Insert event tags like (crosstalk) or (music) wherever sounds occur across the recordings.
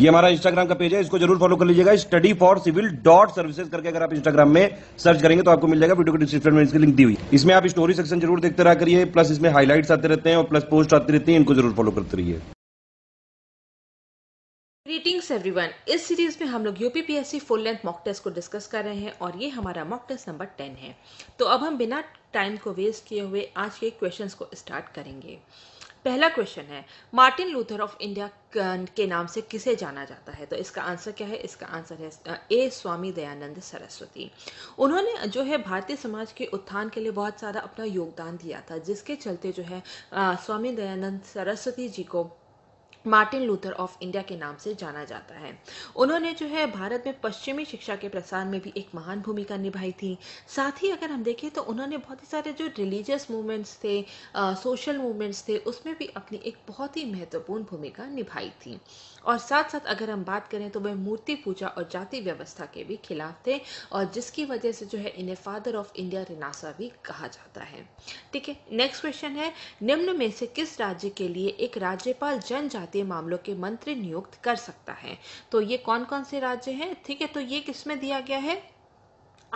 ये हमारा इंस्टाग्राम का पेज है इसको जरूर फॉलो कर लीजिएगा study for civil dot services करके अगर आप इंस्टाग्राम में सर्च करेंगे तो आपको मिल जाएगा वीडियो के डिस्क्रिप्शन में इसकी लिंक दी हुई इसमें आप स्टोरी सेक्शन जरूर देखते रहा करिए प्लस इसमें हाईलाइट्स आते रहते हैं और प्लस पोस्ट आती रहती है इनको जरूर फॉलो करते रहिए ग्रीटिंग्स एवरीवन इस सीरीज में हम लोग UPPSC full length mock test को डिस्कस कर रहे हैं और ये हमारा मॉक टेस्ट नंबर टेन है तो अब हम बिना टाइम को वेस्ट किए हुए आज के क्वेश्चंस को स्टार्ट करेंगे पहला क्वेश्चन है मार्टिन लूथर ऑफ इंडिया के नाम से किसे जाना जाता है तो इसका आंसर क्या है इसका आंसर है ए स्वामी दयानंद सरस्वती उन्होंने जो है भारतीय समाज के उत्थान के लिए बहुत सारा अपना योगदान दिया था जिसके चलते जो है स्वामी दयानंद सरस्वती जी को मार्टिन लूथर ऑफ इंडिया के नाम से जाना जाता है उन्होंने जो है भारत में पश्चिमी शिक्षा के प्रसार में भी एक महान भूमिका निभाई थी साथ ही अगर हम देखें तो उन्होंने बहुत ही सारे जो रिलीजियस मूवमेंट्स थे आ, सोशल मूवमेंट्स थे उसमें भी अपनी एक बहुत ही महत्वपूर्ण भूमिका निभाई थी और साथ साथ अगर हम बात करें तो वह मूर्ति पूजा और जाति व्यवस्था के भी खिलाफ थे और जिसकी वजह से जो है इन्हें फादर ऑफ इंडिया रिनासा भी कहा जाता है ठीक है नेक्स्ट क्वेश्चन है निम्न में से किस राज्य के लिए एक राज्यपाल जनजाति जनजातीय मामलों के मंत्री नियुक्त कर सकता है तो ये कौन कौन से राज्य हैं ठीक है तो ये किसमें दिया गया है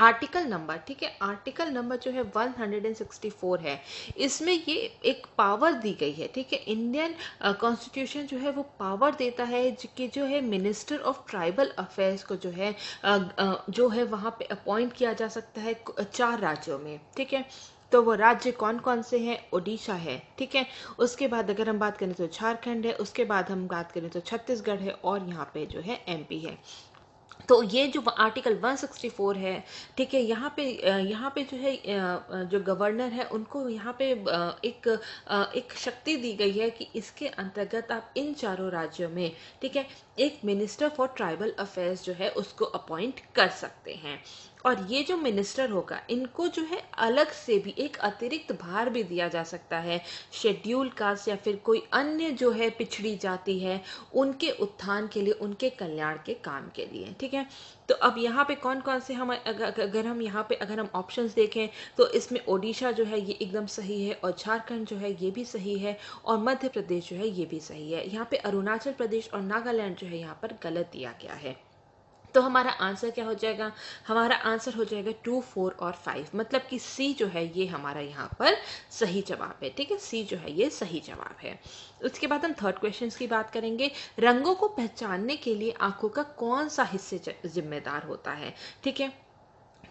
आर्टिकल नंबर ठीक है आर्टिकल नंबर जो है 164 है इसमें ये एक पावर दी गई है ठीक है इंडियन कॉन्स्टिट्यूशन जो है वो पावर देता है कि जो है मिनिस्टर ऑफ ट्राइबल अफेयर्स को जो है uh, uh, जो है वहाँ पे अपॉइंट किया जा सकता है चार राज्यों में ठीक है तो वो राज्य कौन कौन से हैं ओडिशा है ठीक है उसके बाद अगर हम बात करें तो झारखंड है उसके बाद हम बात करें तो छत्तीसगढ़ है और यहाँ पे जो है एमपी है तो ये जो आर्टिकल 164 है ठीक है यहाँ पे यहाँ पे जो है जो गवर्नर है उनको यहाँ पे एक एक शक्ति दी गई है कि इसके अंतर्गत आप इन चारों राज्यों में ठीक है एक मिनिस्टर फॉर ट्राइबल अफेयर्स जो है उसको अपॉइंट कर सकते हैं और ये जो मिनिस्टर होगा इनको जो है अलग से भी एक अतिरिक्त भार भी दिया जा सकता है शेड्यूल कास्ट या फिर कोई अन्य जो है पिछड़ी जाति है उनके उत्थान के लिए उनके कल्याण के काम के लिए ठीक है तो अब यहाँ पे कौन कौन से हम अगर, हम यहाँ पे अगर हम ऑप्शंस देखें तो इसमें ओडिशा जो है ये एकदम सही है और झारखंड जो है ये भी सही है और मध्य प्रदेश जो है ये भी सही है यहाँ पे अरुणाचल प्रदेश और नागालैंड जो है यहाँ पर गलत दिया गया है तो हमारा आंसर क्या हो जाएगा हमारा आंसर हो जाएगा टू फोर और फाइव मतलब कि सी जो है ये हमारा यहाँ पर सही जवाब है ठीक है सी जो है ये सही जवाब है उसके बाद हम थर्ड क्वेश्चन की बात करेंगे रंगों को पहचानने के लिए आंखों का कौन सा हिस्से जिम्मेदार होता है ठीक है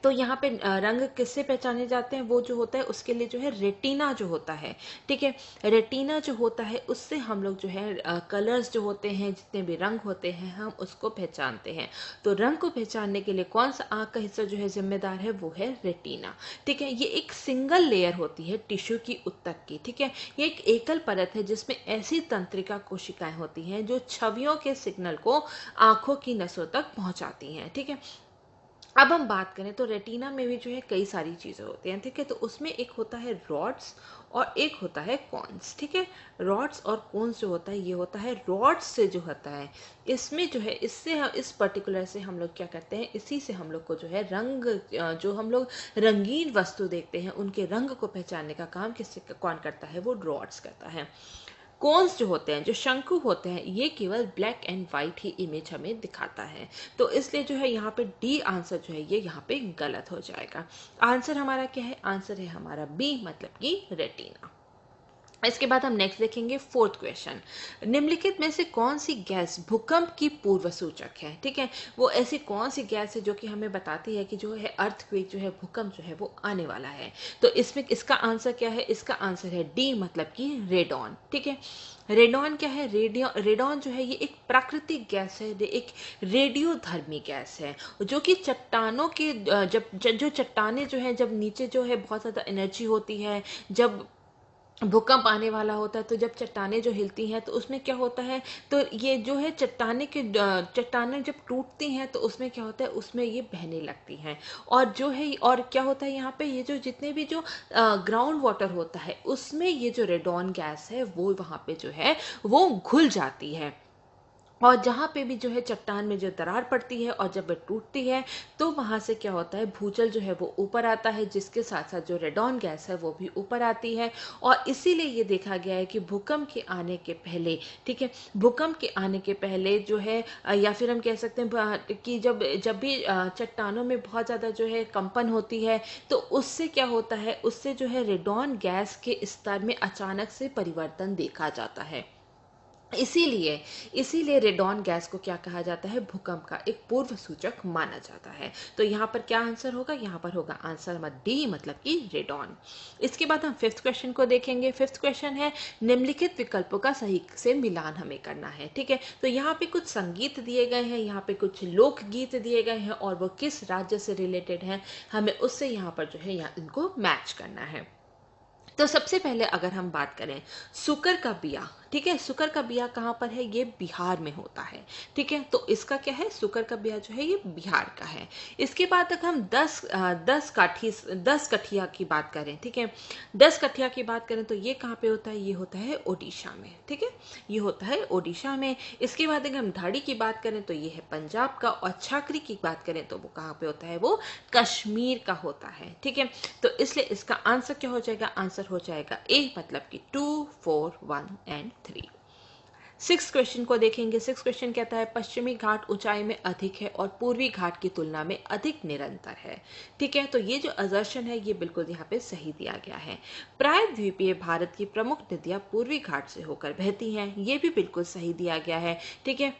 तो यहाँ पे रंग किससे पहचाने जाते हैं वो जो होता है उसके लिए जो है रेटिना जो होता है ठीक है रेटिना जो होता है उससे हम लोग जो है कलर्स जो होते हैं जितने भी रंग होते हैं हम उसको पहचानते हैं तो रंग को पहचानने के लिए कौन सा आँख का हिस्सा जो है जिम्मेदार है वो है रेटिना ठीक है ये एक सिंगल लेयर होती है टिश्यू की उत्तक की ठीक है ये एक एकल परत है जिसमें ऐसी तंत्रिका कोशिकाएं होती हैं जो छवियों के सिग्नल को आँखों की नसों तक पहुँचाती हैं ठीक है अब हम बात करें तो रेटिना में भी जो है कई सारी चीज़ें होती हैं ठीक है तो उसमें एक होता है रॉड्स और एक होता है कॉन्स ठीक है रॉड्स और कॉन्स जो होता है ये होता है रॉड्स से जो होता है इसमें जो है इससे इस पर्टिकुलर से हम लोग क्या करते हैं इसी से हम लोग को जो है रंग जो हम लोग रंगीन वस्तु देखते हैं उनके रंग को पहचानने का काम किससे कौन करता है वो रॉड्स करता है कोन्स जो होते हैं जो शंकु होते हैं ये केवल ब्लैक एंड वाइट ही इमेज हमें दिखाता है तो इसलिए जो है यहाँ पे डी आंसर जो है ये यहाँ पे गलत हो जाएगा आंसर हमारा क्या है आंसर है हमारा बी मतलब कि रेटिना इसके बाद हम नेक्स्ट देखेंगे फोर्थ क्वेश्चन निम्नलिखित में से कौन सी गैस भूकंप की पूर्व सूचक है ठीक है वो ऐसी कौन सी गैस है जो कि हमें बताती है कि जो है अर्थक्वेक जो है भूकंप जो है वो आने वाला है तो इसमें इसका आंसर क्या है इसका आंसर है डी मतलब कि रेडॉन ठीक है रेडॉन क्या है रेडियो रेडॉन जो है ये एक प्राकृतिक गैस है एक रेडियोधर्मी गैस है जो कि चट्टानों के जब जो चट्टाने जो है जब नीचे जो है बहुत ज़्यादा एनर्जी होती है जब भूकंप आने वाला होता है तो जब चट्टाने जो हिलती हैं तो उसमें क्या होता है तो ये जो है चट्टाने के चट्टाने जब टूटती हैं तो उसमें क्या होता है उसमें ये बहने लगती हैं और जो है और क्या होता है यहाँ पे ये जो जितने भी जो ग्राउंड वाटर होता है उसमें ये जो रेडॉन गैस है वो वहाँ पे जो है वो घुल जाती है और जहाँ पे भी जो है चट्टान में जो दरार पड़ती है और जब वह टूटती है तो वहाँ से क्या होता है भूजल जो है वो ऊपर आता है जिसके साथ साथ जो रेडॉन गैस है वो भी ऊपर आती है और इसीलिए ये देखा गया है कि भूकंप के आने के पहले ठीक है भूकंप के आने के पहले जो है या फिर हम कह सकते हैं कि जब जब भी चट्टानों में बहुत ज़्यादा जो है कंपन होती है तो उससे क्या होता है उससे जो है रेडॉन गैस के स्तर में अचानक से परिवर्तन देखा जाता है इसीलिए इसीलिए रेडॉन गैस को क्या कहा जाता है भूकंप का एक पूर्व सूचक माना जाता है तो यहाँ पर क्या आंसर होगा यहाँ पर होगा आंसर नंबर डी मतलब कि रेडॉन इसके बाद हम फिफ्थ क्वेश्चन को देखेंगे फिफ्थ क्वेश्चन है निम्नलिखित विकल्पों का सही से मिलान हमें करना है ठीक है तो यहाँ पे कुछ संगीत दिए गए हैं यहाँ पे कुछ लोकगीत दिए गए हैं और वो किस राज्य से रिलेटेड हैं हमें उससे यहाँ पर जो है यहाँ इनको मैच करना है तो सबसे पहले अगर हम बात करें सुकर का बिया ठीक है सुकर का बिया कहाँ पर है ये बिहार में होता है ठीक है तो इसका क्या है सुकर का बिया जो है ये बिहार का है इसके बाद अगर हम दस दस काठी दस कठिया की बात करें ठीक है दस कठिया की बात करें तो ये कहाँ पे होता है ये होता है ओडिशा में ठीक है ये होता है ओडिशा में इसके बाद अगर हम धाड़ी की बात करें तो ये है पंजाब का और छाकरी की बात करें तो वो कहाँ पे होता है वो कश्मीर का होता है ठीक है तो इसलिए इसका आंसर क्या हो जाएगा आंसर हो जाएगा ए मतलब कि two four one and three six question को देखेंगे सिक्स क्वेश्चन कहता है पश्चिमी घाट ऊंचाई में अधिक है और पूर्वी घाट की तुलना में अधिक निरंतर है ठीक है तो ये जो अजर्शन है ये बिल्कुल यहाँ पे सही दिया गया है प्रायद्वीपीय भारत की प्रमुख नदियाँ पूर्वी घाट से होकर बहती हैं ये भी बिल्कुल सही दिया गया है ठीक है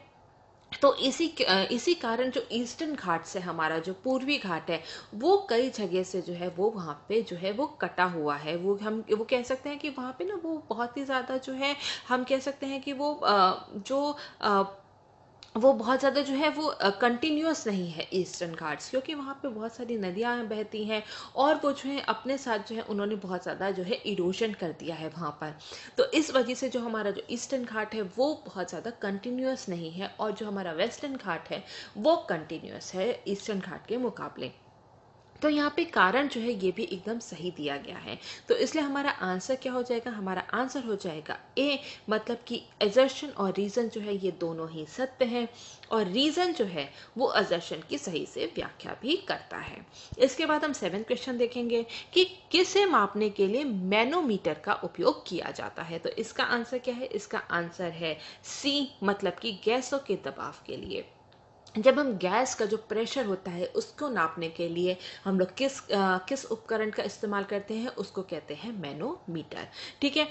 तो इसी इसी कारण जो ईस्टर्न घाट से हमारा जो पूर्वी घाट है वो कई जगह से जो है वो वहाँ पे जो है वो कटा हुआ है वो हम वो कह सकते हैं कि वहाँ पे ना वो बहुत ही ज़्यादा जो है हम कह सकते हैं कि वो जो वो बहुत ज़्यादा जो है वो कंटिन्यूस नहीं है ईस्टर्न घाट्स क्योंकि वहाँ पे बहुत सारी नदियाँ बहती हैं और वो जो है अपने साथ जो है उन्होंने बहुत ज़्यादा जो है इरोशन कर दिया है वहाँ पर तो इस वजह से जो हमारा जो ईस्टर्न घाट है वो बहुत ज़्यादा कंटिन्यूस नहीं है और जो हमारा वेस्टर्न घाट है वो कंटिन्यूस है ईस्टर्न घाट के मुकाबले तो यहाँ पे कारण जो है ये भी एकदम सही दिया गया है तो इसलिए हमारा आंसर क्या हो जाएगा हमारा आंसर हो जाएगा ए मतलब कि एजर्शन और रीज़न जो है ये दोनों ही सत्य हैं और रीज़न जो है वो एजर्शन की सही से व्याख्या भी करता है इसके बाद हम सेवन क्वेश्चन देखेंगे कि किसे मापने के लिए मैनोमीटर का उपयोग किया जाता है तो इसका आंसर क्या है इसका आंसर है सी मतलब कि गैसों के दबाव के लिए जब हम गैस का जो प्रेशर होता है उसको नापने के लिए हम लोग किस आ, किस उपकरण का इस्तेमाल करते हैं उसको कहते हैं मैनोमीटर ठीक है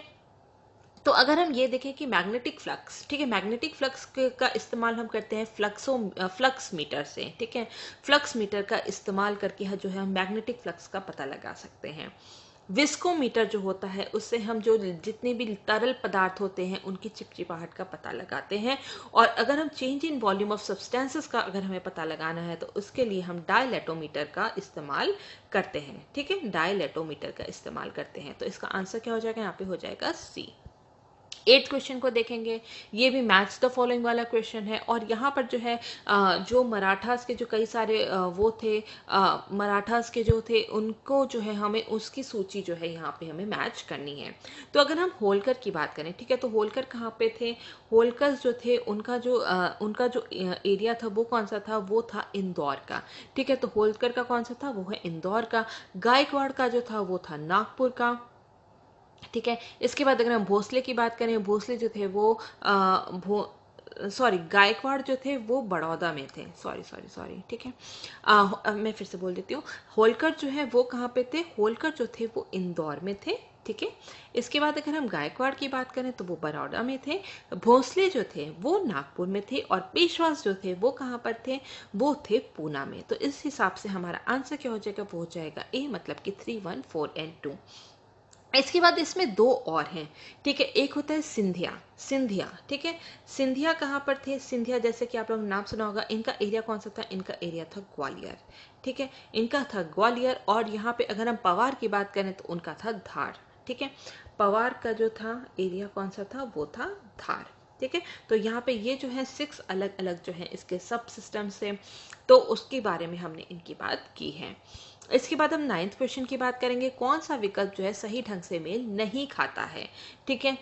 तो अगर हम ये देखें कि मैग्नेटिक फ्लक्स ठीक है मैग्नेटिक फ्लक्स का इस्तेमाल हम करते हैं फ्लक्सो फ्लक्स मीटर से ठीक है फ्लक्स मीटर का इस्तेमाल करके हाँ जो है हम मैग्नेटिक फ्लक्स का पता लगा सकते हैं विस्कोमीटर जो होता है उससे हम जो जितने भी तरल पदार्थ होते हैं उनकी चिपचिपाहट का पता लगाते हैं और अगर हम change in volume of substances का अगर हमें पता लगाना है तो उसके लिए हम डायलेटोमीटर का इस्तेमाल करते हैं ठीक है डायलेटोमीटर का इस्तेमाल करते हैं तो इसका आंसर क्या हो जाएगा यहाँ पे हो जाएगा सी एट क्वेश्चन को देखेंगे ये भी मैच द फॉलोइंग वाला क्वेश्चन है और यहाँ पर जो है जो मराठास के जो कई सारे वो थे मराठास के जो थे उनको जो है हमें उसकी सूची जो है यहाँ पे हमें मैच करनी है तो अगर हम होलकर की बात करें ठीक है तो होलकर कहाँ पे थे होलकर जो थे उनका जो उनका जो एरिया था वो कौन सा था वो था इंदौर का ठीक है तो होलकर का कौन सा था वो है इंदौर का गायकवाड़ का जो था वो था नागपुर का ठीक है इसके बाद अगर हम भोसले की बात करें भोसले जो थे वो भो सॉरी गायकवाड़ जो थे वो बड़ौदा में थे सॉरी सॉरी सॉरी ठीक है आ, मैं फिर से बोल देती हूँ होलकर जो है वो कहाँ पे थे होलकर जो थे वो इंदौर में थे ठीक है इसके बाद अगर हम गायकवाड़ की बात करें तो वो बड़ौदा में थे भोसले जो थे वो नागपुर में थे और पेशवास जो थे वो कहाँ पर थे वो थे पूना में तो इस हिसाब से हमारा आंसर क्या हो जाएगा वो हो जाएगा ए मतलब कि three one four and two इसके बाद इसमें दो और हैं ठीक है एक होता है सिंधिया सिंधिया ठीक है सिंधिया कहाँ पर थे सिंधिया जैसे कि आप लोग नाम सुना होगा इनका एरिया कौन सा था इनका एरिया था ग्वालियर ठीक है इनका था ग्वालियर और यहाँ पे अगर हम पवार की बात करें तो उनका था धार ठीक है पवार का जो था एरिया कौन सा था वो था धार ठीक है तो यहाँ पे ये जो है सिक्स अलग अलग जो है इसके सब सिस्टम से तो उसके बारे में हमने इनकी बात की है इसके बाद हम नाइन्थ क्वेश्चन की बात करेंगे कौन सा विकल्प जो है सही ढंग से मेल नहीं खाता है ठीक है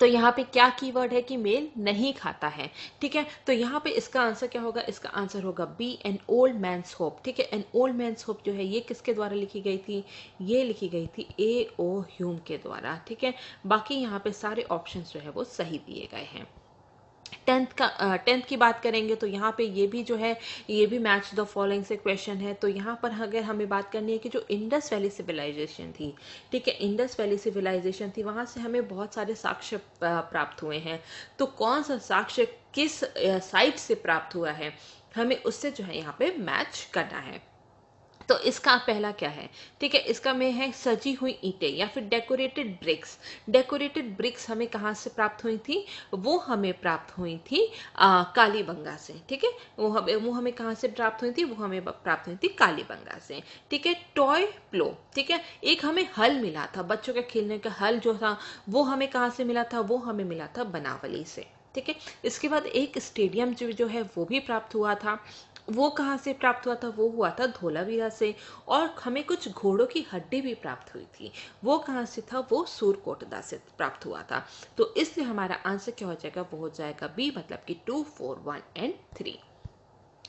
तो यहाँ पे क्या कीवर्ड है कि मेल नहीं खाता है ठीक है तो यहाँ पे इसका आंसर क्या होगा इसका आंसर होगा B an old man's hope ठीक है एन ओल्ड मैंस होप जो है ये किसके द्वारा लिखी गई थी ये लिखी गई थी ए ओ ह्यूम के द्वारा ठीक है बाकी यहाँ पे सारे ऑप्शन जो है वो सही दिए गए हैं टेंथ का टेंथ की बात करेंगे तो यहाँ पे ये भी जो है ये भी मैच द फॉलोइंग से क्वेश्चन है तो यहाँ पर अगर हमें बात करनी है कि जो इंडस वैली सिविलाइजेशन थी ठीक है इंडस वैली सिविलाइजेशन थी वहाँ से हमें बहुत सारे साक्ष्य प्राप्त हुए हैं तो कौन सा साक्ष्य किस साइट से प्राप्त हुआ है हमें उससे जो है यहाँ पे मैच करना है तो इसका पहला क्या है ठीक है इसका में है सजी हुई ईंटें या फिर डेकोरेटेड ब्रिक्स डेकोरेटेड ब्रिक्स हमें कहाँ से प्राप्त हुई थी वो हमें प्राप्त हुई थी आ, कालीबंगा से ठीक है वो हमें वो हमें कहाँ से प्राप्त हुई थी वो हमें प्राप्त हुई थी कालीबंगा से ठीक है टॉय प्लो ठीक है एक हमें हल मिला था बच्चों के खेलने का हल जो था वो हमें कहाँ से मिला था वो हमें मिला था बनावली से ठीक है इसके बाद एक स्टेडियम जो जो है वो भी प्राप्त हुआ था वो कहाँ से प्राप्त हुआ था वो हुआ था धोलावीरा से और हमें कुछ घोड़ों की हड्डी भी प्राप्त हुई थी वो कहाँ से था वो सूरकोटदा से प्राप्त हुआ था तो इसलिए हमारा आंसर क्या हो जाएगा वो हो जाएगा बी मतलब कि two four one and three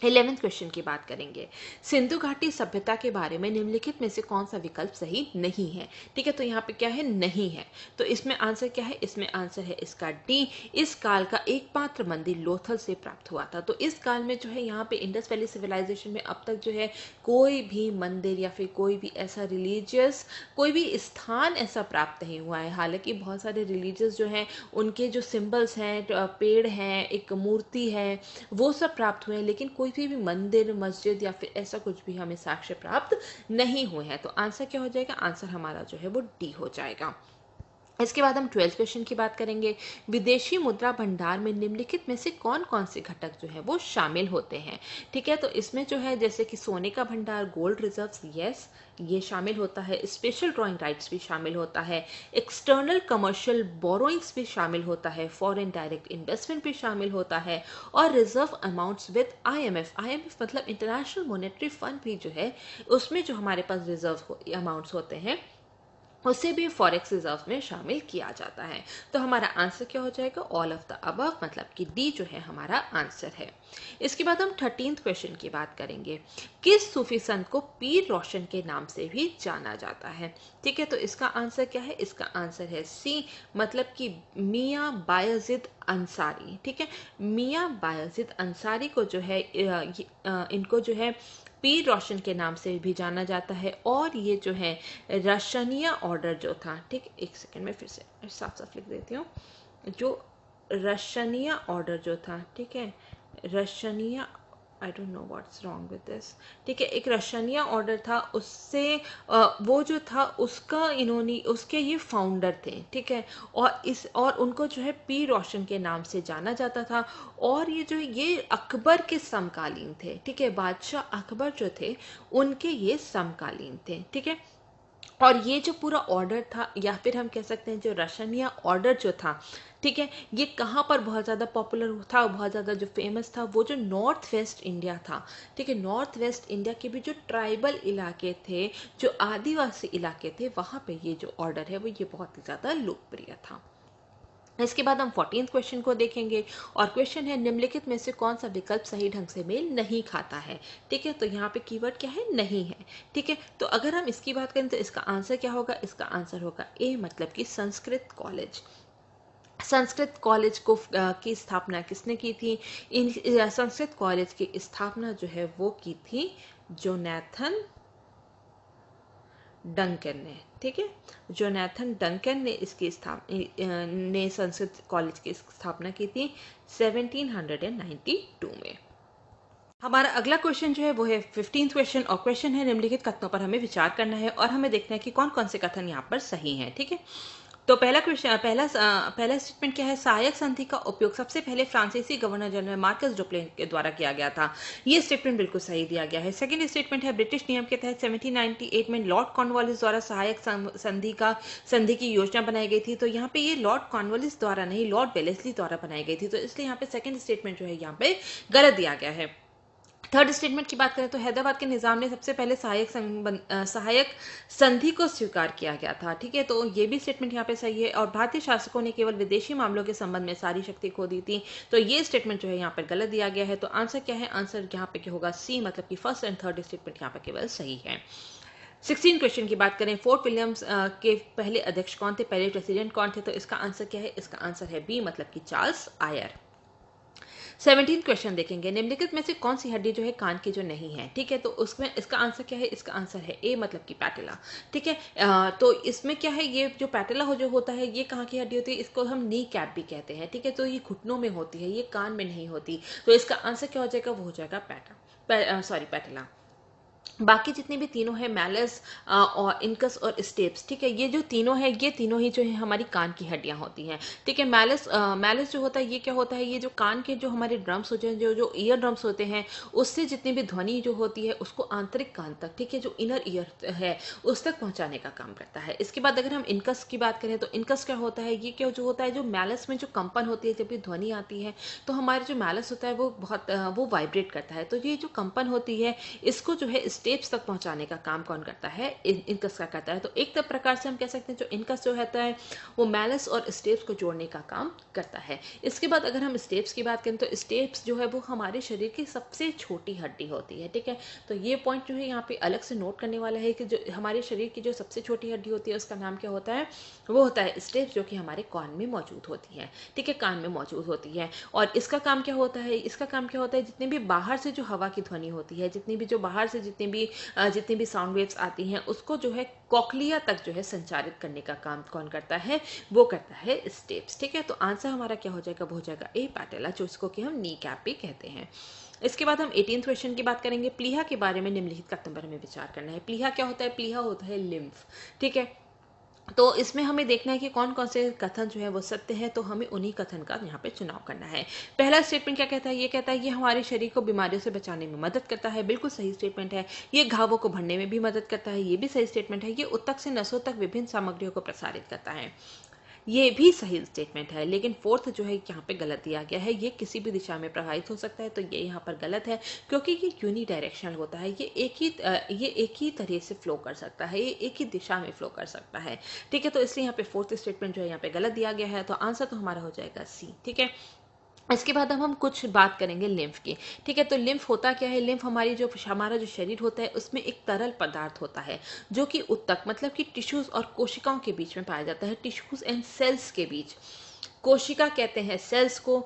eleventh question की बात करेंगे सिंधु घाटी सभ्यता के बारे में निम्नलिखित में से कौन सा विकल्प सही नहीं है ठीक है तो यहाँ पे क्या है नहीं है तो इसमें आंसर क्या है इसमें आंसर है इसका डी इस काल का एक पात्र मंदिर लोथल से प्राप्त हुआ था तो इस काल में जो है यहाँ पे इंडस वैली सिविलाइजेशन में अब तक जो है कोई भी मंदिर या फिर कोई भी ऐसा रिलीजियस कोई भी स्थान ऐसा प्राप्त नहीं हुआ है हालांकि बहुत सारे रिलीजियस जो हैं उनके जो सिम्बल्स हैं पेड़ हैं एक मूर्ति है वो सब प्राप्त हुए हैं लेकिन कोई भी मंदिर मस्जिद या फिर ऐसा कुछ भी हमें साक्ष्य प्राप्त नहीं हुए हैं तो आंसर क्या हो जाएगा आंसर हमारा जो है वो डी हो जाएगा इसके बाद हम ट्वेल्थ क्वेश्चन की बात करेंगे विदेशी मुद्रा भंडार में निम्नलिखित में से कौन कौन से घटक जो है वो शामिल होते हैं ठीक है तो इसमें जो है जैसे कि सोने का भंडार गोल्ड रिजर्व्स यस yes, ये शामिल होता है स्पेशल ड्राइंग राइट्स भी शामिल होता है एक्सटर्नल कमर्शियल बोरोइंग्स भी शामिल होता है फॉरेन डायरेक्ट इन्वेस्टमेंट भी शामिल होता है और reserve amounts with IMF IMF मतलब इंटरनेशनल मॉनेटरी फंड भी जो है उसमें जो हमारे पास रिजर्व अमाउंट्स होते हैं उसे भी फॉरेक्स रिजर्व में शामिल किया जाता है तो हमारा आंसर क्या हो जाएगा ऑल ऑफ द अब मतलब कि डी जो है हमारा आंसर है इसके बाद हम थर्टीन क्वेश्चन की बात करेंगे किस सूफी संत को पीर रोशन के नाम से भी जाना जाता है ठीक है तो इसका आंसर क्या है इसका आंसर है सी मतलब कि मियाँ बायजिद अंसारी ठीक है मियाँ बायजिद अंसारी को जो है इनको जो है पीर रोशन के नाम से भी जाना जाता है और ये जो है रशनिया ऑर्डर जो था ठीक एक सेकेंड में फिर से साफ साफ लिख देती हूँ जो रशनिया ऑर्डर जो था ठीक है रशनिया I don't know what's wrong with this ठीक है एक रशनिया ऑर्डर था उससे वो जो था उसका इन्होंने उसके ये फाउंडर थे ठीक है और इस और उनको जो है पी रोशन के नाम से जाना जाता था और ये जो ये अकबर के समकालीन थे ठीक है बादशाह अकबर जो थे उनके ये समकालीन थे ठीक है और ये जो पूरा ऑर्डर था या फिर हम कह सकते हैं जो रशनिया ऑर्डर जो था ठीक है ये कहाँ पर बहुत ज़्यादा पॉपुलर था और बहुत ज़्यादा जो फेमस था वो जो नॉर्थ वेस्ट इंडिया था ठीक है नॉर्थ वेस्ट इंडिया के भी जो ट्राइबल इलाके थे जो आदिवासी इलाके थे वहाँ पे ये जो ऑर्डर है वो ये बहुत ही ज़्यादा लोकप्रिय था इसके बाद हम फोर्टीन क्वेश्चन को देखेंगे और क्वेश्चन है निम्नलिखित में से कौन सा विकल्प सही ढंग से मेल नहीं खाता है ठीक है तो यहाँ पे कीवर्ड क्या है नहीं है ठीक है तो अगर हम इसकी बात करें तो इसका आंसर क्या होगा इसका आंसर होगा ए मतलब कि संस्कृत कॉलेज संस्कृत कॉलेज को आ, की स्थापना किसने की थी इन संस्कृत कॉलेज की स्थापना जो है वो की थी जोनेथन डंकन ने ठीक है जोनाथन डंकन ने इसकी स्थापना ने संस्कृत कॉलेज की स्थापना की थी 1792 में हमारा अगला क्वेश्चन जो है वो है फिफ्टीन क्वेश्चन और क्वेश्चन है निम्नलिखित कथनों पर हमें विचार करना है और हमें देखना है कि कौन कौन से कथन यहाँ पर सही हैं ठीक है थीके? तो पहला क्वेश्चन पहला पहला स्टेटमेंट क्या है सहायक संधि का उपयोग सबसे पहले फ्रांसीसी गवर्नर जनरल मार्कस डुप्लेन के द्वारा किया गया था ये स्टेटमेंट बिल्कुल सही दिया गया है सेकंड स्टेटमेंट है ब्रिटिश नियम के तहत 1798 में लॉर्ड कॉर्नवालिस द्वारा सहायक संधि का संधि की योजना बनाई गई थी तो यहाँ पे ये लॉर्ड कॉर्नवालिस द्वारा नहीं लॉर्ड बेलेसली द्वारा बनाई गई थी तो इसलिए यहाँ पे सेकेंड स्टेटमेंट जो है यहाँ पे गलत दिया गया है थर्ड स्टेटमेंट की बात करें तो हैदराबाद के निज़ाम ने सबसे पहले सहायक सहायक संधि को स्वीकार किया गया था ठीक है तो ये भी स्टेटमेंट यहाँ पे सही है और भारतीय शासकों ने केवल विदेशी मामलों के संबंध में सारी शक्ति खो दी थी तो ये स्टेटमेंट जो है यहाँ पर गलत दिया गया है तो आंसर क्या है आंसर यहाँ पे होगा सी मतलब की फर्स्ट एंड थर्ड स्टेटमेंट यहाँ पर केवल सही है सिक्सटीन क्वेश्चन की बात करें फोर्ट विलियम्स के पहले अध्यक्ष कौन थे पहले प्रेसिडेंट कौन थे तो इसका आंसर क्या है इसका आंसर है बी मतलब कि चार्ल्स आयर सेवनटीन क्वेश्चन देखेंगे निम्नलिखित में से कौन सी हड्डी जो है कान की जो नहीं है ठीक है तो उसमें इसका आंसर क्या है इसका आंसर है ए मतलब कि पैटेला ठीक है तो इसमें क्या है ये जो पैटेला हो जो होता है ये कहाँ की हड्डी होती है इसको हम नी कैप भी कहते हैं ठीक है तो ये घुटनों में होती है ये कान में नहीं होती तो इसका आंसर क्या हो जाएगा वो हो जाएगा पैटा सॉरी पैटेला बाकी जितने भी तीनों हैं मैलस और इनकस और स्टेप्स ठीक है ये जो तीनों है ये तीनों ही जो है हमारी कान की हड्डियां होती हैं ठीक है मैलस मैलस जो होता है ये क्या होता है ये जो कान के जो हमारे ड्रम्स होते हैं जो जो ईयर ड्रम्स होते हैं उससे जितनी भी ध्वनि जो होती है उसको आंतरिक कान तक ठीक है जो इनर ईयर है उस तक पहुँचाने का काम करता है इसके बाद अगर हम इनकस की बात करें तो इनकस क्या होता है ये क्या जो होता है जो मैलस में जो कंपन होती है जब भी ध्वनि आती है तो हमारे जो मैलस होता है वो बहुत वो वाइब्रेट करता है तो ये जो कंपन होती है इसको जो है स्टेप्स तक पहुंचाने का काम कौन करता है इनकस का करता है तो एक प्रकार से हम कह सकते हैं जो इनकस जो रहता है वो मैलस और स्टेप्स को जोड़ने का काम करता है इसके बाद अगर हम स्टेप्स की बात करें तो स्टेप्स जो है वो हमारे शरीर की सबसे छोटी हड्डी होती है ठीक है तो ये पॉइंट जो है यहाँ पे अलग से नोट करने वाला है कि जो हमारे शरीर की जो सबसे छोटी हड्डी होती है उसका नाम क्या होता है वो होता है स्टेप्स जो कि हमारे कान में मौजूद होती है ठीक है कान में मौजूद होती है और इसका काम क्या होता है इसका काम क्या होता है जितने भी बाहर से जो हवा की ध्वनि होती है जितनी भी जो बाहर से जितनी जितने भी जितनी भी साउंड वेव्स आती हैं उसको जो है कॉकलिया तक जो है संचारित करने का काम कौन करता है वो करता है स्टेप्स ठीक है तो आंसर हमारा क्या हो जाएगा वो हो जाएगा ए पैटेला जो इसको कि हम नी कैप भी कहते हैं इसके बाद हम एटीन क्वेश्चन की बात करेंगे प्लीहा के बारे में निम्नलिखित कथन पर हमें विचार करना है प्लीहा क्या होता है प्लीहा होता है लिम्फ ठीक है तो इसमें हमें देखना है कि कौन कौन से कथन जो है वो सत्य है तो हमें उन्हीं कथन का यहाँ पे चुनाव करना है पहला स्टेटमेंट क्या कहता है ये कहता है ये हमारे शरीर को बीमारियों से बचाने में मदद करता है बिल्कुल सही स्टेटमेंट है ये घावों को भरने में भी मदद करता है ये भी सही स्टेटमेंट है ये उत्तक से नसों तक विभिन्न सामग्रियों को प्रसारित करता है ये भी सही स्टेटमेंट है लेकिन फोर्थ जो है यहाँ पे गलत दिया गया है ये किसी भी दिशा में प्रभावित हो सकता है तो ये यहाँ पर गलत है क्योंकि ये यूनी डायरेक्शनल होता है ये एक ही ये एक ही तरह से फ्लो कर सकता है ये एक ही दिशा में फ्लो कर सकता है ठीक है तो इसलिए यहाँ पे फोर्थ स्टेटमेंट जो है यहाँ पे गलत दिया गया है तो आंसर तो हमारा हो जाएगा सी ठीक है इसके बाद अब हम कुछ बात करेंगे लिम्फ की ठीक है तो लिम्फ होता क्या है लिम्फ हमारी जो हमारा जो शरीर होता है उसमें एक तरल पदार्थ होता है जो कि उत्तक मतलब कि टिश्यूज़ और कोशिकाओं के बीच में पाया जाता है टिश्यूज़ एंड सेल्स के बीच कोशिका कहते हैं सेल्स को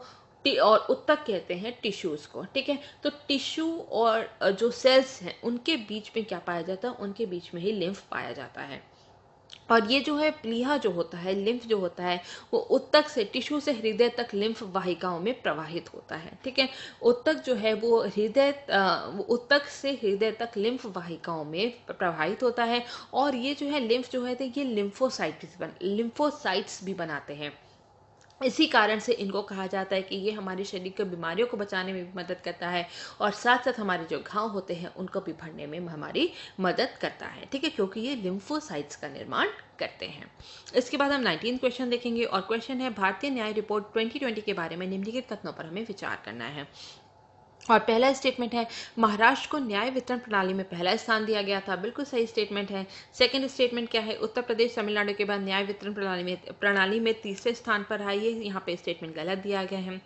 और उत्तक कहते हैं टिश्यूज़ को ठीक है तो टिश्यू और जो सेल्स हैं उनके बीच में क्या पाया जाता है उनके बीच में ही लिम्फ पाया जाता है और ये जो है प्लीहा जो होता है लिम्फ जो होता है वो उत्तक से टिश्यू से हृदय तक लिम्फ वाहिकाओं में प्रवाहित होता है ठीक है उत्तक जो है वो हृदय उत्तक से हृदय तक लिम्फ वाहिकाओं में प्रवाहित होता है और ये जो है लिम्फ जो है ये लिम्फोसाइट्स बन लिम्फोसाइट्स भी बनाते हैं इसी कारण से इनको कहा जाता है कि ये हमारे शरीर को बीमारियों को बचाने में भी मदद करता है और साथ साथ हमारे जो घाव होते हैं उनको भी भरने में हमारी मदद करता है ठीक है क्योंकि ये लिम्फोसाइट्स का निर्माण करते हैं इसके बाद हम नाइनटीन क्वेश्चन देखेंगे और क्वेश्चन है भारतीय न्याय रिपोर्ट 2020 के बारे में निम्नलिखित कथनों पर हमें विचार करना है और पहला स्टेटमेंट है महाराष्ट्र को न्याय वितरण प्रणाली में पहला स्थान दिया गया था बिल्कुल सही स्टेटमेंट है सेकंड स्टेटमेंट क्या है उत्तर प्रदेश तमिलनाडु के बाद न्याय वितरण प्रणाली में प्रणाली में तीसरे स्थान पर है ये यहाँ पे स्टेटमेंट गलत दिया गया है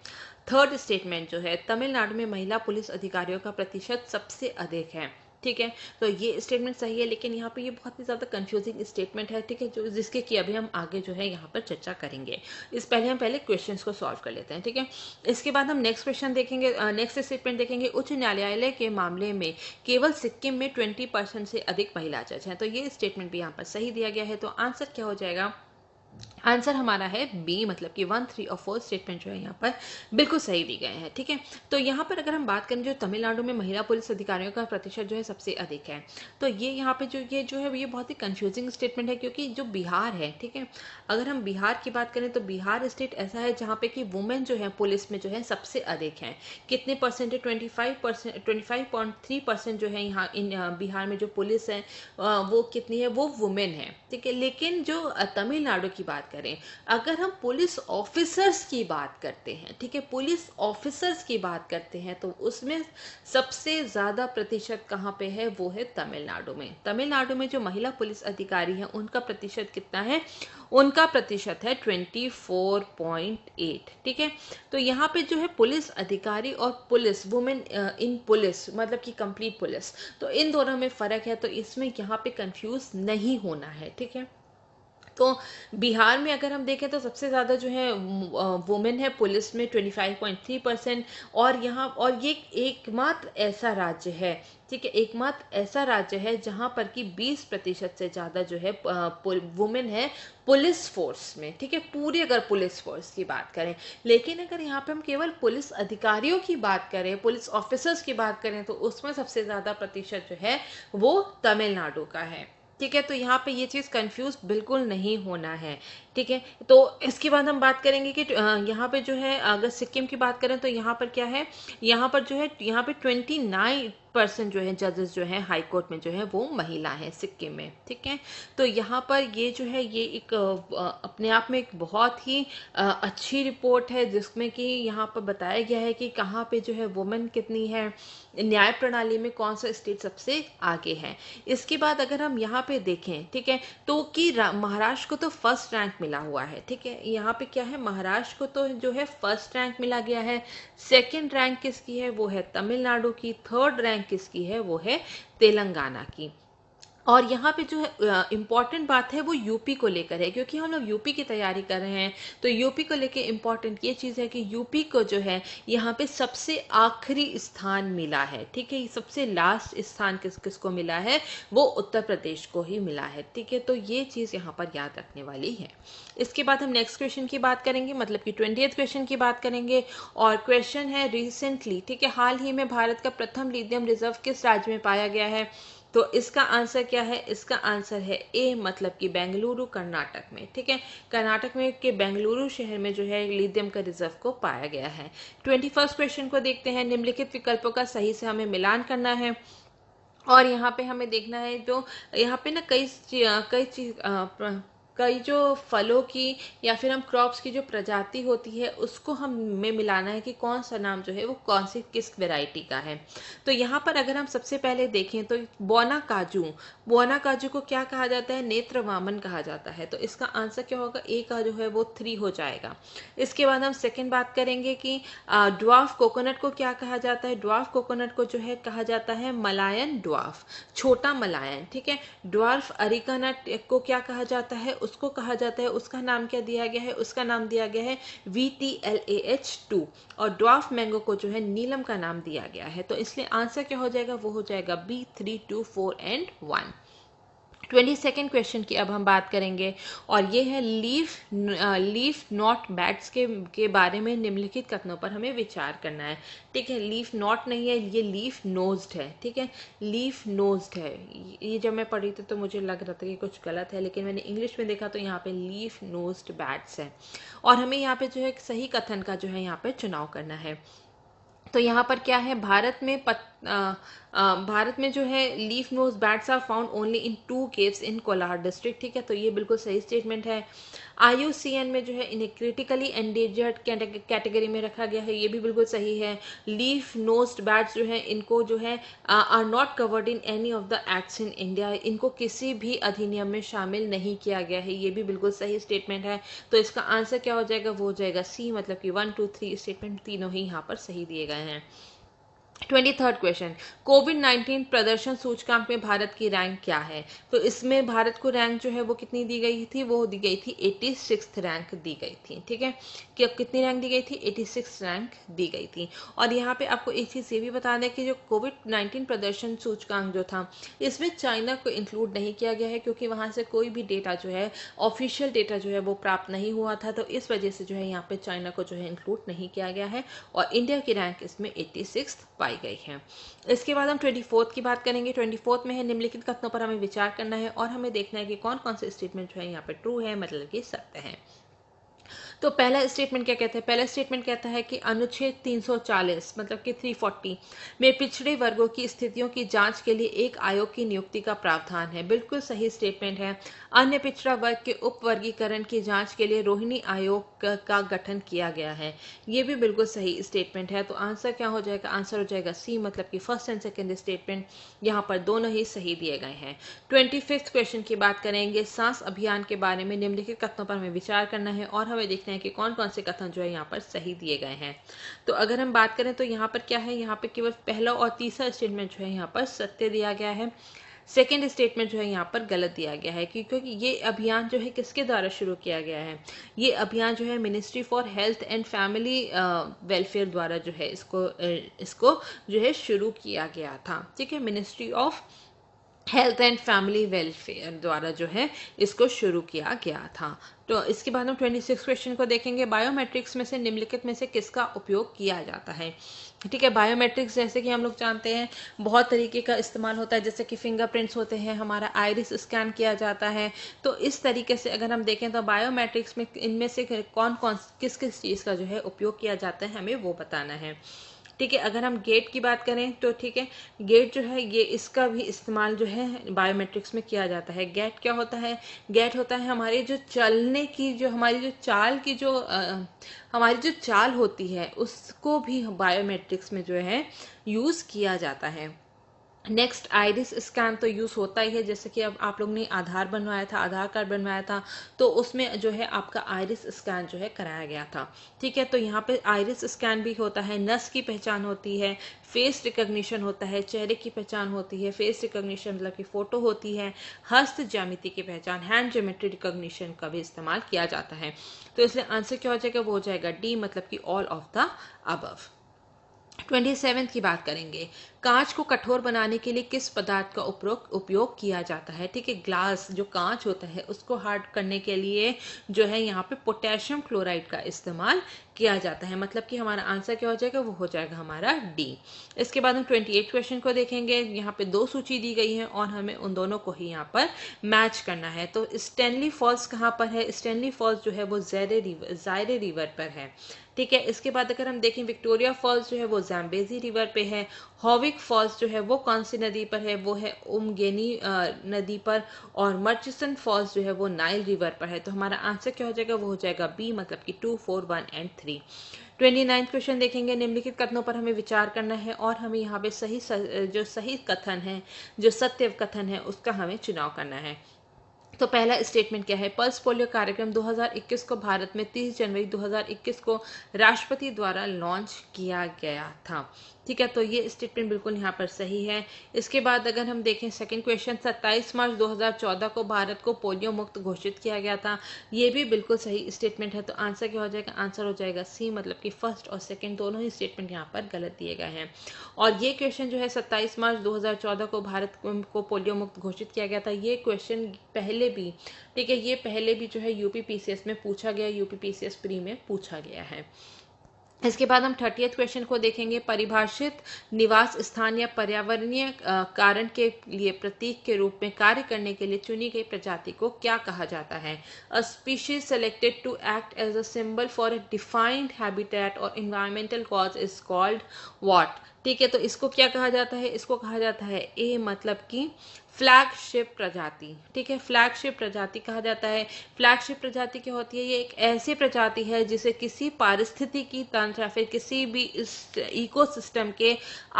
थर्ड स्टेटमेंट जो है तमिलनाडु में महिला पुलिस अधिकारियों का प्रतिशत सबसे अधिक है ठीक है तो ये स्टेटमेंट सही है लेकिन यहाँ पे ये बहुत ही ज़्यादा कंफ्यूजिंग स्टेटमेंट है ठीक है जो जिसके की अभी हम आगे जो है यहाँ पर चर्चा करेंगे इस पहले हम पहले क्वेश्चन को सॉल्व कर लेते हैं ठीक है इसके बाद हम नेक्स्ट क्वेश्चन देखेंगे नेक्स्ट स्टेटमेंट देखेंगे उच्च न्यायालय के मामले में केवल सिक्किम में ट्वेंटी से अधिक महिला जज हैं तो ये स्टेटमेंट भी यहाँ पर सही दिया गया है तो आंसर क्या हो जाएगा आंसर हमारा है बी मतलब कि वन थ्री और फोर स्टेटमेंट जो है यहाँ पर बिल्कुल सही दी गए हैं ठीक है तो यहाँ पर अगर हम बात करें जो तमिलनाडु में महिला पुलिस अधिकारियों का प्रतिशत जो है सबसे अधिक है तो ये यहाँ पे जो ये जो है ये बहुत ही कंफ्यूजिंग स्टेटमेंट है क्योंकि जो बिहार है ठीक है अगर हम बिहार की बात करें तो बिहार स्टेट ऐसा है जहाँ पे कि वुमेन जो है पुलिस में जो है सबसे अधिक है कितने परसेंट है twenty five percent twenty five point three percent जो है यहाँ इन बिहार में जो पुलिस है वो कितनी है वो वुमेन है ठीक है लेकिन जो तमिलनाडु की की बात करें अगर हम पुलिस ऑफिसर्स की बात करते हैं ठीक है पुलिस ऑफिसर्स की बात करते हैं तो उसमें सबसे ज़्यादा प्रतिशत कहाँ पे है वो है तमिलनाडु में तमिलनाडु में जो महिला पुलिस अधिकारी हैं उनका प्रतिशत कितना है उनका प्रतिशत है 24.8 ठीक है तो यहाँ पे जो है पुलिस अधिकारी और पुलिस वुमेन इन पुलिस मतलब कि कंप्लीट पुलिस तो इन दोनों में फ़र्क है तो इसमें यहाँ पे कंफ्यूज नहीं होना है ठीक है तो बिहार में अगर हम देखें तो सबसे ज़्यादा जो है वुमेन है पुलिस में 25.3 परसेंट और यहाँ और ये एकमात्र ऐसा राज्य है ठीक है एकमात्र ऐसा राज्य है जहाँ पर कि 20 प्रतिशत से ज़्यादा जो है वुमेन है पुलिस फोर्स में ठीक है पूरी अगर पुलिस फोर्स की बात करें लेकिन अगर यहाँ पे हम केवल पुलिस अधिकारियों की बात करें पुलिस ऑफिसर्स की बात करें तो उसमें सबसे ज़्यादा प्रतिशत जो है वो तमिलनाडु का है ठीक है तो यहाँ पे ये चीज़ कंफ्यूज बिल्कुल नहीं होना है ठीक है तो इसके बाद हम बात करेंगे कि यहाँ पर जो है अगर सिक्किम की बात करें तो यहाँ पर क्या है यहाँ पर जो है यहाँ पर ट्वेंटी नाइन परसेंट जो है जजेस जो है हाई कोर्ट में जो है वो महिला है सिक्किम में ठीक है तो यहाँ पर ये जो है ये एक अपने आप में एक बहुत ही अच्छी रिपोर्ट है जिसमें कि यहाँ पर बताया गया है कि कहाँ पे जो है वुमेन कितनी है न्याय प्रणाली में कौन सा स्टेट सबसे आगे है इसके बाद अगर हम यहाँ पे देखें ठीक है तो कि महाराष्ट्र को तो फर्स्ट रैंक मिला हुआ है ठीक है यहाँ पे क्या है महाराष्ट्र को तो जो है फर्स्ट रैंक मिला गया है सेकंड रैंक किसकी है वो है तमिलनाडु की थर्ड रैंक किसकी है वो है तेलंगाना की और यहाँ पे जो है इम्पॉर्टेंट बात है वो यूपी को लेकर है क्योंकि हम लोग यूपी की तैयारी कर रहे हैं तो यूपी को लेकर इम्पॉर्टेंट ये चीज़ है कि यूपी को जो है यहाँ पे सबसे आखिरी स्थान मिला है ठीक है सबसे लास्ट स्थान किस किस को मिला है वो उत्तर प्रदेश को ही मिला है ठीक है तो ये चीज़ यहाँ पर याद रखने वाली है इसके बाद हम नेक्स्ट क्वेश्चन की बात करेंगे मतलब कि ट्वेंटी क्वेश्चन की बात करेंगे और क्वेश्चन है रिसेंटली ठीक है हाल ही में भारत का प्रथम लिथियम रिजर्व किस राज्य में पाया गया है तो इसका आंसर क्या है इसका आंसर है ए मतलब कि बेंगलुरु कर्नाटक में ठीक है कर्नाटक में के बेंगलुरु शहर में जो है लिथियम का रिजर्व को पाया गया है ट्वेंटी फर्स्ट क्वेश्चन को देखते हैं निम्नलिखित विकल्पों का सही से हमें मिलान करना है और यहाँ पे हमें देखना है जो यहाँ पे ना कई कई चीज कई जो फलों की या फिर हम क्रॉप्स की जो प्रजाति होती है उसको हम में मिलाना है कि कौन सा नाम जो है वो कौन सी किस वैरायटी का है तो यहाँ पर अगर हम सबसे पहले देखें तो बोना काजू बोना काजू को क्या कहा जाता है नेत्र वामन कहा जाता है तो इसका आंसर क्या होगा ए का जो है वो थ्री हो जाएगा इसके बाद हम सेकेंड बात करेंगे कि ड्वाफ कोकोनट को क्या कहा जाता है ड्वाफ कोकोनट को जो है कहा जाता है मलायन ड्वाफ छोटा मलायन ठीक है ड्वाफ अरिकानट को क्या कहा जाता है उस उसको कहा जाता है उसका नाम क्या दिया गया है उसका नाम दिया गया है V T L A H two और ड्वाफ मैंगो को जो है नीलम का नाम दिया गया है तो इसलिए आंसर क्या हो जाएगा वो हो जाएगा B three two four and one twenty second question की अब हम बात करेंगे और ये है लीफ लीफ नॉट बैट्स के के बारे में निम्नलिखित कथनों पर हमें विचार करना है ठीक है लीफ नॉट नहीं है ये लीफ नोज्ड है ठीक है लीफ नोज्ड है ये जब मैं पढ़ी थी तो मुझे लग रहा था कि कुछ गलत है लेकिन मैंने इंग्लिश में देखा तो यहाँ पे लीफ नोज्ड बैट्स है और हमें यहाँ पे जो है सही कथन का जो है यहाँ पे चुनाव करना है तो यहाँ पर क्या है भारत में पत भारत में जो है leaf nose bats are found only in two caves in Kolar district ठीक है तो ये बिल्कुल सही स्टेटमेंट है आई में जो है इन्हें क्रिटिकली एंडेजर्ड कैटेगरी में रखा गया है ये भी बिल्कुल सही है लीफ नोस्ड बैट्स जो है इनको जो है are not covered in any of the acts in India इनको किसी भी अधिनियम में शामिल नहीं किया गया है ये भी बिल्कुल सही स्टेटमेंट है तो इसका आंसर क्या हो जाएगा वो हो जाएगा सी मतलब कि वन टू थ्री स्टेटमेंट तीनों ही यहाँ पर सही दिए गए हैं twenty third question COVID nineteen प्रदर्शन सूचकांक में भारत की रैंक क्या है तो इसमें भारत को रैंक जो है वो कितनी दी गई थी वो दी गई थी एटी सिक्स रैंक दी गई थी ठीक है कि अब कितनी रैंक दी गई थी एटी सिक्स रैंक दी गई थी और यहाँ पे आपको एक चीज़ ये भी बता दें कि जो कोविड नाइन्टीन प्रदर्शन सूचकांक जो था इसमें चाइना को इंक्लूड नहीं किया गया है क्योंकि वहाँ से कोई भी डेटा जो है ऑफिशियल डेटा जो है वो प्राप्त नहीं हुआ था तो इस वजह से जो है यहाँ पे चाइना को जो है इंक्लूड नहीं किया गया है और इंडिया की रैंक इसमें एट्टी सिक्स पाई पाई गई हैं इसके बाद हम ट्वेंटी फोर्थ की बात करेंगे ट्वेंटी फोर्थ में है निम्नलिखित कथनों पर हमें विचार करना है और हमें देखना है कि कौन कौन से स्टेटमेंट जो है यहाँ पर ट्रू है मतलब कि सत्य है तो पहला स्टेटमेंट क्या कहता है पहला स्टेटमेंट कहता है कि अनुच्छेद 340 मतलब कि 340 में पिछड़े वर्गों की स्थितियों की जांच के लिए एक आयोग की नियुक्ति का प्रावधान है बिल्कुल सही स्टेटमेंट है अन्य पिछड़ा वर्ग के उपवर्गीकरण की जांच के लिए रोहिणी आयोग का गठन किया गया है ये भी बिल्कुल सही स्टेटमेंट है तो आंसर क्या हो जाएगा आंसर हो जाएगा सी मतलब कि फर्स्ट एंड सेकेंड स्टेटमेंट यहाँ पर दोनों ही सही दिए गए हैं ट्वेंटी क्वेश्चन की बात करेंगे सांस अभियान के बारे में निम्नलिखित कथनों पर हमें विचार करना है और हमें देखना देखते हैं कि कौन कौन से कथन जो है यहाँ पर सही दिए गए हैं तो अगर हम बात करें तो यहाँ पर क्या है यहाँ पर केवल पहला और तीसरा स्टेटमेंट जो है यहाँ पर सत्य दिया गया है सेकेंड स्टेटमेंट जो है यहाँ पर गलत दिया गया है क्योंकि ये अभियान जो है किसके द्वारा शुरू किया गया है ये अभियान जो है ministry for health and family welfare द्वारा जो है इसको इसको जो है शुरू किया गया था ठीक है ministry of health and family welfare द्वारा जो है इसको शुरू किया गया था तो इसके बाद हम ट्वेंटी सिक्स क्वेश्चन को देखेंगे बायोमेट्रिक्स में से निम्नलिखित में से किसका उपयोग किया जाता है ठीक है बायोमेट्रिक्स जैसे कि हम लोग जानते हैं बहुत तरीके का इस्तेमाल होता है जैसे कि फिंगरप्रिंट्स होते हैं हमारा आयरिस स्कैन किया जाता है तो इस तरीके से अगर हम देखें तो बायोमेट्रिक्स में इनमें से कौन कौन किस किस चीज़ का जो है उपयोग किया जाता है हमें वो बताना है ठीक है अगर हम गेट की बात करें तो ठीक है गेट जो है ये इसका भी इस्तेमाल जो है बायोमेट्रिक्स में किया जाता है गेट क्या होता है गेट होता है हमारे जो चलने की जो हमारी जो चाल की जो आ, हमारी जो चाल होती है उसको भी बायोमेट्रिक्स में जो है यूज़ किया जाता है नेक्स्ट आयरिस स्कैन तो यूज़ होता ही है जैसे कि अब आप लोग ने आधार बनवाया था आधार कार्ड बनवाया था तो उसमें जो है आपका आयरिस स्कैन जो है कराया गया था ठीक है तो यहाँ पे आयरिस स्कैन भी होता है नस की पहचान होती है फेस रिकॉग्निशन होता है चेहरे की पहचान होती है फेस रिकॉग्निशन मतलब की फ़ोटो होती है हस्त ज्यामिति की पहचान हैंड जोमेट्री रिकॉग्निशन का भी इस्तेमाल किया जाता है तो इसलिए आंसर क्या हो जाएगा वो हो जाएगा डी मतलब की all of the above twenty seven की बात करेंगे कांच को कठोर बनाने के लिए किस पदार्थ का उपयोग उपयोग किया जाता है ठीक है ग्लास जो कांच होता है उसको हार्ड करने के लिए जो है यहाँ पे पोटेशियम क्लोराइड का इस्तेमाल किया जाता है मतलब कि हमारा आंसर क्या हो जाएगा वो हो जाएगा हमारा डी इसके बाद हम ट्वेंटी एट क्वेश्चन को देखेंगे यहाँ पे दो सूची दी गई है और हमें उन दोनों को ही यहाँ पर मैच करना है तो स्टेनली फॉल्स कहाँ पर है स्टेनली फॉल्स जो है वो जैरे रिवर जायरे रिवर पर है ठीक है इसके बाद अगर हम देखें विक्टोरिया फॉल्स जो है वो जैम्बेजी रिवर पे है हॉविक फॉल्स जो है वो कौन सी नदी पर है वो है उमगेनी नदी पर और मर्चिसन फॉल्स जो है वो नाइल रिवर पर है तो हमारा आंसर क्या हो जाएगा वो हो जाएगा बी मतलब कि two four one and three twenty ninth question देखेंगे निम्नलिखित कथनों पर हमें विचार करना है और हमें यहाँ पे सही जो सही कथन है जो सत्य कथन है उसका हमें चुनाव करना है तो पहला स्टेटमेंट क्या है पल्स पोलियो कार्यक्रम 2021 को भारत में 30 जनवरी 2021 को राष्ट्रपति द्वारा लॉन्च किया गया था ठीक है तो ये स्टेटमेंट बिल्कुल यहाँ पर सही है इसके बाद अगर हम देखें सेकंड क्वेश्चन 27 मार्च 2014 को भारत को पोलियो मुक्त घोषित किया गया था ये भी बिल्कुल सही स्टेटमेंट है तो आंसर क्या हो जाएगा आंसर हो जाएगा सी मतलब कि फर्स्ट और सेकेंड दोनों ही स्टेटमेंट यहाँ पर गलत दिए गए हैं और ये क्वेश्चन जो है सत्ताईस मार्च दो को भारत को पोलियो मुक्त घोषित किया गया था ये क्वेश्चन पहले भी ठीक है ये पहले भी जो है यूपी में पूछा गया यूपी पी प्री में पूछा गया है इसके बाद हम थर्टी क्वेश्चन को देखेंगे परिभाषित निवास स्थान या पर्यावरणीय कारण के लिए प्रतीक के रूप में कार्य करने के लिए चुनी गई प्रजाति को क्या कहा जाता है a species selected to act as a symbol for a defined habitat और environmental cause is called what ठीक है तो इसको क्या कहा जाता है इसको कहा जाता है ए मतलब कि फ्लैगशिप प्रजाति ठीक है फ्लैगशिप प्रजाति कहा जाता है फ्लैगशिप प्रजाति क्या होती है ये एक ऐसी प्रजाति है जिसे किसी पारिस्थितिकी तंत्र या फिर किसी भी इकोसिस्टम के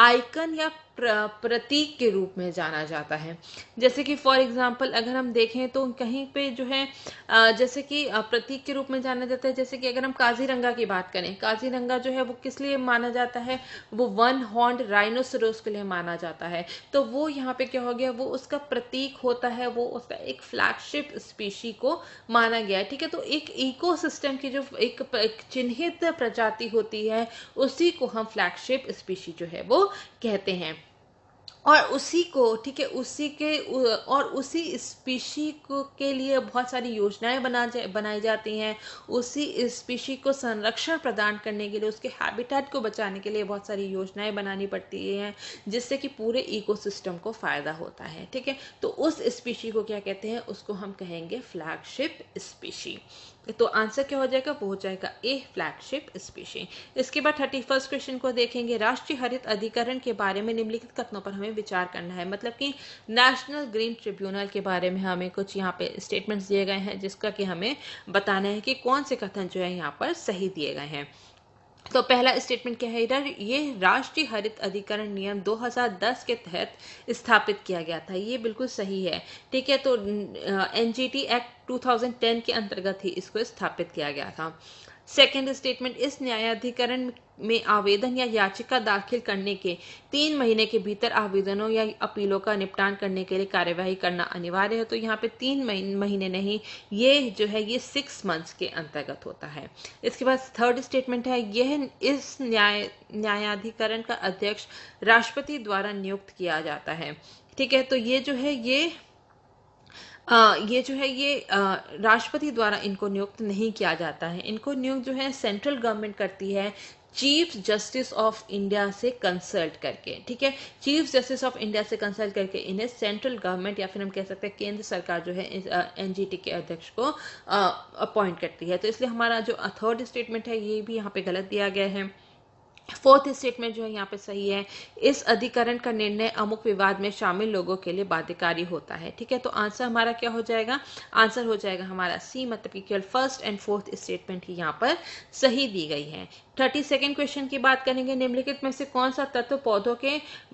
आइकन या प्रतीक के रूप में जाना जाता है जैसे कि फॉर एग्जांपल अगर हम देखें तो कहीं पे जो है जैसे कि प्रतीक के रूप में जाना जाता है जैसे कि अगर हम काजीरंगा की बात करें काजीरंगा जो है वो किस लिए माना जाता है वो वन हॉर्न राइनोसरोस के लिए माना जाता है तो वो यहाँ पे क्या हो गया वो उस उसका प्रतीक होता है वो उसका एक फ्लैगशिप स्पीशी को माना गया है ठीक है तो एक इकोसिस्टम की जो एक, एक चिन्हित प्रजाति होती है उसी को हम फ्लैगशिप स्पीशी जो है वो कहते हैं और उसी को ठीक है उसी के और उसी स्पीशी को के लिए बहुत सारी योजनाएं बना जा बनाई जाती हैं उसी स्पीशी को संरक्षण प्रदान करने के लिए उसके हैबिटेट को बचाने के लिए बहुत सारी योजनाएं बनानी पड़ती हैं जिससे कि पूरे इकोसिस्टम को फ़ायदा होता है ठीक है तो उस स्पीशी को क्या कहते हैं उसको हम कहेंगे फ्लैगशिप स्पीशी तो आंसर क्या हो जाएगा वो हो जाएगा ए फ्लैगशिप स्पीशी इसके बाद थर्टी फर्स्ट क्वेश्चन को देखेंगे राष्ट्रीय हरित अधिकरण के बारे में निम्नलिखित कथनों पर हमें विचार करना है मतलब कि नेशनल ग्रीन ट्रिब्यूनल के बारे में हमें कुछ यहाँ पे स्टेटमेंट्स दिए गए हैं जिसका कि हमें बताना है कि कौन से कथन जो है यहाँ पर सही दिए गए हैं तो पहला स्टेटमेंट क्या है इधर ये राष्ट्रीय हरित अधिकरण नियम 2010 के तहत स्थापित किया गया था ये बिल्कुल सही है ठीक है तो एन एक्ट 2010 के अंतर्गत ही इसको स्थापित किया गया था सेकेंड स्टेटमेंट इस न्यायाधिकरण में आवेदन या याचिका दाखिल करने के तीन महीने के भीतर आवेदनों या अपीलों का निपटान करने के लिए कार्यवाही करना अनिवार्य है तो यहाँ पे तीन महीने नहीं ये जो है ये सिक्स मंथ्स के अंतर्गत होता है इसके बाद थर्ड स्टेटमेंट है यह इस न्याय न्यायाधिकरण का अध्यक्ष राष्ट्रपति द्वारा नियुक्त किया जाता है ठीक है तो ये जो है ये आ, ये जो है ये राष्ट्रपति द्वारा इनको नियुक्त नहीं किया जाता है इनको नियुक्त जो है सेंट्रल गवर्नमेंट करती है चीफ जस्टिस ऑफ इंडिया से कंसल्ट करके ठीक है चीफ जस्टिस ऑफ इंडिया से कंसल्ट करके इन्हें सेंट्रल गवर्नमेंट या फिर हम कह सकते हैं केंद्र सरकार जो है एन के अध्यक्ष को अपॉइंट करती है तो इसलिए हमारा जो थर्ड स्टेटमेंट है ये भी यहाँ पे गलत दिया गया है फोर्थ स्टेटमेंट जो है यहाँ पे सही है इस अधिकरण का निर्णय अमुक विवाद में शामिल लोगों के लिए बाध्यकारी होता है ठीक है तो आंसर हमारा क्या हो जाएगा आंसर हो जाएगा हमारा सी मतलब कि केवल फर्स्ट एंड फोर्थ स्टेटमेंट ही यहाँ पर सही दी गई है थर्टी सेकेंड क्वेश्चन की बात करेंगे निम्नलिखित में से कौन सा तत्व पौधों के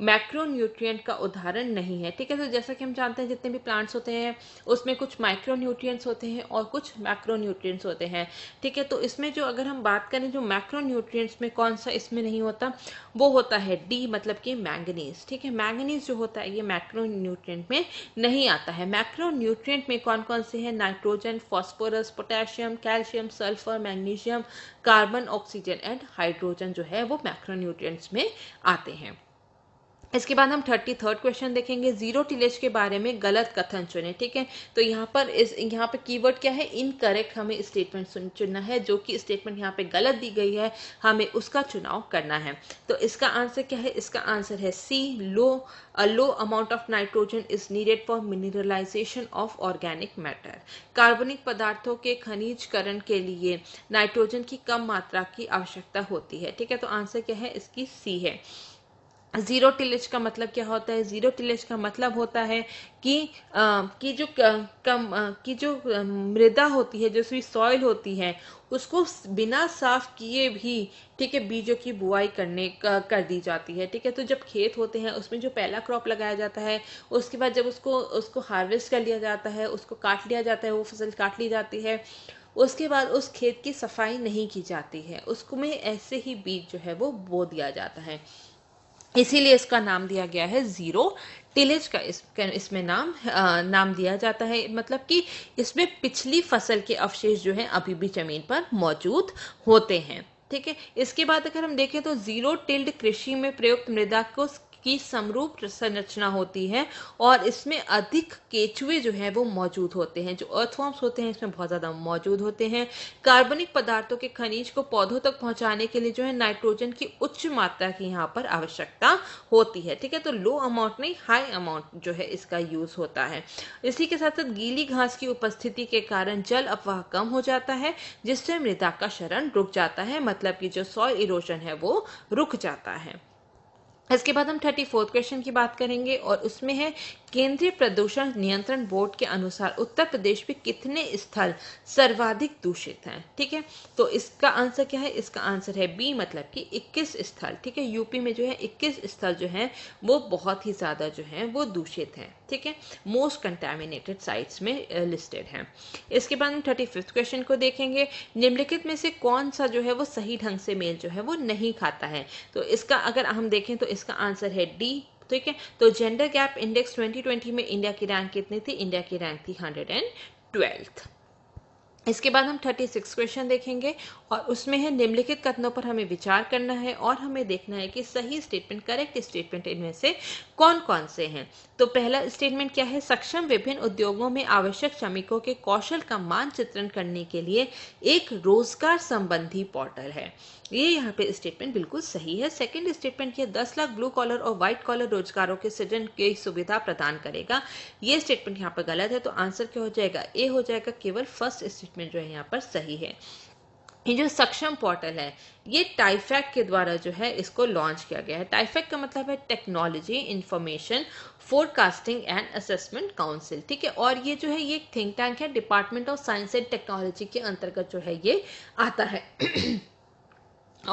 मैक्रोन्यूट्रिएंट का उदाहरण नहीं है ठीक है तो जैसा कि हम जानते हैं जितने भी प्लांट्स होते हैं उसमें कुछ माइक्रोन्यूट्रिएंट्स होते हैं और कुछ मैक्रोन्यूट्रिएंट्स होते हैं ठीक है तो इसमें जो अगर हम बात करें जो मैक्रोन्यूट्रिएंट्स में कौन सा इसमें नहीं होता वो होता है डी मतलब कि मैंगनीज ठीक है मैंगनीज जो होता है ये मैक्रोन्यूट्रिएंट में नहीं आता है मैक्रोन्यूट्रिएंट में कौन कौन से है nitrogen phosphorus potassium calcium sulphur magnesium carbon oxygen and hydrogen जो है वो मैक्रोन्यूट्रिएंट्स में आते हैं इसके बाद हम थर्टी थर्ड क्वेश्चन देखेंगे जीरो टिलेज के बारे में गलत कथन चुने ठीक है तो यहाँ पर इस यहाँ पर कीवर्ड क्या है इनकरेक्ट हमें स्टेटमेंट चुनना है जो कि स्टेटमेंट यहाँ पे गलत दी गई है हमें उसका चुनाव करना है तो इसका आंसर क्या है इसका आंसर है C low a low amount of nitrogen is needed for mineralisation of organic matter कार्बनिक पदार्थों के खनिजकरण के लिए नाइट्रोजन की कम मात्रा की आवश्यकता होती है ठीक है तो आंसर क्या है इसकी सी है ज़ीरो टिलेज का मतलब क्या होता है ज़ीरो टिलेज का मतलब होता है कि आ, कि जो कम की जो मृदा होती है जो सॉइल होती है उसको बिना साफ किए भी ठीक है बीजों की बुआई करने का कर दी जाती है ठीक है तो जब खेत होते हैं उसमें जो पहला क्रॉप लगाया जाता है उसके बाद जब उसको उसको हार्वेस्ट कर लिया जाता है उसको काट लिया जाता है वो फसल काट ली जाती है उसके बाद उस खेत की सफाई नहीं की जाती है उसको में ऐसे ही बीज जो है वो बो दिया जाता है इसीलिए इसका नाम दिया गया है ज़ीरो टिलेज का इस इसमें नाम आ, नाम दिया जाता है मतलब कि इसमें पिछली फसल के अवशेष जो हैं अभी भी ज़मीन पर मौजूद होते हैं ठीक है इसके बाद अगर हम देखें तो जीरो टिल्ड कृषि में प्रयुक्त मृदा को की समरूप संरचना होती है और इसमें अधिक केचुए जो है वो मौजूद होते हैं जो अर्थवॉर्म्स होते हैं इसमें बहुत ज़्यादा मौजूद होते हैं कार्बनिक पदार्थों के खनिज को पौधों तक पहुंचाने के लिए जो है नाइट्रोजन की उच्च मात्रा की यहाँ पर आवश्यकता होती है ठीक है तो लो अमाउंट नहीं हाई अमाउंट जो है इसका यूज़ होता है इसी के साथ साथ गीली घास की उपस्थिति के कारण जल अपवाह कम हो जाता है जिससे मृदा का शरण रुक जाता है मतलब कि जो सॉइल इरोजन है वो रुक जाता है इसके बाद हम थर्टी फोर्थ क्वेश्चन की बात करेंगे और उसमें है केंद्रीय प्रदूषण नियंत्रण बोर्ड के अनुसार उत्तर प्रदेश में कितने स्थल सर्वाधिक दूषित हैं ठीक है तो इसका आंसर क्या है इसका आंसर है बी मतलब कि 21 स्थल ठीक है यूपी में जो है 21 स्थल जो है वो बहुत ही ज़्यादा जो है वो दूषित हैं ठीक है मोस्ट कंटेमिनेटेड साइट्स में लिस्टेड uh, हैं इसके बाद हम थर्टी फिफ्थ क्वेश्चन को देखेंगे निम्नलिखित में से कौन सा जो है वो सही ढंग से मेल जो है वो नहीं खाता है तो इसका अगर हम देखें तो इसका आंसर है डी ठीक है तो जेंडर गैप इंडेक्स 2020 में इंडिया की रैंक कितनी थी इंडिया की रैंक थी हंड्रेड एंड ट्वेल्थ इसके बाद हम 36 क्वेश्चन देखेंगे और उसमें है निम्नलिखित कथनों पर हमें विचार करना है और हमें देखना है कि सही स्टेटमेंट करेक्ट स्टेटमेंट इनमें से कौन कौन से हैं तो पहला स्टेटमेंट क्या है सक्षम विभिन्न उद्योगों में आवश्यक श्रमिकों के कौशल का मानचित्रण करने के लिए एक रोजगार संबंधी पोर्टल है ये यहाँ पे स्टेटमेंट बिल्कुल सही है सेकंड स्टेटमेंट यह दस लाख ब्लू कॉलर और व्हाइट कॉलर रोजगारों के सृजन की सुविधा प्रदान करेगा ये स्टेटमेंट यहाँ पर गलत है तो आंसर क्या हो जाएगा ए हो जाएगा केवल फर्स्ट स्टेटमेंट जो है यहाँ पर सही है ये जो सक्षम पोर्टल है ये टाइफैक के द्वारा जो है इसको लॉन्च किया गया है टाइफैक का मतलब है technology information forecasting and assessment council ठीक है और ये जो है ये थिंक टैंक है department of science and technology के अंतर्गत जो है ये आता है (clears throat)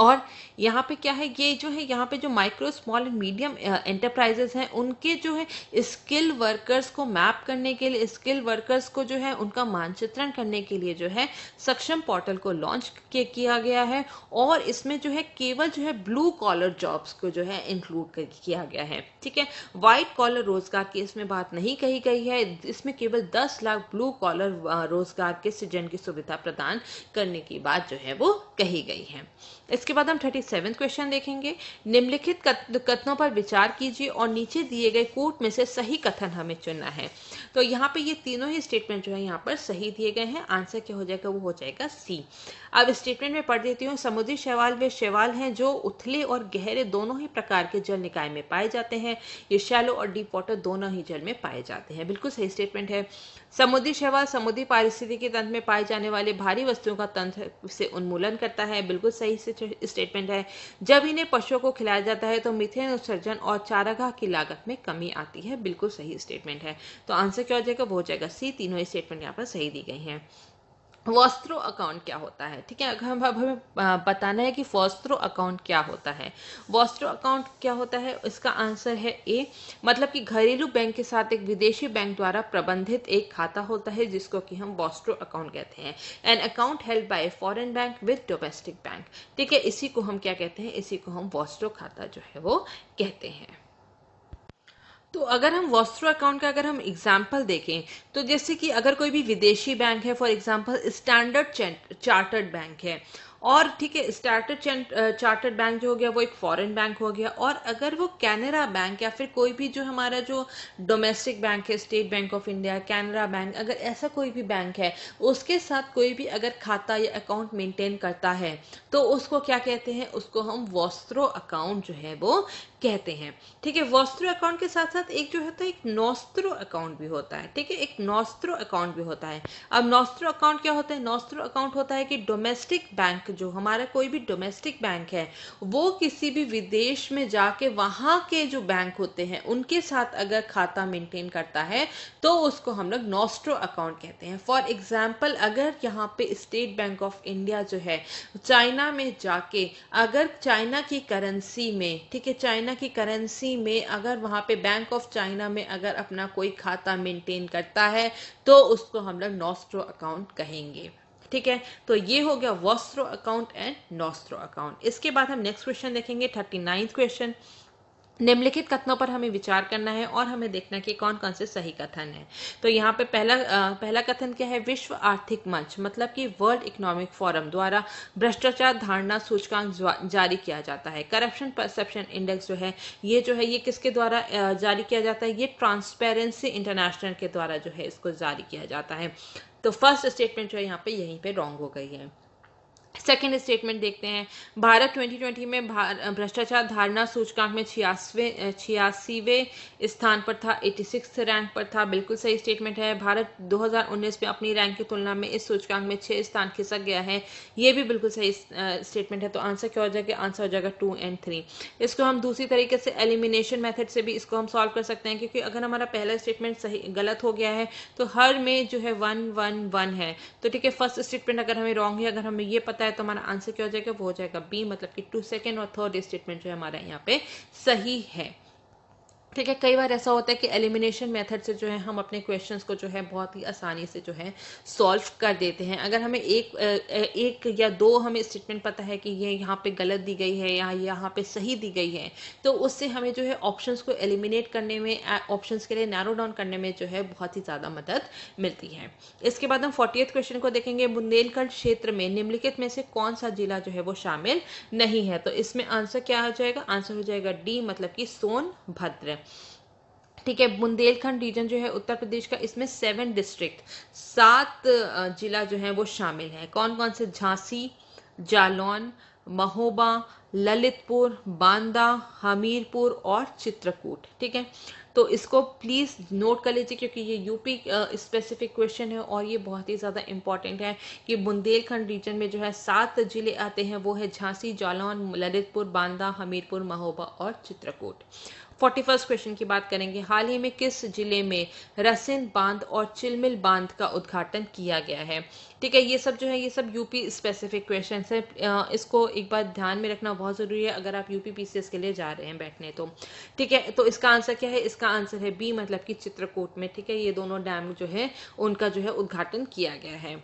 और यहाँ पे क्या है ये जो है यहाँ पे जो micro small and medium enterprises हैं उनके जो है स्किल वर्कर्स को मैप करने के लिए स्किल वर्कर्स को जो है उनका मानचित्रण करने के लिए जो है सक्षम पोर्टल को लॉन्च किया गया है और इसमें जो है केवल जो है ब्लू कॉलर जॉब्स को जो है इंक्लूड किया गया है ठीक है वाइट कॉलर रोजगार की इसमें बात नहीं कही गई है इसमें केवल दस लाख ब्लू कॉलर uh, रोजगार के सृजन की सुविधा प्रदान करने की बात जो है वो कही गई है इसके बाद हम थर्टी क्वेश्चन देखेंगे निम्नलिखित कथनों पर विचार कीजिए और नीचे दिए गए कोट में से सही कथन हमें चुनना है तो यहाँ पे ये तीनों ही स्टेटमेंट जो है यहाँ पर सही दिए गए हैं आंसर क्या हो जाएगा वो हो जाएगा सी अब स्टेटमेंट में पढ़ देती हूँ समुद्री शैवाल वे शैवाल हैं जो उथले और गहरे दोनों ही प्रकार के जल निकाय में पाए जाते हैं ये शैलो और डीप वाटर दोनों ही जल में पाए जाते हैं बिल्कुल सही स्टेटमेंट है समुद्री शैवाल समुद्री के तंत्र में पाए जाने वाले भारी वस्तुओं का तंत्र से उन्मूलन करता है बिल्कुल सही स्टेटमेंट है जब इन्हें पशुओं को खिलाया जाता है तो मिथेन उत्सर्जन और चारागाह की लागत में कमी आती है बिल्कुल सही स्टेटमेंट है तो आंसर क्या हो जाएगा वो हो जाएगा सी तीनों स्टेटमेंट यहाँ पर सही दी गई है वॉस्त्रो अकाउंट क्या होता है ठीक है अगर हम अब हमें बताना है कि वस्त्रो अकाउंट क्या होता है वॉस्त्रो अकाउंट क्या होता है इसका आंसर है ए मतलब कि घरेलू बैंक के साथ एक विदेशी बैंक द्वारा प्रबंधित एक खाता होता है जिसको कि हम वॉस्ट्रो अकाउंट कहते हैं an account held by foreign bank with domestic bank ठीक है इसी को हम क्या कहते हैं इसी को हम वॉस्ट्रो खाता जो है वो कहते हैं तो अगर हम वॉस्ट्रो अकाउंट का अगर हम एग्जाम्पल देखें तो जैसे कि अगर कोई भी विदेशी बैंक है for example Standard Chartered bank है और ठीक है स्टार्टर चार्टर्ड बैंक जो हो गया वो एक फॉरेन बैंक हो गया और अगर वो कैनरा बैंक या फिर कोई भी जो हमारा जो डोमेस्टिक बैंक है State Bank of India Canara bank अगर ऐसा कोई भी बैंक है उसके साथ कोई भी अगर खाता या अकाउंट मेंटेन करता है तो उसको क्या कहते हैं उसको हम वॉस्त्रो अकाउंट जो है वो कहते हैं ठीक है वॉस्त्रो अकाउंट के साथ साथ एक जो है तो एक नोस्त्रो अकाउंट भी होता है ठीक है एक नोस्त्रो अकाउंट भी होता है अब नोस्त्रो अकाउंट क्या होता है नोस्त्रो अकाउंट होता है कि डोमेस्टिक बैंक जो हमारा कोई भी डोमेस्टिक बैंक है वो किसी भी विदेश में जाके वहाँ के जो बैंक होते हैं उनके साथ अगर खाता मेंटेन करता है तो उसको हम लोग नोस्ट्रो अकाउंट कहते हैं फॉर एग्जाम्पल अगर यहाँ पे स्टेट बैंक ऑफ इंडिया जो है चाइना में जाके अगर चाइना की करेंसी में ठीक है चाइना की करेंसी में अगर वहाँ पे बैंक ऑफ चाइना में अगर अपना कोई खाता मेंटेन करता है तो उसको हम लोग नोस्ट्रो अकाउंट कहेंगे ठीक है तो ये हो गया vostro account and nostro account इसके बाद हम नेक्स्ट क्वेश्चन देखेंगे थर्टी नाइन्थ क्वेश्चन निम्नलिखित कथनों पर हमें विचार करना है और हमें देखना कि कौन कौन से सही कथन है तो यहाँ पे पहला आ, पहला कथन क्या है विश्व आर्थिक मंच मतलब कि वर्ल्ड इकोनॉमिक फोरम द्वारा भ्रष्टाचार धारणा सूचकांक जारी किया जाता है करप्शन परसेप्शन इंडेक्स जो है ये जो है ये किसके द्वारा जारी किया जाता है ये ट्रांसपेरेंसी इंटरनेशनल के द्वारा जो है इसको जारी किया जाता है तो फर्स्ट स्टेटमेंट जो है यहाँ पे यहीं पे रॉन्ग हो गई है सेकेंड स्टेटमेंट देखते हैं भारत 2020 में भ्रष्टाचार धारणा सूचकांक में छियासवें छियासीवें स्थान पर था 86 रैंक पर था बिल्कुल सही स्टेटमेंट है भारत 2019 में अपनी रैंक की तुलना में इस सूचकांक में छः स्थान खिसक गया है ये भी बिल्कुल सही स्टेटमेंट है तो आंसर क्या हो जाएगा आंसर हो जाएगा टू एंड थ्री इसको हम दूसरी तरीके से एलिमिनेशन मेथड से भी इसको हम सॉल्व कर सकते हैं क्योंकि अगर हमारा पहला स्टेटमेंट सही गलत हो गया है तो हर में जो है वन वन वन है तो ठीक है फर्स्ट स्टेटमेंट अगर हमें रॉन्ग है अगर हमें ये पता है तो हमारा आंसर क्या हो जाएगा वो हो जाएगा बी मतलब कि टू सेकेंड और थर्ड स्टेटमेंट जो है हमारा यहाँ पे सही है ठीक है कई बार ऐसा होता है कि एलिमिनेशन मेथड से जो है हम अपने क्वेश्चंस को जो है बहुत ही आसानी से जो है सॉल्व कर देते हैं अगर हमें एक एक या दो हमें स्टेटमेंट पता है कि ये यहाँ पे गलत दी गई है या यहाँ पे सही दी गई है तो उससे हमें जो है ऑप्शंस को एलिमिनेट करने में ऑप्शंस के लिए नैरो डाउन करने में जो है बहुत ही ज़्यादा मदद मिलती है इसके बाद हम फोर्टी क्वेश्चन को देखेंगे बुंदेलखंड क्षेत्र में निम्नलिखित में से कौन सा जिला जो है वो शामिल नहीं है तो इसमें आंसर क्या हो जाएगा आंसर हो जाएगा डी मतलब कि सोनभद्र ठीक है बुंदेलखंड रीजन जो है उत्तर प्रदेश का इसमें सेवन डिस्ट्रिक्ट सात जिला जो है वो शामिल है कौन कौन से झांसी जालौन महोबा ललितपुर बांदा हमीरपुर और चित्रकूट ठीक है तो इसको प्लीज़ नोट कर लीजिए क्योंकि ये यूपी स्पेसिफिक क्वेश्चन है और ये बहुत ही ज़्यादा इंपॉर्टेंट है कि बुंदेलखंड रीजन में जो है सात जिले आते हैं वो है झांसी जालौन ललितपुर बांदा हमीरपुर महोबा और चित्रकूट फोर्टी फर्स्ट क्वेश्चन की बात करेंगे हाल ही में किस जिले में रसिन बांध और चिलमिल बांध का उद्घाटन किया गया है ठीक है ये सब जो है ये सब यूपी स्पेसिफिक क्वेश्चन है इसको एक बार ध्यान में रखना बहुत ज़रूरी है अगर आप यूपी पीसीएस के लिए जा रहे हैं बैठने तो ठीक है तो इसका आंसर क्या है इसका आंसर है बी मतलब की चित्रकूट में ठीक है ये दोनों डैम जो है उनका जो है उद्घाटन किया गया है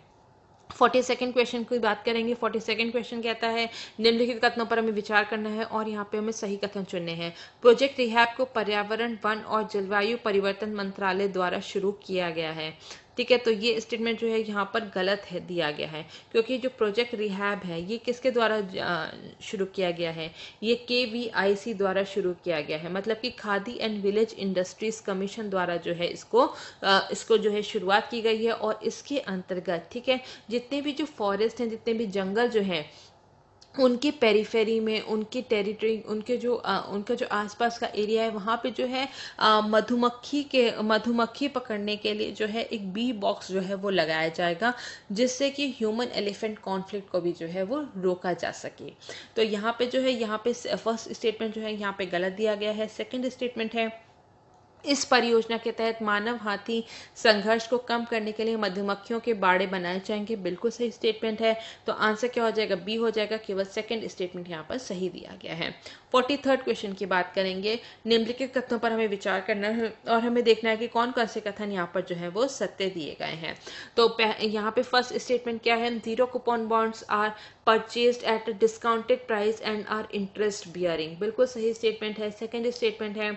फोर्टी सेकेंड क्वेश्चन की बात करेंगे फोर्टी सेकेंड क्वेश्चन कहता है निम्नलिखित कथनों पर हमें विचार करना है और यहाँ पे हमें सही कथन चुनने हैं प्रोजेक्ट रिहैप को पर्यावरण वन और जलवायु परिवर्तन मंत्रालय द्वारा शुरू किया गया है ठीक है तो ये स्टेटमेंट जो है यहाँ पर गलत है दिया गया है क्योंकि जो प्रोजेक्ट रिहैब है ये किसके द्वारा शुरू किया गया है ये के द्वारा शुरू किया गया है मतलब कि Khadi and village industries commission द्वारा जो है इसको आ, इसको जो है शुरुआत की गई है और इसके अंतर्गत ठीक है जितने भी जो फॉरेस्ट हैं जितने भी जंगल जो हैं उनके पेरीफेरी में उनके टेरिटरी उनके जो आ, उनका जो आसपास का एरिया है वहाँ पे जो है मधुमक्खी के मधुमक्खी पकड़ने के लिए जो है एक बी बॉक्स जो है वो लगाया जाएगा जिससे कि ह्यूमन एलिफेंट कॉन्फ्लिक्ट को भी जो है वो रोका जा सके तो यहाँ पे जो है यहाँ पे फर्स्ट स्टेटमेंट जो है यहाँ पे गलत दिया गया है सेकेंड स्टेटमेंट है इस परियोजना के तहत मानव हाथी संघर्ष को कम करने के लिए मधुमक्खियों के बाड़े बनाए जाएंगे बिल्कुल सही स्टेटमेंट है तो आंसर क्या हो जाएगा बी हो जाएगा केवल सेकंड स्टेटमेंट यहाँ पर सही दिया गया है फोर्टी थर्ड क्वेश्चन की बात करेंगे निम्नलिखित कथनों पर हमें विचार करना है और हमें देखना है कि कौन कौन से कथन यहाँ पर जो है वो सत्य दिए गए हैं तो यहाँ पे फर्स्ट स्टेटमेंट क्या है zero coupon bonds are purchase at discounted price and are interest bearing बिल्कुल सही स्टेटमेंट है सेकेंड स्टेटमेंट है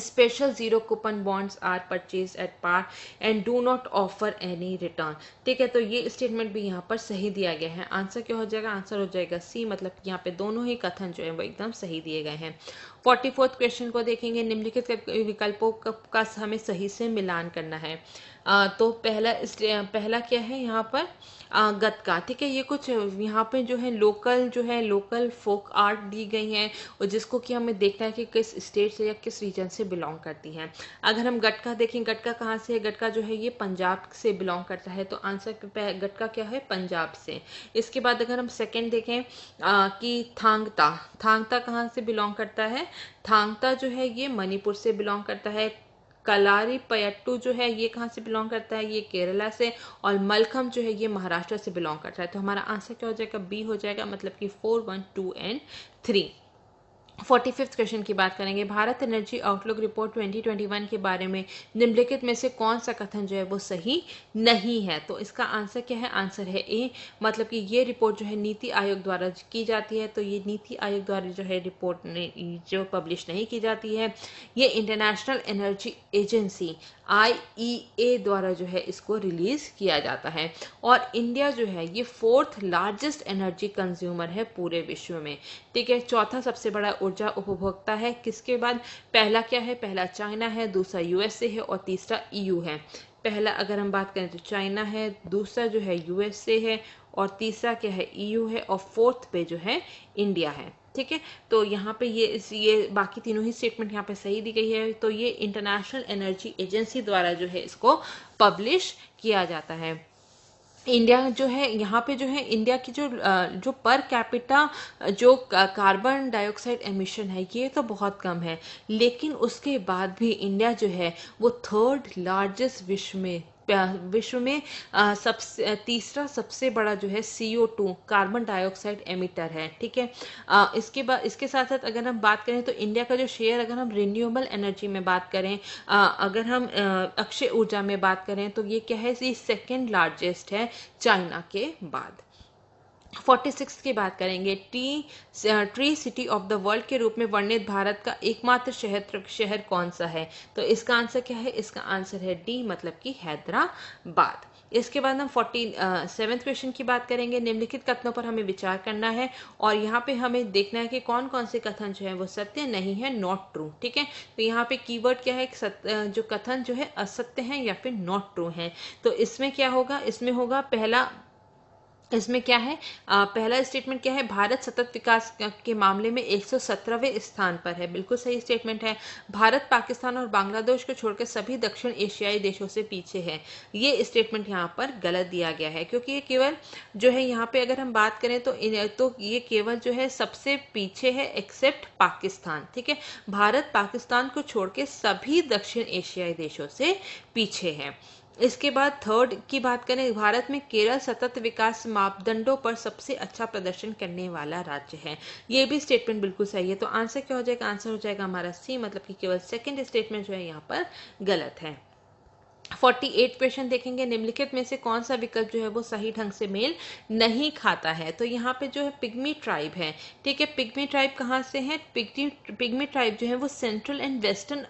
special zero coupon bonds are purchase at par and do not offer any return ठीक है तो ये स्टेटमेंट भी यहाँ पर सही दिया गया है आंसर क्या हो जाएगा आंसर हो जाएगा सी मतलब यहाँ पे दोनों ही कथन जो है वो एकदम सही दिए गए हैं फोर्टी फोर्थ क्वेश्चन को देखेंगे निम्नलिखित विकल्पों का हमें सही से मिलान करना है तो पहला पहला क्या है यहाँ पर गतका ठीक है ये कुछ यहाँ पे जो है लोकल जो है लोकल फोक आर्ट दी गई हैं और जिसको कि हमें देखना है कि किस स्टेट से या किस रीजन से बिलोंग करती हैं अगर हम गटका देखें गटका कहाँ से है गटका जो है ये पंजाब से बिलोंग करता है तो आंसर गटका क्या है पंजाब से इसके बाद अगर हम सेकेंड देखें आ, कि थांगता थांगता कहाँ से बिलोंग करता है थांगता जो है ये मणिपुर से बिलोंग करता है कलारी पयट्टू जो है ये कहाँ से बिलोंग करता है ये केरला से और मलखम जो है ये महाराष्ट्र से बिलोंग करता है तो हमारा आंसर क्या हो जाएगा बी हो जाएगा मतलब कि four one two and three forty fifth question की बात करेंगे भारत एनर्जी आउटलुक रिपोर्ट 2021 के बारे में निम्नलिखित में से कौन सा कथन जो है वो सही नहीं है तो इसका आंसर क्या है आंसर है ए मतलब कि ये रिपोर्ट जो है नीति आयोग द्वारा की जाती है तो ये नीति आयोग द्वारा जो है रिपोर्ट जो पब्लिश नहीं की जाती है ये international energy agency I e द्वारा जो है इसको रिलीज़ किया जाता है और इंडिया जो है ये फोर्थ लार्जेस्ट एनर्जी कंज्यूमर है पूरे विश्व में ठीक है चौथा सबसे बड़ा ऊर्जा उपभोक्ता है किसके बाद पहला क्या है पहला चाइना है दूसरा यूएसए है और तीसरा ईयू e है पहला अगर हम बात करें तो चाइना है दूसरा जो है यूएसए है और तीसरा क्या है ईयू e है और फोर्थ पे जो है इंडिया है ठीक है तो यहाँ पे ये ये बाकी तीनों ही स्टेटमेंट यहाँ पे सही दी गई है तो ये इंटरनेशनल एनर्जी एजेंसी द्वारा जो है इसको पब्लिश किया जाता है इंडिया जो है यहाँ पे जो है इंडिया की जो जो पर कैपिटा जो कार्बन डाइऑक्साइड एमिशन है ये तो बहुत कम है लेकिन उसके बाद भी इंडिया जो है वो थर्ड लार्जेस्ट विश्व में विश्व में सबसे तीसरा सबसे बड़ा जो है C two carbon dioxide emitter है ठीक है इसके बाद इसके साथ साथ अगर हम बात करें तो इंडिया का जो शेयर अगर हम रिन्यूएबल एनर्जी में बात करें अगर हम अक्षय ऊर्जा में बात करें तो ये क्या है ये सेकेंड लार्जेस्ट है चाइना के बाद फोर्टी सिक्स की बात करेंगे टी tree city of the world के रूप में वर्णित भारत का एकमात्र शहर शहर कौन सा है तो इसका आंसर क्या है इसका आंसर है डी मतलब कि हैदराबाद इसके बाद हम फोर्टी सेवेंथ क्वेश्चन की बात करेंगे निम्नलिखित कथनों पर हमें विचार करना है और यहाँ पे हमें देखना है कि कौन कौन से कथन जो है वो सत्य नहीं है नॉट ट्रू ठीक है तो यहाँ पे कीवर्ड क्या है सत्य, जो कथन जो है असत्य है या फिर नॉट ट्रू है तो इसमें क्या होगा इसमें होगा पहला इसमें क्या है आ, पहला स्टेटमेंट क्या है भारत सतत विकास के मामले में 117वें स्थान पर है बिल्कुल सही स्टेटमेंट है भारत पाकिस्तान और बांग्लादेश को छोड़कर सभी दक्षिण एशियाई देशों से पीछे है ये स्टेटमेंट यहाँ पर गलत दिया गया है क्योंकि ये केवल जो है यहाँ पे अगर हम बात करें तो इन, तो ये केवल जो है सबसे पीछे है एक्सेप्ट पाकिस्तान ठीक है भारत पाकिस्तान को छोड़ के सभी दक्षिण एशियाई देशों से पीछे है इसके बाद थर्ड की बात करें भारत में केरल सतत विकास मापदंडों पर सबसे अच्छा प्रदर्शन करने वाला राज्य है ये भी स्टेटमेंट बिल्कुल सही है तो आंसर क्या हो जाएगा आंसर हो जाएगा हमारा सी मतलब कि केवल सेकंड स्टेटमेंट जो है यहाँ पर गलत है फोर्टी एट क्वेश्चन देखेंगे निम्नलिखित में से कौन सा विकल्प जो है वो सही ढंग से मेल नहीं खाता है तो यहाँ पे जो है पिग्मी ट्राइब है ठीक है पिग्मी ट्राइब कहाँ से है पिग्मी पिग्मी ट्राइब जो है वो सेंट्रल एंड वेस्टर्न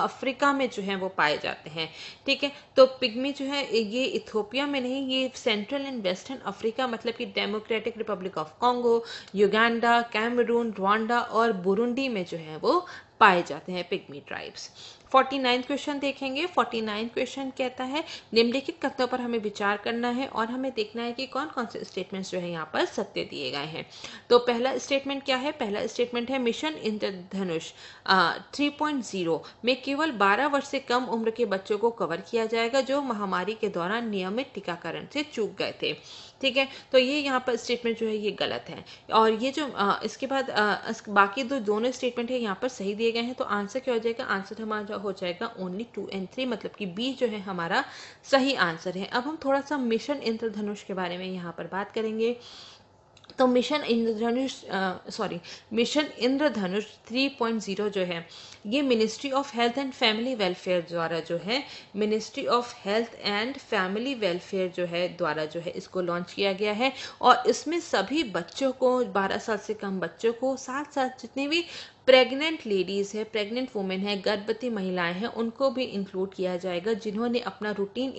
अफ्रीका में जो है वो पाए जाते हैं ठीक है तो पिग्मी जो है ये इथोपिया में नहीं ये सेंट्रल एंड वेस्टर्न अफ्रीका मतलब कि Democratic Republic of Congo Uganda Cameroon Rwanda और बुरुंडी में जो है वो पाए जाते हैं pygmy tribes forty ninth question देखेंगे फोर्टी नाइन्थ क्वेश्चन कहता है निम्नलिखित कथनों पर हमें विचार करना है और हमें देखना है कि कौन कौन से स्टेटमेंट्स जो है यहाँ पर सत्य दिए गए हैं तो पहला स्टेटमेंट क्या है पहला स्टेटमेंट है mission Indradhanush three point zero में केवल बारह वर्ष से कम उम्र के बच्चों को कवर किया जाएगा जो महामारी के दौरान नियमित टीकाकरण से चूक गए थे ठीक है तो ये यहाँ पर स्टेटमेंट जो है ये गलत है और ये जो आ, इसके बाद आ, इस, बाकी दो दोनों स्टेटमेंट है यहाँ पर सही दिए गए हैं तो आंसर क्या हो जाएगा आंसर तो हमारा हो जाएगा ओनली टू एंड थ्री मतलब कि बी जो है हमारा सही आंसर है अब हम थोड़ा सा मिशन इंद्रधनुष के बारे में यहाँ पर बात करेंगे तो mission Indradhanush sorry mission Indradhanush 3.0 जो है ये ministry of health and family welfare द्वारा जो है ministry of health and family welfare जो है द्वारा जो है इसको लॉन्च किया गया है और इसमें सभी बच्चों को 12 साल से कम बच्चों को साथ साथ जितने भी प्रेग्नेंट लेडीज़ है प्रेग्नेंट वुमेन है गर्भवती महिलाएं हैं उनको भी इंक्लूड किया जाएगा जिन्होंने अपना रूटीन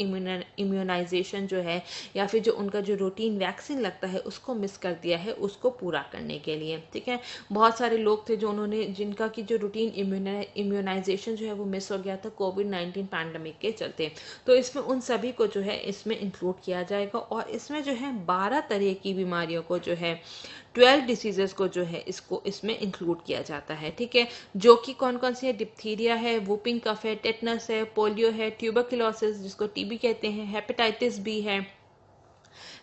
इम्यूनाइजेशन जो है या फिर जो उनका जो रूटीन वैक्सीन लगता है उसको मिस कर दिया है उसको पूरा करने के लिए ठीक है बहुत सारे लोग थे जो उन्होंने जिनका की जो रूटीन इम्यून में इम्यूनाइजेशन जो है वो मिस हो गया था कोविड नाइन्टीन पैंडमिक के चलते तो इसमें उन सभी को जो है इसमें इंक्लूड किया जाएगा और इसमें जो है बारह तरह की बीमारियों को जो है ट्वेल्व डिसीजेस को जो है इसको इसमें इंक्लूड किया जाता है ठीक है जो कि कौन कौन सी है डिप्थीरिया है वूपिंग कफ है टेटनस है पोलियो है ट्यूबरकुलोसिस जिसको टीबी कहते हैं हेपेटाइटिस बी है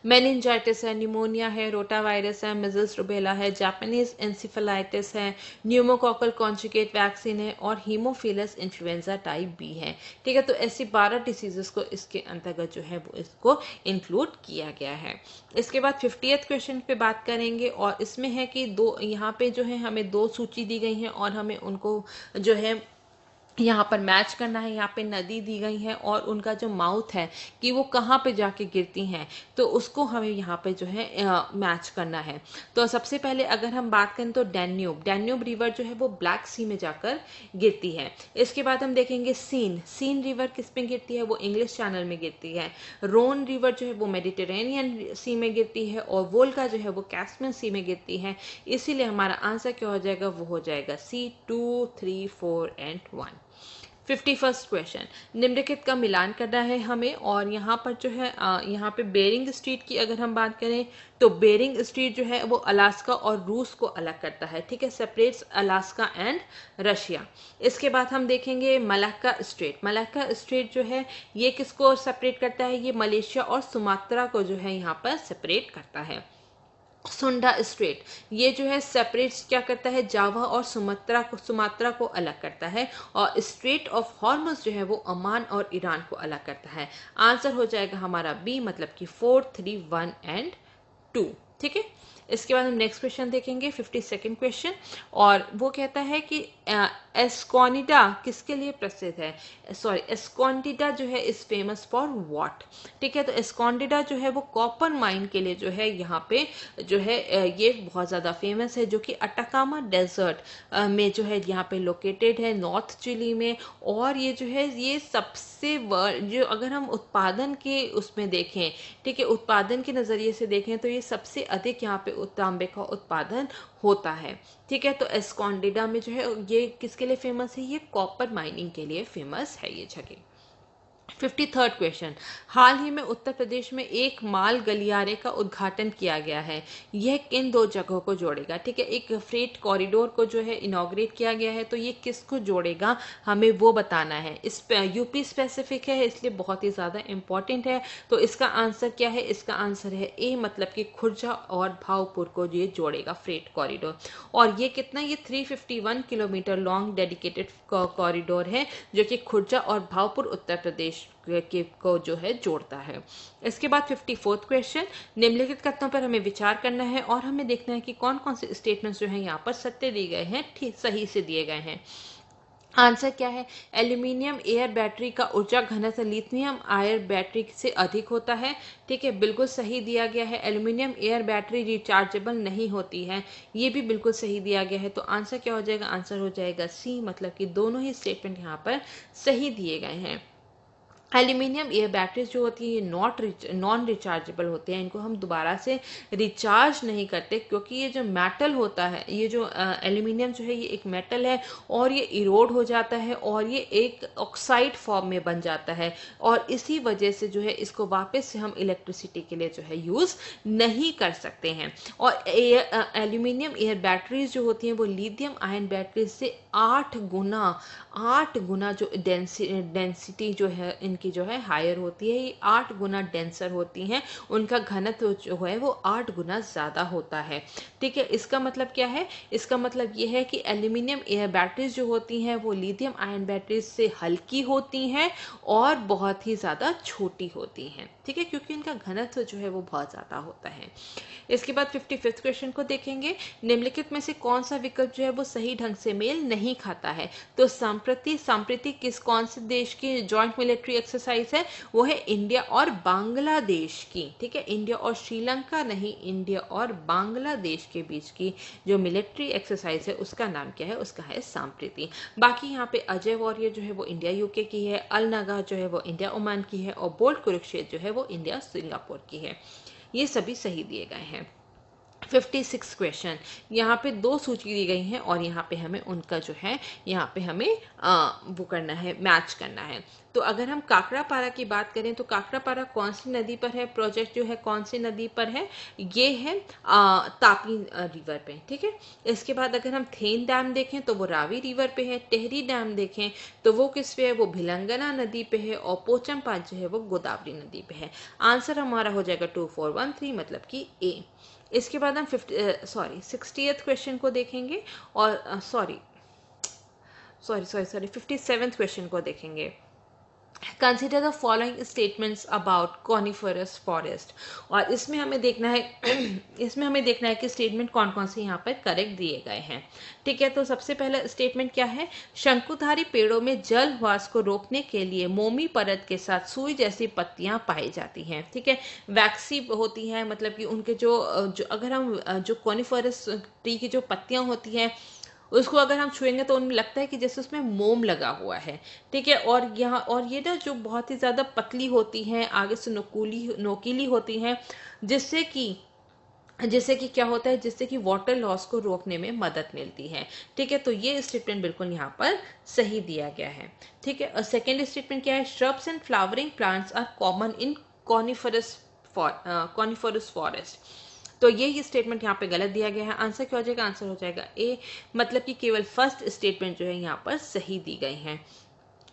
मेनिनजाइटिस है न्यूमोनिया है रोटा वायरस है मिजल्स रुबेला है जापानीज एंसीफेलाइटिस है न्यूमोकॉकल कॉन्जुगेट वैक्सीन है और हीमोफिलस इन्फ्लुएंजा टाइप बी है ठीक है तो ऐसी बारह डिसीजेस को इसके अंतर्गत जो है वो इसको इंक्लूड किया गया है इसके बाद फिफ्टी क्वेश्चन पे बात करेंगे और इसमें है कि दो यहाँ पे जो है हमें दो सूची दी गई है और हमें उनको जो है यहाँ पर मैच करना है यहाँ पे नदी दी गई है और उनका जो माउथ है कि वो कहाँ पे जाके गिरती हैं तो उसको हमें यहाँ पे जो है मैच करना है तो सबसे पहले अगर हम बात करें तो डैन्यूब डैन्यूब रिवर जो है वो ब्लैक सी में जाकर गिरती है इसके बाद हम देखेंगे सीन सीन रिवर किस पे गिरती है वो इंग्लिश चैनल में गिरती है रोन रिवर जो है वो मेडिटेरेनियन सी में गिरती है और वोल्का जो है वो कैसमिन सी में गिरती है इसीलिए हमारा आंसर क्या हो जाएगा वो हो जाएगा C two three four and one fifty first question निम्नलिखित का मिलान करना है हमें और यहाँ पर जो है यहाँ पे बेरिंग स्ट्रीट की अगर हम बात करें तो बेरिंग स्ट्रीट जो है वो अलास्का और रूस को अलग करता है ठीक है सेपरेट्स अलास्का एंड रशिया इसके बाद हम देखेंगे मलक्का स्ट्रेट मलाक्का स्ट्रेट जो है ये किसको सेपरेट करता है ये मलेशिया और सुमात्रा को जो है यहाँ पर सेपरेट करता है सुंडा स्ट्रेट ये जो है सेपरेट क्या करता है जावा और सुमात्रा को सुमात्रा को अलग करता है और स्ट्रेट ऑफ हॉर्मस जो है वो अमान और ईरान को अलग करता है आंसर हो जाएगा हमारा बी मतलब कि four three one and two ठीक है इसके बाद हम नेक्स्ट क्वेश्चन देखेंगे फिफ्टी सेकेंड क्वेश्चन और वो कहता है कि एस्कोनिडा किसके लिए प्रसिद्ध है सॉरी एस्कॉन्टिडा जो है इज फेमस फॉर वॉट ठीक है तो एस्कॉन्डिडा जो है वो कॉपर माइन के लिए जो है यहाँ पे जो है ये बहुत ज़्यादा फेमस है जो कि अटाकामा डेजर्ट में जो है यहाँ पे लोकेटेड है नॉर्थ चिली में और ये जो है ये सबसे जो अगर हम उत्पादन के उसमें देखें ठीक है उत्पादन के नज़रिए से देखें तो ये सबसे अधिक यहाँ पे तांबे का उत्पादन होता है ठीक है तो एस्कॉन्डिडा में जो है ये किसके लिए फेमस है ये कॉपर माइनिंग के लिए फेमस है ये जगह फिफ्टी थर्ड क्वेश्चन हाल ही में उत्तर प्रदेश में एक माल गलियारे का उद्घाटन किया गया है यह किन दो जगहों को जोड़ेगा ठीक है एक फ्रेट कॉरिडोर को जो है इनाग्रेट किया गया है तो ये किसको जोड़ेगा हमें वो बताना है इस यूपी स्पेसिफिक है इसलिए बहुत ही ज़्यादा इम्पॉर्टेंट है तो इसका आंसर क्या है इसका आंसर है ए मतलब कि खुर्जा और भावपुर को ये जोड़ेगा फ्रेट कॉरिडोर और ये कितना ये three kilometre long dedicated corridor है जो कि खुर्जा और भावपुर उत्तर प्रदेश देश के को जो है जोड़ता है इसके बाद फिफ्टी फोर्थ क्वेश्चन निम्नलिखित कथनों पर हमें विचार करना है और हमें देखना है कि कौन कौन से स्टेटमेंट्स जो है यहाँ पर सत्य दिए गए हैं ठीक सही से दिए गए हैं आंसर क्या है एल्यूमिनियम एयर बैटरी का ऊर्जा घनत्व लिथियम आयर बैटरी से अधिक होता है ठीक है बिल्कुल सही दिया गया है एल्यूमिनियम एयर बैटरी रिचार्जेबल नहीं होती है ये भी बिल्कुल सही दिया गया है तो आंसर क्या हो जाएगा आंसर हो जाएगा सी मतलब कि दोनों ही स्टेटमेंट यहाँ पर सही दिए गए हैं एल्यूमिनियम एयर बैटरीज जो होती हैं ये नॉट रिच नॉन रिचार्जेबल होते हैं इनको हम दोबारा से रिचार्ज नहीं करते क्योंकि ये जो मेटल होता है ये जो एल्यूमिनियम जो है ये एक मेटल है और ये इरोड हो जाता है और ये एक ऑक्साइड फॉर्म में बन जाता है और इसी वजह से जो है इसको वापस से हम इलेक्ट्रिसिटी के लिए जो है यूज़ नहीं कर सकते हैं और एल्यूमिनियम एयर बैटरीज जो होती हैं वो लीडियम आयन बैटरीज से आठ गुना आठ गुना जो डेंसिटी जो है इनकी जो है हायर होती है ये आठ गुना डेंसर होती हैं उनका घनत्व जो है वो आठ गुना ज़्यादा होता है ठीक है इसका मतलब क्या है इसका मतलब ये है कि एल्यूमिनियम एयर बैटरीज जो होती हैं वो लिथियम आयन बैटरीज से हल्की होती हैं और बहुत ही ज़्यादा छोटी होती हैं ठीक है क्योंकि इनका घनत्व जो है वो बहुत ज़्यादा होता है इसके बाद फिफ्टी फिफ्थ क्वेश्चन को देखेंगे निम्नलिखित में से कौन सा विकल्प जो है वो सही ढंग से मेल नहीं खाता है तो संप्रति संप्रति किस कौन से देश की जॉइंट मिलिट्री एक्सरसाइज है वो है इंडिया और बांग्लादेश की ठीक है इंडिया और श्रीलंका नहीं इंडिया और बांग्लादेश के बीच की जो मिलिट्री एक्सरसाइज है उसका नाम क्या है उसका है सांप्रीति बाकी यहाँ पे अजय वॉरियर जो है वो इंडिया यूके की है नगा जो है वो इंडिया ओमान की है और बोल्ड कुरुक्षेत्र जो है वो इंडिया सिंगापुर की है ये सभी सही दिए गए हैं फिफ्टी सिक्स क्वेश्चन यहाँ पे दो सूची दी गई हैं और यहाँ पे हमें उनका जो है यहाँ पे हमें आ, वो करना है मैच करना है तो अगर हम काकड़ा पारा की बात करें तो काकड़ा पारा कौन सी नदी पर है प्रोजेक्ट जो है कौन सी नदी पर है ये है आ, तापी रिवर पे ठीक है इसके बाद अगर हम थेन डैम देखें तो वो रावी रिवर पे है टेहरी डैम देखें तो वो किस पे है वो भिलंगना नदी पे है और पोचमपात जो है वो गोदावरी नदी पे है आंसर हमारा हो जाएगा टू फोर वन थ्री मतलब कि ए इसके बाद हम फिफ्ट सॉरी सिक्सटीथ क्वेश्चन को देखेंगे और sorry sorry sorry sorry fifty question को देखेंगे consider the following statements about coniferous forest और इसमें हमें देखना है (clears throat) इसमें हमें देखना है कि स्टेटमेंट कौन कौन से यहाँ पर करेक्ट दिए गए हैं ठीक है तो सबसे पहला स्टेटमेंट क्या है शंकुधारी पेड़ों में जलवास को रोकने के लिए मोमी परत के साथ सुई जैसी पत्तियाँ पाई जाती हैं ठीक है वैक्सी होती हैं मतलब कि उनके जो, जो अगर हम जो कॉनिफरस ट्री की जो पत्तियाँ होती हैं उसको अगर हम छुएंगे तो उनमें लगता है कि जैसे उसमें मोम लगा हुआ है ठीक है और यहाँ और ये ना जो बहुत ही ज़्यादा पतली होती हैं आगे से नोकूली नोकीली होती हैं जिससे कि जिससे कि क्या होता है जिससे कि वाटर लॉस को रोकने में मदद मिलती है ठीक है तो ये स्टेटमेंट बिल्कुल यहाँ पर सही दिया गया है ठीक है और सेकेंड स्टेटमेंट क्या है shrubs and flowering plants are common in coniferous coniferous forest तो ये ही स्टेटमेंट यहाँ पे गलत दिया गया है आंसर क्या हो जाएगा आंसर हो जाएगा ए मतलब कि केवल फर्स्ट स्टेटमेंट जो है यहाँ पर सही दी गई है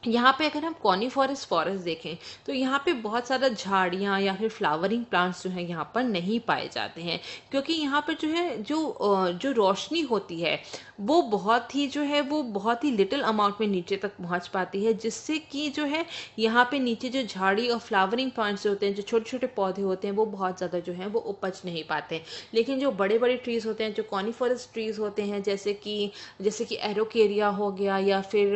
यहाँ पे अगर हम कॉनी फॉरेस्ट फॉरेस्ट देखें तो यहाँ पे बहुत सारा झाड़ियाँ या फिर फ्लावरिंग प्लांट्स जो हैं यहाँ पर नहीं पाए जाते हैं क्योंकि यहाँ पर जो है जो जो रोशनी होती है वो बहुत ही जो है वो बहुत ही लिटिल अमाउंट में नीचे तक पहुंच पाती है जिससे कि जो है यहाँ पे नीचे जो झाड़ी और फ्लावरिंग प्लांट्स होते हैं जो छोटे छोटे पौधे होते हैं वो बहुत ज़्यादा जो है वो उपज नहीं पाते लेकिन जो बड़े बड़े ट्रीज़ होते हैं जो कॉनीफॉरेस्ट ट्रीज़ होते हैं जैसे कि जैसे कि एरोकेरिया हो गया या फिर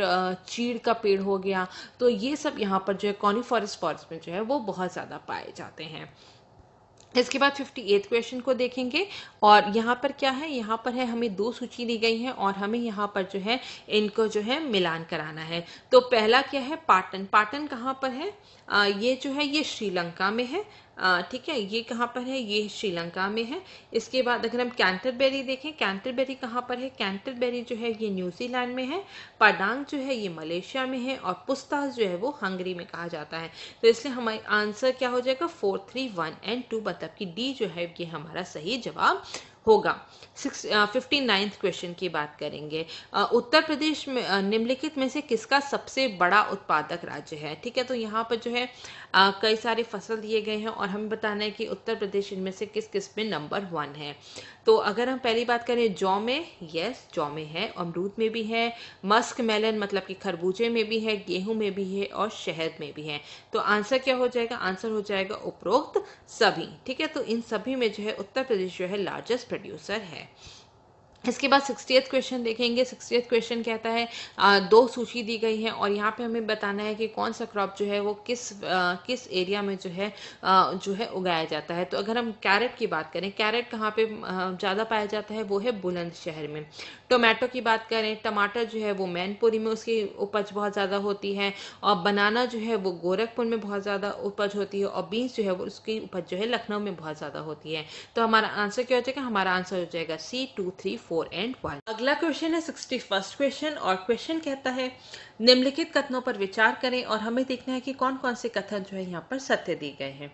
चीड़ का पेड़ हो गया तो ये सब यहाँ पर जो है कॉनीफॉरेस्ट पॉट्स में जो है वो बहुत ज़्यादा पाए जाते हैं इसके बाद फिफ्टी एथ क्वेश्चन को देखेंगे और यहाँ पर क्या है यहाँ पर है हमें दो सूची दी गई है और हमें यहाँ पर जो है इनको जो है मिलान कराना है तो पहला क्या है पाटन पाटन कहाँ पर है आ, ये जो है ये श्रीलंका में है ठीक है ये कहाँ पर है ये श्रीलंका में है इसके बाद अगर हम कैंटरबेरी देखें कैंटरबेरी कहाँ पर है कैंटरबेरी जो है ये न्यूजीलैंड में है पाडांग जो है ये मलेशिया में है और पुस्ताज जो है वो हंगरी में कहा जाता है तो इसलिए हमारे आंसर क्या हो जाएगा four three one and two मतलब कि डी जो है ये हमारा सही जवाब होगा सिक्स फिफ्टी नाइन्थ क्वेश्चन की बात करेंगे उत्तर प्रदेश में निम्नलिखित में से किसका सबसे बड़ा उत्पादक राज्य है ठीक है तो यहाँ पर जो है कई सारे फसल दिए गए हैं और हमें बताना है कि उत्तर प्रदेश इनमें से किस किस में नंबर वन है तो अगर हम पहली बात करें जौ में यस जौ में है अमरूद में भी है मस्क मेलन मतलब कि खरबूजे में भी है गेहूं में भी है और शहद में भी है तो आंसर क्या हो जाएगा आंसर हो जाएगा उपरोक्त सभी ठीक है तो इन सभी में जो है उत्तर प्रदेश जो है लार्जेस्ट प्रोड्यूसर है इसके बाद सिक्सटी क्वेश्चन देखेंगे सिक्सटी क्वेश्चन कहता है आ, दो सूची दी गई है और यहाँ पे हमें बताना है कि कौन सा क्रॉप जो है वो किस आ, किस एरिया में जो है आ, जो है उगाया जाता है तो अगर हम कैरेट की बात करें कैरेट कहाँ पे ज़्यादा पाया जाता है वो है बुलंदशहर में टोमेटो की बात करें टमाटर जो है वो मैनपुरी में उसकी उपज बहुत ज़्यादा होती है और बनाना जो है वो गोरखपुर में बहुत ज़्यादा उपज होती है और बीन्स जो है वो उसकी उपज जो है लखनऊ में बहुत ज़्यादा होती है तो हमारा आंसर क्या हो जाएगा हमारा आंसर हो जाएगा C two three four and one अगला क्वेश्चन है सिक्सटी फर्स्ट क्वेश्चन और क्वेश्चन कहता है निम्नलिखित कथनों पर विचार करें और हमें देखना है कि कौन कौन से कथन जो है यहाँ पर सत्य दिए गए हैं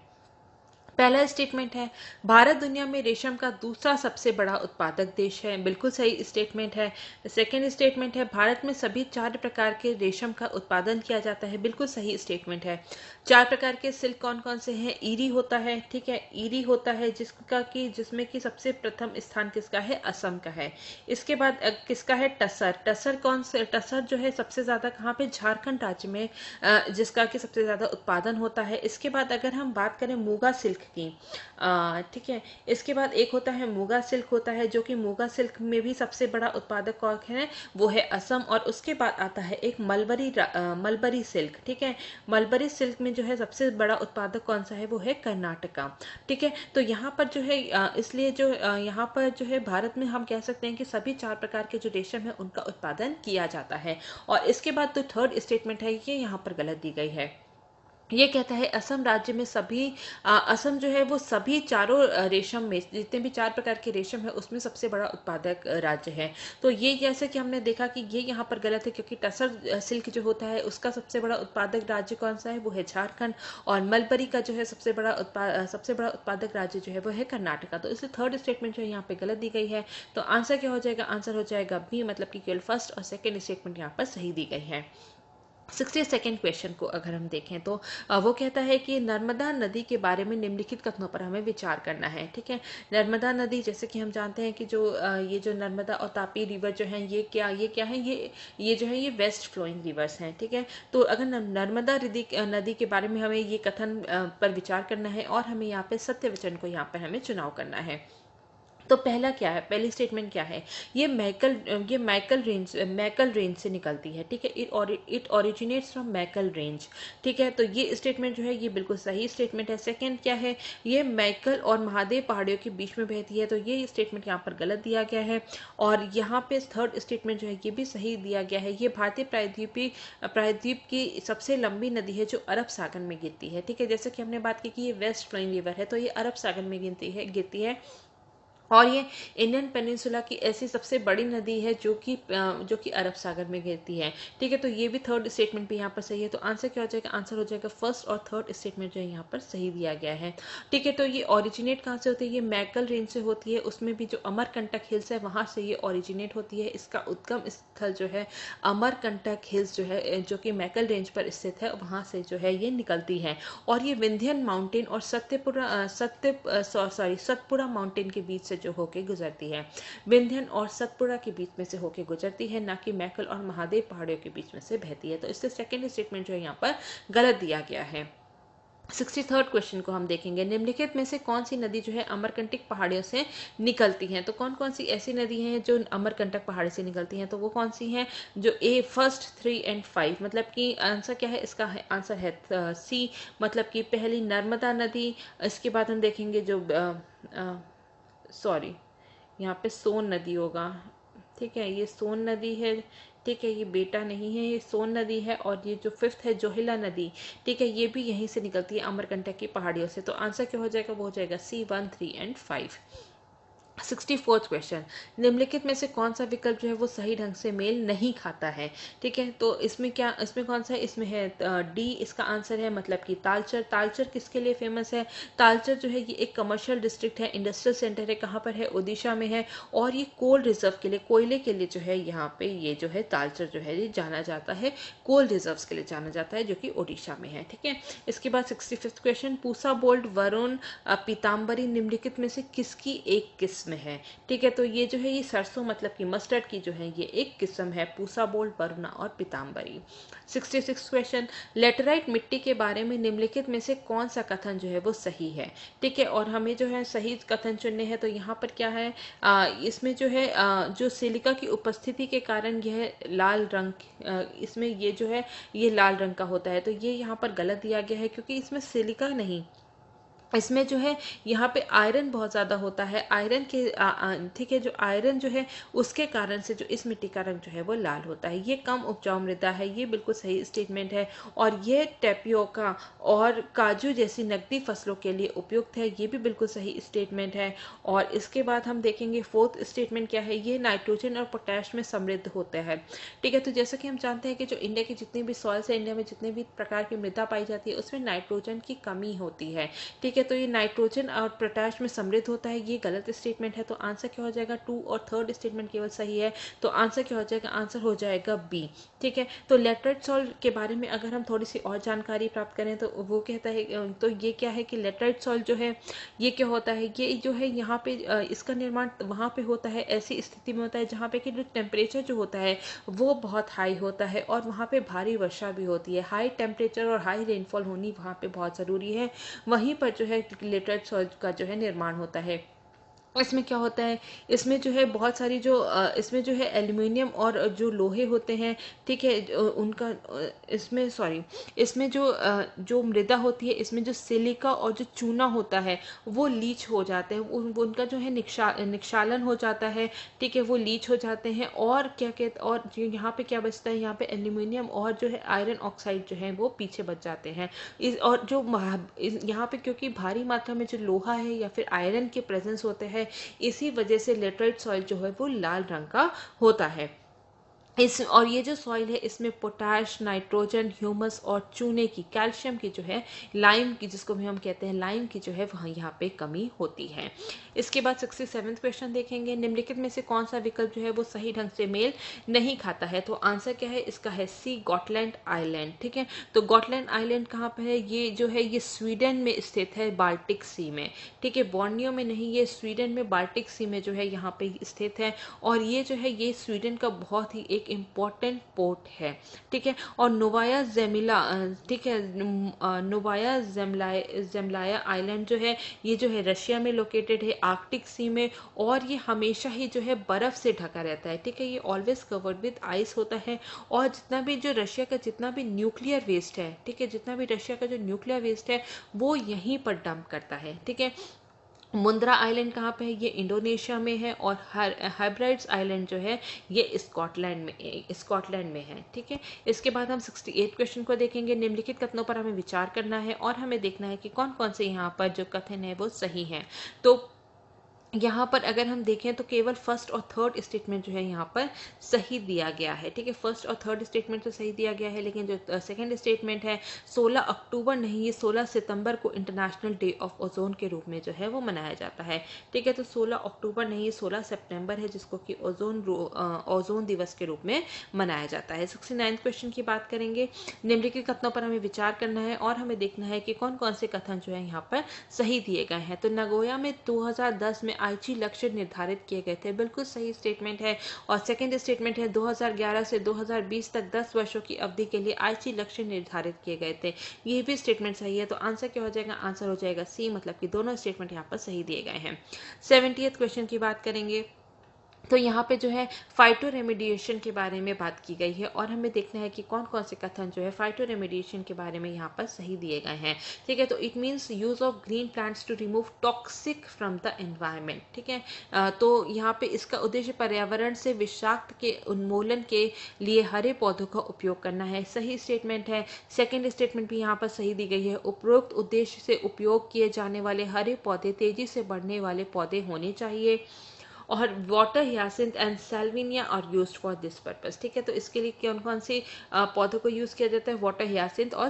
पहला स्टेटमेंट है भारत दुनिया में रेशम का दूसरा सबसे बड़ा उत्पादक देश है बिल्कुल सही स्टेटमेंट है सेकेंड स्टेटमेंट है भारत में सभी चार प्रकार के रेशम का उत्पादन किया जाता है बिल्कुल सही स्टेटमेंट है चार प्रकार के सिल्क कौन कौन से हैं ईरी होता है ठीक है ईरी होता है जिसका कि जिसमें कि सबसे प्रथम स्थान किसका है असम का है इसके बाद किसका है टसर टसर कौन से टसर जो है सबसे ज़्यादा कहाँ पे झारखंड राज्य में जिसका कि सबसे ज़्यादा उत्पादन होता है इसके बाद अगर हम बात करें मूगा सिल्क की ठीक है इसके बाद एक होता है मूगा सिल्क होता है जो कि मूगा सिल्क में भी सबसे बड़ा उत्पादक कौन है वो है असम और उसके बाद आता है एक मलबरी मलबरी सिल्क ठीक है मलबरी सिल्क में जो है सबसे बड़ा उत्पादक कौन सा है वो है कर्नाटका ठीक है तो यहाँ पर जो है इसलिए जो यहाँ पर जो है भारत में हम कह सकते हैं कि सभी चार प्रकार के जो रेशम है उनका उत्पादन किया जाता है और इसके बाद तो थर्ड स्टेटमेंट है ये यहाँ पर गलत दी गई है ये कहता है असम राज्य में सभी आ, असम जो है वो सभी चारों रेशम में जितने भी चार प्रकार के रेशम है उसमें सबसे बड़ा उत्पादक राज्य है तो ये जैसे कि हमने देखा कि ये यहाँ पर गलत है क्योंकि टसर सिल्क जो होता है उसका सबसे बड़ा उत्पादक राज्य कौन सा है वो है झारखंड और मलबरी का जो है सबसे बड़ा उत्पाद सबसे बड़ा उत्पादक राज्य जो है वो है कर्नाटका तो इसलिए थर्ड स्टेटमेंट जो है यहाँ पर गलत दी गई है तो आंसर क्या हो जाएगा आंसर हो जाएगा बी मतलब कि केवल फर्स्ट और सेकेंड स्टेटमेंट यहाँ पर सही दी गई है सिक्सटी सेकेंड क्वेश्चन को अगर हम देखें तो वो कहता है कि नर्मदा नदी के बारे में निम्नलिखित कथनों पर हमें विचार करना है ठीक है नर्मदा नदी जैसे कि हम जानते हैं कि जो ये जो नर्मदा और तापी रिवर जो है ये क्या ये क्या है ये ये जो है ये वेस्ट फ्लोइंग रिवर्स हैं ठीक है तो अगर नर्मदा नदी के बारे में हमें ये कथन पर विचार करना है और हमें यहाँ पे सत्य वचन को यहाँ पर हमें चुनाव करना है तो पहला क्या है पहली स्टेटमेंट क्या है ये मैकल ये मैकल रेंज मैकल रेंज से निकलती है ठीक है it originates from Maikal range ठीक है तो ये स्टेटमेंट जो है ये बिल्कुल सही स्टेटमेंट है सेकंड क्या है ये मैकल और महादेव पहाड़ियों के बीच में बहती है तो ये स्टेटमेंट यहाँ पर गलत दिया गया है और यहाँ पे थर्ड स्टेटमेंट जो है ये भी सही दिया गया है ये भारतीय प्रायद्वीपी प्रायद्वीप की सबसे लंबी नदी है जो अरब सागर में गिरती है ठीक है जैसे कि हमने बात की कि ये वेस्ट फ्लोइंग रिवर है तो ये अरब सागर में गिनती है गिरती है और ये इंडियन पेनिनसुला की ऐसी सबसे बड़ी नदी है जो कि जो कि अरब सागर में गिरती है ठीक है तो ये भी थर्ड स्टेटमेंट भी यहाँ पर सही है तो आंसर क्या हो जाएगा आंसर हो जाएगा फर्स्ट और थर्ड स्टेटमेंट जो है यहाँ पर सही दिया गया है ठीक है तो ये ऑरिजिनेट कहाँ से होती है ये मैकल रेंज से होती है उसमें भी जो अमरकंटक हिल्स है वहाँ से ये ऑरिजिनेट होती है इसका उद्गम स्थल जो है अमरकंटक हिल्स जो है जो कि मैकल रेंज पर स्थित है वहाँ से जो है ये निकलती है और ये विंध्यन माउंटेन और सत्यपुरा सत्य सॉरी सतपुरा माउंटेन के बीच से जो होके गुजरती है विंध्यन और सतपुरा के बीच में से होके गुजरती है ना कि मैकल और महादेव पहाड़ियों के बीच में से बहती है तो इससे सेकेंड स्टेटमेंट जो है यहाँ पर गलत दिया गया है सिक्सटी थर्ड क्वेश्चन को हम देखेंगे निम्नलिखित में से कौन सी नदी जो है अमरकंटक पहाड़ियों से निकलती हैं तो कौन कौन सी ऐसी नदी हैं जो अमरकंटक पहाड़ी से निकलती हैं तो वो कौन सी हैं जो A first three and five मतलब कि आंसर क्या है इसका है, आंसर है सी uh, मतलब कि पहली नर्मदा नदी इसके बाद हम देखेंगे जो आ, uh, आ, uh, सॉरी यहाँ पे सोन नदी होगा ठीक है ये सोन नदी है ठीक है ये बेटा नहीं है ये सोन नदी है और ये जो फिफ्थ है जोहिला नदी ठीक है ये भी यहीं से निकलती है अमरकंटक की पहाड़ियों से तो आंसर क्या हो जाएगा वो हो जाएगा C one three and five sixty fourth question निम्नलिखित में से कौन सा विकल्प जो है वो सही ढंग से मेल नहीं खाता है ठीक है तो इसमें क्या इसमें कौन सा है इसमें है डी इसका आंसर है मतलब कि तालचर तालचर किसके लिए फेमस है तालचर जो है ये एक कमर्शियल डिस्ट्रिक्ट है इंडस्ट्रियल सेंटर है कहाँ पर है ओडिशा में है और ये कोल रिजर्व के लिए कोयले के लिए जो है यहाँ पे ये जो है तालचर जो है ये जाना जाता है कोल रिजर्व के लिए जाना जाता है जो कि ओडिशा में है ठीक है इसके बाद sixty question Pusa bold Varun Pitambari निम्नलिखित में से किसकी एक किस इसमें है ठीक है तो ये जो है ये सरसों मतलब कि मस्टर्ड की जो है ये एक किस्म है पूसा बोल बरना और पिताम्बरी 66 क्वेश्चन लेटराइट मिट्टी के बारे में निम्नलिखित में से कौन सा कथन जो है वो सही है ठीक है और हमें जो है सही कथन चुनने हैं तो यहाँ पर क्या है इसमें जो है जो सिलिका की उपस्थिति के कारण यह लाल रंग इसमें ये जो है ये लाल रंग का होता है तो ये यहाँ पर गलत दिया गया है क्योंकि इसमें सिलिका नहीं इसमें जो है यहाँ पे आयरन बहुत ज़्यादा होता है आयरन के ठीक है जो आयरन जो है उसके कारण से जो इस मिट्टी का रंग जो है वो लाल होता है ये कम उपजाऊ मृदा है ये बिल्कुल सही स्टेटमेंट है और ये टेपियोका और काजू जैसी नकदी फसलों के लिए उपयुक्त है ये भी बिल्कुल सही स्टेटमेंट है और इसके बाद हम देखेंगे फोर्थ स्टेटमेंट क्या है ये नाइट्रोजन और पोटैश में समृद्ध होता है ठीक है तो जैसा कि हम जानते हैं कि जो इंडिया की जितनी भी सॉइल्स है इंडिया में जितने भी प्रकार की मृदा पाई जाती है उसमें नाइट्रोजन की कमी होती है ठीक है है तो ये नाइट्रोजन और प्रोटाश में समृद्ध होता है ये गलत स्टेटमेंट है तो आंसर क्या हो जाएगा टू और थर्ड स्टेटमेंट केवल सही है तो आंसर क्या हो जाएगा आंसर हो जाएगा बी ठीक है तो लेटरेट सॉल्ट के बारे में अगर हम थोड़ी सी और जानकारी प्राप्त करें तो वो कहता है तो ये क्या है कि लेटरेट सॉल्ट जो है ये क्या होता है ये जो है यहाँ पे इसका निर्माण वहाँ पे होता है ऐसी स्थिति में होता है जहाँ पे कि जो टेम्परेचर जो होता है वो बहुत हाई होता है और वहाँ पर भारी वर्षा भी होती है हाई टेम्परेचर और हाई रेनफॉल होनी वहाँ पर बहुत ज़रूरी है वहीं पर जो है लेटरेट सॉल्ट का जो है निर्माण होता है इसमें क्या होता है इसमें जो है बहुत सारी जो इसमें जो है एल्युमिनियम और जो लोहे होते हैं ठीक है उनका इसमें सॉरी इसमें जो जो मृदा होती है इसमें जो सिलिका और जो चूना होता है वो लीच हो जाते हैं उन, उनका जो है निक्षा निक्षालन हो जाता है ठीक है वो लीच हो जाते हैं और क्या कहते और यहाँ पर क्या बचता है यहाँ पर एल्यूमिनियम और जो है आयरन ऑक्साइड जो है वो पीछे बच जाते हैं इस और जो यहाँ पर क्योंकि भारी मात्रा में जो लोहा है या फिर आयरन के प्रेजेंस होते हैं है इसी वजह से लेटराइट सॉइल जो है वो लाल रंग का होता है इस और ये जो सॉइल है इसमें पोटाश नाइट्रोजन ह्यूमस और चूने की कैल्शियम की जो है लाइम की जिसको भी हम कहते हैं लाइम की जो है वहाँ यहाँ पे कमी होती है इसके बाद सिक्सटी सेवन्थ क्वेश्चन देखेंगे निम्नलिखित में से कौन सा विकल्प जो है वो सही ढंग से मेल नहीं खाता है तो आंसर क्या है इसका है सी गॉटलैंड आइलैंड ठीक है तो गॉटलैंड आइलैंड कहाँ पर है ये जो है ये स्वीडन में स्थित है बाल्टिक सी में ठीक है बॉर्नियो में नहीं ये स्वीडन में बाल्टिक सी में जो है यहाँ पे स्थित है और ये जो है ये स्वीडन का बहुत ही एक एक इम्पॉर्टेंट पोर्ट है ठीक है और नोवाया जेमिला ठीक है नोवाया जेमलाया जेमलाया आइलैंड जो है ये जो है रशिया में लोकेटेड है आर्कटिक सी में और ये हमेशा ही जो है बर्फ़ से ढका रहता है ठीक है ये ऑलवेज कवर्ड विद आइस होता है और जितना भी जो रशिया का जितना भी न्यूक्लियर वेस्ट है ठीक है जितना भी रशिया का जो न्यूक्लियर वेस्ट है वो यहीं पर डंप करता है ठीक है मुंद्रा आइलैंड कहाँ पे है ये इंडोनेशिया में है और हाइब्राइड्स आइलैंड जो है ये स्कॉटलैंड में स्कॉटलैंड में है ठीक है इसके बाद हम 68 क्वेश्चन को देखेंगे निम्नलिखित कथनों पर हमें विचार करना है और हमें देखना है कि कौन कौन से यहाँ पर जो कथन है वो सही हैं तो यहाँ पर अगर हम देखें तो केवल फर्स्ट और थर्ड स्टेटमेंट जो है यहाँ पर सही दिया गया है ठीक है फर्स्ट और थर्ड स्टेटमेंट तो सही दिया गया है लेकिन जो सेकंड स्टेटमेंट है 16 अक्टूबर नहीं ये 16 सितंबर को इंटरनेशनल डे ऑफ ओजोन के रूप में जो है वो मनाया जाता है ठीक है तो 16 अक्टूबर नहीं ये सोलह सेप्टेम्बर है जिसको कि ओजोन ओजोन दिवस के रूप में मनाया जाता है सिक्सटी क्वेश्चन की बात करेंगे निम्नलिखित कथनों पर हमें विचार करना है और हमें देखना है कि कौन कौन से कथन जो है यहाँ पर सही दिए गए हैं तो नगोया में दो में आईजी लक्ष्य निर्धारित किए गए थे बिल्कुल सही स्टेटमेंट है और सेकेंड स्टेटमेंट है 2011 से 2020 तक 10 वर्षों की अवधि के लिए आईजी लक्ष्य निर्धारित किए गए थे ये भी स्टेटमेंट सही है तो आंसर क्या हो जाएगा आंसर हो जाएगा सी मतलब कि दोनों स्टेटमेंट यहाँ पर सही दिए गए हैं सेवेंटी क्वेश्चन की बात करेंगे तो यहाँ पे जो है फाइटो रेमेडिएशन के बारे में बात की गई है और हमें देखना है कि कौन कौन से कथन जो है फाइटो रेमेडिएशन के बारे में यहाँ पर सही दिए गए हैं ठीक है तो it means use of green plants to remove toxic from the environment ठीक है तो यहाँ पे इसका उद्देश्य पर्यावरण से विषाक्त के उन्मूलन के लिए हरे पौधों का उपयोग करना है सही स्टेटमेंट है सेकेंड स्टेटमेंट भी यहाँ पर सही दी गई है उपरोक्त उद्देश्य से उपयोग किए जाने वाले हरे पौधे तेजी से बढ़ने वाले पौधे होने चाहिए और water hyacinth and salvinia are use for this purpose ठीक है तो इसके लिए कौन कौन से पौधों को यूज़ किया जाता है वाटर हियासिंथ और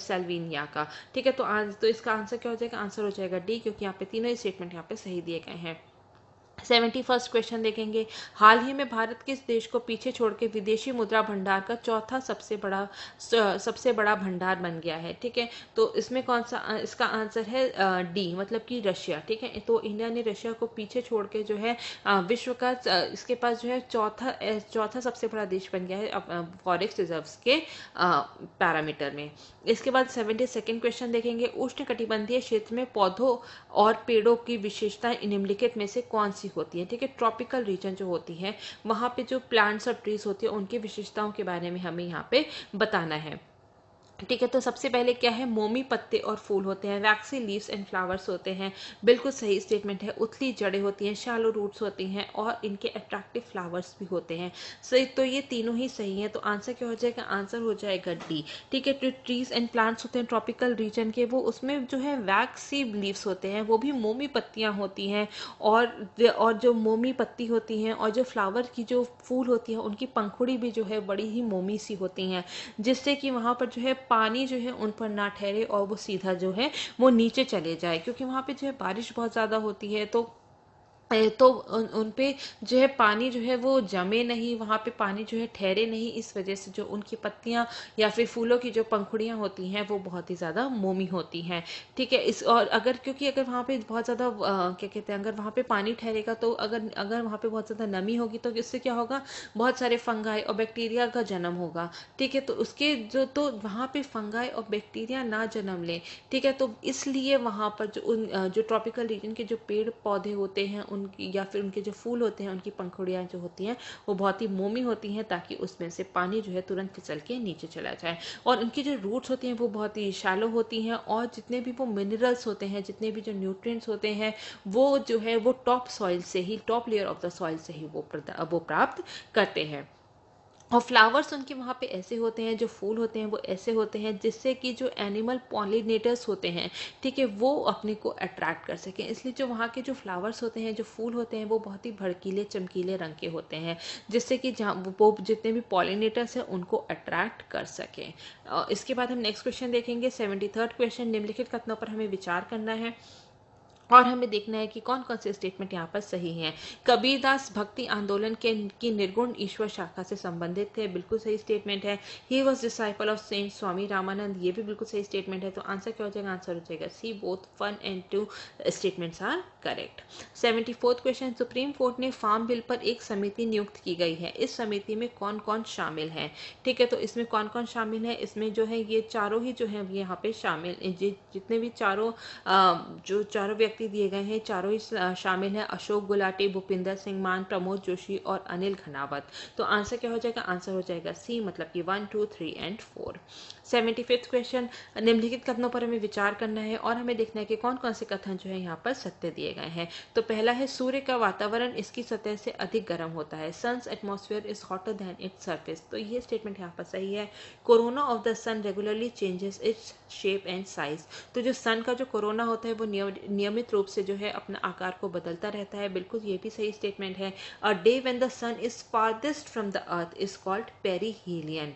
सेल्विनिया का ठीक है तो आंस, तो इसका आंसर क्या हो जाएगा आंसर हो जाएगा डी क्योंकि यहाँ पे तीनों ही स्टेटमेंट यहाँ पे सही दिए गए हैं सेवेंटी फर्स्ट क्वेश्चन देखेंगे हाल ही में भारत किस देश को पीछे छोड़ के विदेशी मुद्रा भंडार का चौथा सबसे बड़ा सबसे बड़ा भंडार बन गया है ठीक है तो इसमें कौन सा इसका आंसर है डी मतलब कि रशिया ठीक है तो इंडिया ने रशिया को पीछे छोड़ के जो है विश्व का इसके पास जो है चौथा चौथा सबसे बड़ा देश बन गया है फॉरेक्स रिजर्व के पैरामीटर में इसके बाद सेवेंटी सेकेंड क्वेश्चन देखेंगे उष्ण कटिबंधीय क्षेत्र में पौधों और पेड़ों की विशेषताएं निम्नलिखित में से कौन सी सी होती है ठीक है ट्रॉपिकल रीजन जो होती है वहाँ पे जो प्लांट्स और ट्रीज़ होती है उनकी विशेषताओं के बारे में हमें यहाँ पे बताना है ठीक है तो सबसे पहले क्या है मोमी पत्ते और फूल होते हैं वैक्सी लीव्स एंड फ्लावर्स होते हैं बिल्कुल सही स्टेटमेंट है उथली जड़ें होती हैं शालो रूट्स होती हैं और इनके अट्रैक्टिव फ्लावर्स भी होते हैं सही तो ये तीनों ही सही हैं तो आंसर क्या हो जाएगा आंसर हो जाएगा डी ठीक है जो ट्रीज एंड प्लांट्स होते हैं ट्रॉपिकल रीजन के वो उसमें जो है वैक्सी लीव्स होते हैं वो भी मोमी पत्तियाँ होती हैं और और जो मोमी पत्ती होती हैं और जो फ्लावर की जो फूल होती है उनकी पंखुड़ी भी जो है बड़ी ही मोमी सी होती हैं जिससे कि वहाँ पर जो है पानी जो है उन पर ना ठहरे और वो सीधा जो है वो नीचे चले जाए क्योंकि वहाँ पे जो है बारिश बहुत ज़्यादा होती है तो तो उन उन पे जो है पानी जो है वो जमे नहीं वहाँ पे पानी जो है ठहरे नहीं इस वजह से जो उनकी पत्तियाँ या फिर फूलों की जो पंखुड़ियाँ होती हैं वो बहुत ही ज़्यादा मोमी होती हैं ठीक है इस और अगर क्योंकि अगर वहाँ पे बहुत ज़्यादा क्या कहते हैं अगर वहाँ पे पानी ठहरेगा तो अगर अगर वहाँ पर बहुत ज़्यादा नमी होगी तो इससे क्या होगा बहुत सारे फंगाई और बैक्टीरिया का जन्म होगा ठीक है तो उसके जो तो वहाँ पर फंगाई और बैक्टीरिया ना जन्म लें ठीक है तो इसलिए वहाँ पर जो उन जो ट्रॉपिकल रीजन के जो पेड़ पौधे होते हैं उनकी या फिर उनके जो फूल होते हैं उनकी पंखुड़ियाँ जो होती हैं वो बहुत ही मोमी होती हैं ताकि उसमें से पानी जो है तुरंत फिसल के नीचे चला जाए और इनकी जो रूट्स होती हैं वो बहुत ही शालो होती हैं और जितने भी वो मिनरल्स होते हैं जितने भी जो न्यूट्रिएंट्स होते हैं वो जो है वो टॉप सॉइल से ही top layer of the soil से ही वो वो प्राप्त करते हैं और फ्लावर्स उनके वहाँ पे ऐसे होते हैं जो फूल होते हैं वो ऐसे होते हैं जिससे कि जो एनिमल पॉलिनेटर्स होते हैं ठीक है वो अपने को अट्रैक्ट कर सकें इसलिए जो वहाँ के जो फ्लावर्स होते हैं जो फूल होते हैं वो बहुत ही भड़कीले चमकीले रंग के होते हैं जिससे कि जहाँ वो जितने भी पॉलिनेटर्स हैं उनको अट्रैक्ट कर सकें इसके बाद हम नेक्स्ट क्वेश्चन देखेंगे सेवेंटी थर्ड क्वेश्चन निम्नलिखित कथनों पर हमें विचार करना है और हमें देखना है कि कौन कौन से स्टेटमेंट यहाँ पर सही हैं कबीरदास भक्ति आंदोलन के की निर्गुण ईश्वर शाखा से संबंधित थे बिल्कुल सही स्टेटमेंट है he was disciple of saint Swami Ramanand ये भी बिल्कुल सही स्टेटमेंट है तो आंसर क्या हो जाएगा आंसर हो जाएगा C both one and two statements are correct seventy fourth question supreme court ने फार्म बिल पर एक समिति नियुक्त की गई है इस समिति में कौन कौन शामिल है ठीक है तो इसमें कौन कौन शामिल है इसमें जो है ये चारों ही जो है यहाँ पे शामिल जितने भी चारों जो चारों व्यक्ति दिए गए हैं चारों ही शामिल हैं अशोक गुलाटी भूपिंदर सिंह मान प्रमोद जोशी और अनिल घनावत तो आंसर क्या हो जाएगा आंसर हो जाएगा सी मतलब कि one two three and four seventy fifth question निम्नलिखित कथनों पर हमें विचार करना है और हमें देखना है कि कौन कौन से कथन जो है यहाँ पर सत्य दिए गए हैं तो पहला है सूर्य का वातावरण इसकी सतह से अधिक गर्म होता है sun's atmosphere is hotter than its surface तो ये स्टेटमेंट यहाँ पर सही है corona of the sun regularly changes its shape and size तो जो सन का जो कोरोना होता है वो नियमित रूप से जो है अपना आकार को बदलता रहता है बिल्कुल ये भी सही स्टेटमेंट है a day when the sun is farthest from the earth is called perihelion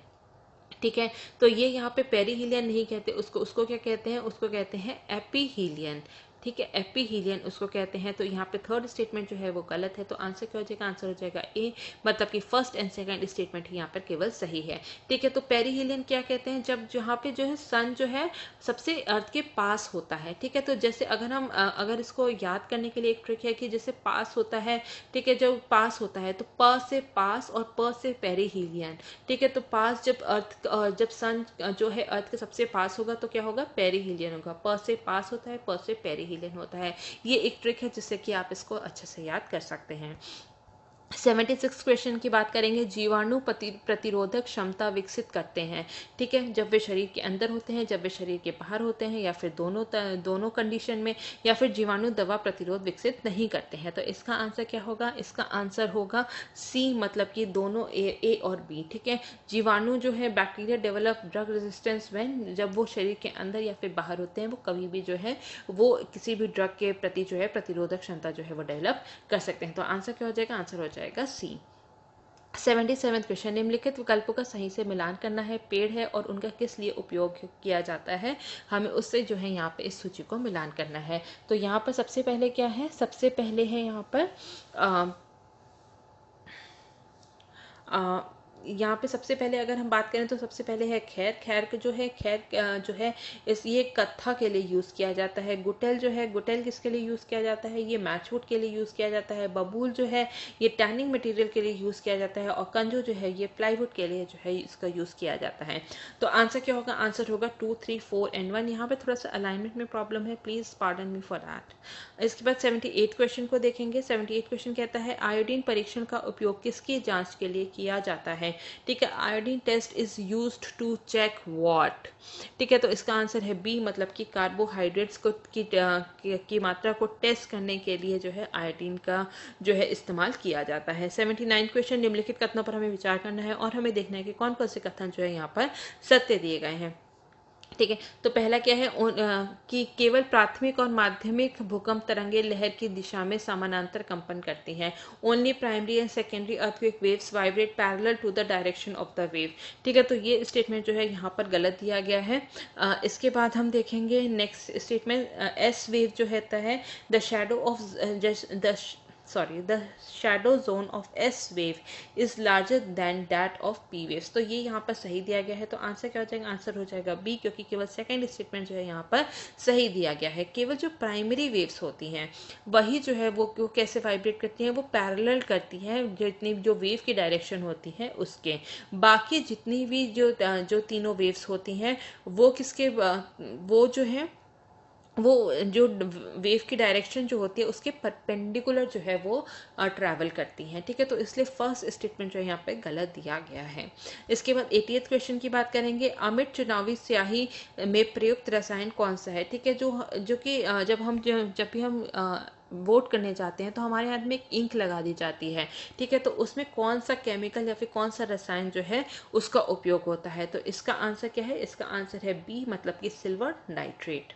ठीक है तो ये यहाँ पे पेरीहीलियन नहीं कहते उसको उसको क्या कहते हैं उसको कहते हैं एपीहीलियन ठीक है एपी हीलियन उसको कहते हैं तो यहाँ पे थर्ड स्टेटमेंट जो है वो गलत है तो आंसर क्या हो जाएगा आंसर हो जाएगा ए मतलब कि फर्स्ट एंड सेकेंड स्टेटमेंट यहाँ पर केवल सही है ठीक है तो पेरी क्या कहते हैं जब जहाँ पे जो है सन जो है सबसे अर्थ के पास होता है ठीक है तो जैसे अगर हम अगर इसको याद करने के लिए एक ट्रिक है कि जैसे पास होता है ठीक है जब पास होता है तो प से पास और प से पेरीहीलियन ठीक है तो पास जब अर्थ जब सन जो है अर्थ के सबसे पास होगा तो क्या होगा पेरी होगा प से पास होता है प से पेरी विलीन होता है ये एक ट्रिक है जिससे कि आप इसको अच्छे से याद कर सकते हैं सेवेंटी सिक्स क्वेश्चन की बात करेंगे जीवाणु प्रतिरोधक क्षमता विकसित करते हैं ठीक है जब वे शरीर के अंदर होते हैं जब वे शरीर के बाहर होते हैं या फिर दोनों दोनों कंडीशन में या फिर जीवाणु दवा प्रतिरोध विकसित नहीं करते हैं तो इसका आंसर क्या होगा इसका आंसर होगा सी मतलब कि दोनों ए ए और बी ठीक है जीवाणु जो है bacteria develop drug resistance when जब वो शरीर के अंदर या फिर बाहर होते हैं वो कभी भी जो है वो किसी भी ड्रग के प्रति जो है प्रतिरोधक क्षमता जो है वो डेवलप कर सकते हैं तो आंसर क्या हो जाएगा आंसर हो जाएगा जाएगा सी सेवेंटी सेवन क्वेश्चन निम्नलिखित विकल्पों का सही से मिलान करना है पेड़ है और उनका किस लिए उपयोग किया जाता है हमें उससे जो है यहाँ पे इस सूची को मिलान करना है तो यहाँ पर सबसे पहले क्या है सबसे पहले है यहाँ पर आ, आ, यहाँ पे सबसे पहले अगर हम बात करें तो सबसे पहले है खैर खैर जो है खैर जो है इस ये कत्था के लिए यूज़ किया जाता है गुटेल जो है गुटेल किसके लिए यूज़ किया जाता है ये मैचवुड के लिए यूज़ किया जाता है बबूल जो है ये टैनिंग मटेरियल के लिए यूज़ किया जाता है और कंजो जो है ये प्लाईवुड के लिए जो है इसका यूज़ किया जाता है तो आंसर क्या होगा आंसर होगा two three four and one यहाँ पर थोड़ा सा अलाइनमेंट में प्रॉब्लम है please pardon me for that इसके बाद सेवेंटी एट क्वेश्चन को देखेंगे सेवेंटी एट क्वेश्चन कहता है आयोडीन परीक्षण का उपयोग किसकी जाँच के लिए किया जाता है ठीक है iodine test is use to check what ठीक है तो इसका आंसर है बी मतलब कि कार्बोहाइड्रेट्स को की, की, मात्रा को टेस्ट करने के लिए जो है आयोडीन का जो है इस्तेमाल किया जाता है सेवेंटी नाइन क्वेश्चन निम्नलिखित कथनों पर हमें विचार करना है और हमें देखना है कि कौन कौन से कथन जो है यहाँ पर सत्य दिए गए हैं ठीक है तो पहला क्या है कि केवल प्राथमिक और माध्यमिक भूकंप तरंगे लहर की दिशा में समानांतर कंपन करती हैं only primary and secondary earthquake waves vibrate parallel to the direction of the wave ठीक है तो ये स्टेटमेंट जो है यहाँ पर गलत दिया गया है आ, इसके बाद हम देखेंगे नेक्स्ट स्टेटमेंट एस वेव जो है the shadow of the sorry the shadow zone of s wave is larger than that of p waves तो ये यहाँ पर सही दिया गया है तो आंसर क्या हो जाएगा आंसर हो जाएगा बी क्योंकि केवल सेकेंड स्टेटमेंट जो है यहाँ पर सही दिया गया है केवल जो प्राइमरी वेव्स होती हैं वही जो है वो कैसे वाइब्रेट करती हैं वो पैरेलल करती हैं जितनी जो वेव की डायरेक्शन होती है उसके बाकी जितनी भी जो जो तीनों वेव्स होती हैं वो किसके वो जो है वो जो वेव की डायरेक्शन जो होती है उसके परपेंडिकुलर जो है वो ट्रैवल करती हैं ठीक है तो इसलिए फर्स्ट स्टेटमेंट जो है यहाँ पे गलत दिया गया है इसके बाद एटी क्वेश्चन की बात करेंगे अमिट चुनावी स्याही में प्रयुक्त रसायन कौन सा है ठीक है जो जो कि जब हम जब भी हम आ, वोट करने जाते हैं तो हमारे हाथ में एक इंक लगा दी जाती है ठीक है तो उसमें कौन सा केमिकल या फिर कौन सा रसायन जो है उसका उपयोग होता है तो इसका आंसर क्या है इसका आंसर है बी मतलब कि silver nitrate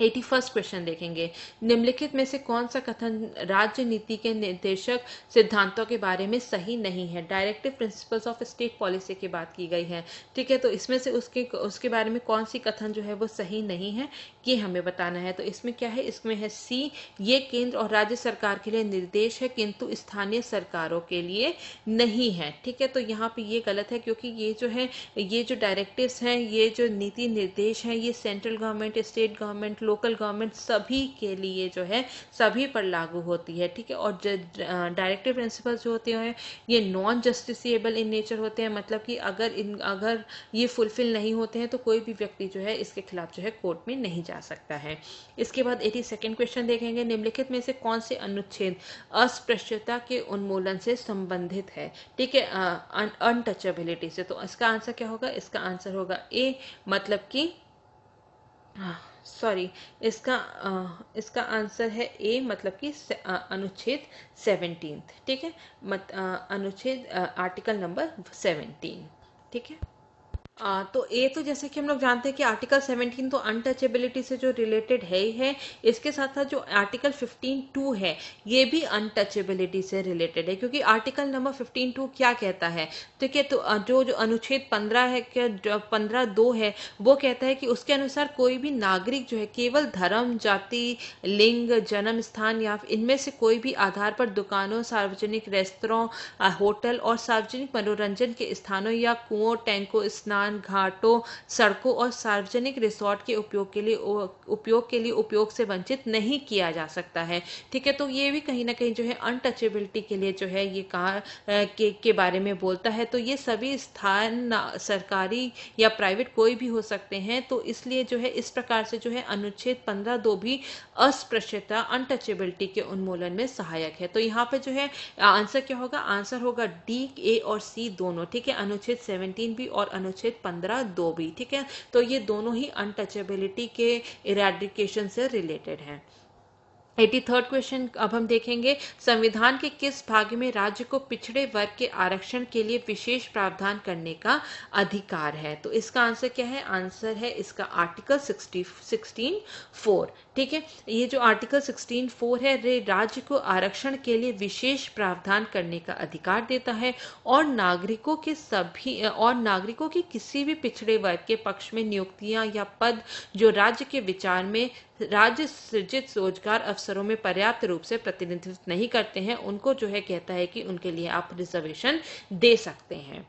eighty first question देखेंगे निम्नलिखित में से कौन सा कथन राज्य नीति के निर्देशक सिद्धांतों के बारे में सही नहीं है directive principles of state policy की बात की गई है ठीक है तो इसमें से उसके उसके बारे में कौन सी कथन जो है वो सही नहीं है ये हमें बताना है तो इसमें क्या है इसमें है सी ये केंद्र और राज्य सरकार के लिए निर्देश है किंतु स्थानीय सरकारों के लिए नहीं है ठीक है तो यहाँ पर ये गलत है क्योंकि ये जो है ये जो डायरेक्टिव्स हैं ये जो नीति निर्देश हैं ये central government state government local government सभी के लिए जो है सभी पर लागू होती है ठीक है और डायरेक्टिव प्रिंसिपल जो होते हैं ये नॉन जस्टिसिएबल इन नेचर होते हैं मतलब कि अगर इन अगर ये फुलफिल नहीं होते हैं तो कोई भी व्यक्ति जो है इसके खिलाफ जो है कोर्ट में नहीं जा सकता है इसके बाद एटी सेकेंड क्वेश्चन देखेंगे निम्नलिखित में से कौन से अनुच्छेद अस्पृश्यता के उन्मूलन से संबंधित है ठीक है अनटचेबिलिटी से तो इसका आंसर क्या होगा इसका आंसर होगा ए मतलब कि हाँ सॉरी इसका आ, इसका आंसर है ए मतलब कि अनुच्छेद सेवनटीन ठीक है मत अनुच्छेद आर्टिकल नंबर सेवनटीन ठीक है आ, तो ये तो जैसे कि हम लोग जानते हैं कि आर्टिकल 17 तो अनटचेबिलिटी से जो रिलेटेड है ही है इसके साथ साथ जो आर्टिकल 15 टू है ये भी अनटचेबिलिटी से रिलेटेड है क्योंकि आर्टिकल नंबर 15 टू क्या कहता है ठीक है तो जो जो अनुच्छेद 15 है क्या पंद्रह दो है वो कहता है कि उसके अनुसार कोई भी नागरिक जो है केवल धर्म जाति लिंग जन्म स्थान या इनमें से कोई भी आधार पर दुकानों सार्वजनिक रेस्तरों होटल और सार्वजनिक मनोरंजन के स्थानों या कुओं टैंकों स्नान स्थान घाटों सड़कों और सार्वजनिक रिसोर्ट के उपयोग के लिए उपयोग के लिए उपयोग से वंचित नहीं किया जा सकता है ठीक है तो ये भी कहीं ना कहीं जो है अनटचेबिलिटी के लिए जो है ये कहा के, के बारे में बोलता है तो ये सभी स्थान सरकारी या प्राइवेट कोई भी हो सकते हैं तो इसलिए जो है इस प्रकार से जो है अनुच्छेद पंद्रह दो भी अस्पृश्यता अनटचेबिलिटी के उन्मूलन में सहायक है तो यहाँ पे जो है आंसर क्या होगा आंसर होगा डी ए और सी दोनों ठीक है अनुच्छेद सेवनटीन भी और अनुच्छेद एक पंद्रह दो भी ठीक है तो ये दोनों ही अनटचेबिलिटी के इरेडिकेशन से रिलेटेड हैं एटी थर्ड क्वेश्चन अब हम देखेंगे संविधान के किस भाग में राज्य को पिछड़े वर्ग के आरक्षण के लिए विशेष प्रावधान करने का अधिकार है तो इसका आंसर क्या है आंसर है इसका आर्टिकल सिक्सटी सिक्सटीन फोर ठीक है ये जो आर्टिकल सिक्सटीन फोर है रे राज्य को आरक्षण के लिए विशेष प्रावधान करने का अधिकार देता है और नागरिकों के सभी और नागरिकों की किसी भी पिछड़े वर्ग के पक्ष में नियुक्तियां या पद जो राज्य के विचार में राज्य सृजित रोजगार अवसरों में पर्याप्त रूप से प्रतिनिधित्व नहीं करते हैं उनको जो है कहता है कि उनके लिए आप रिजर्वेशन दे सकते हैं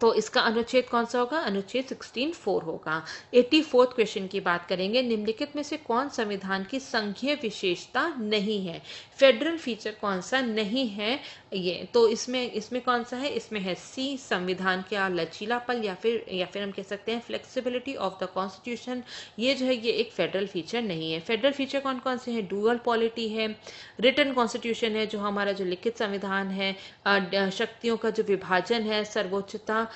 तो इसका अनुच्छेद कौन सा होगा अनुच्छेद फोर होगा एट्टी फोर्थ क्वेश्चन की बात करेंगे निम्नलिखित में से कौन संविधान की संघीय विशेषता नहीं है फेडरल फीचर कौन सा नहीं है ये तो इसमें इसमें कौन सा है इसमें है सी संविधान के लचीलापल या फिर या फिर हम कह सकते हैं फ्लेक्सिबिलिटी ऑफ द कॉन्स्टिट्यूशन ये जो है ये एक फेडरल फीचर नहीं है फेडरल फीचर कौन कौन से हैं डूअल पॉलिटी है रिटर्न कॉन्स्टिट्यूशन है जो हमारा जो लिखित संविधान है शक्तियों का जो विभाजन है सर्वोच्चता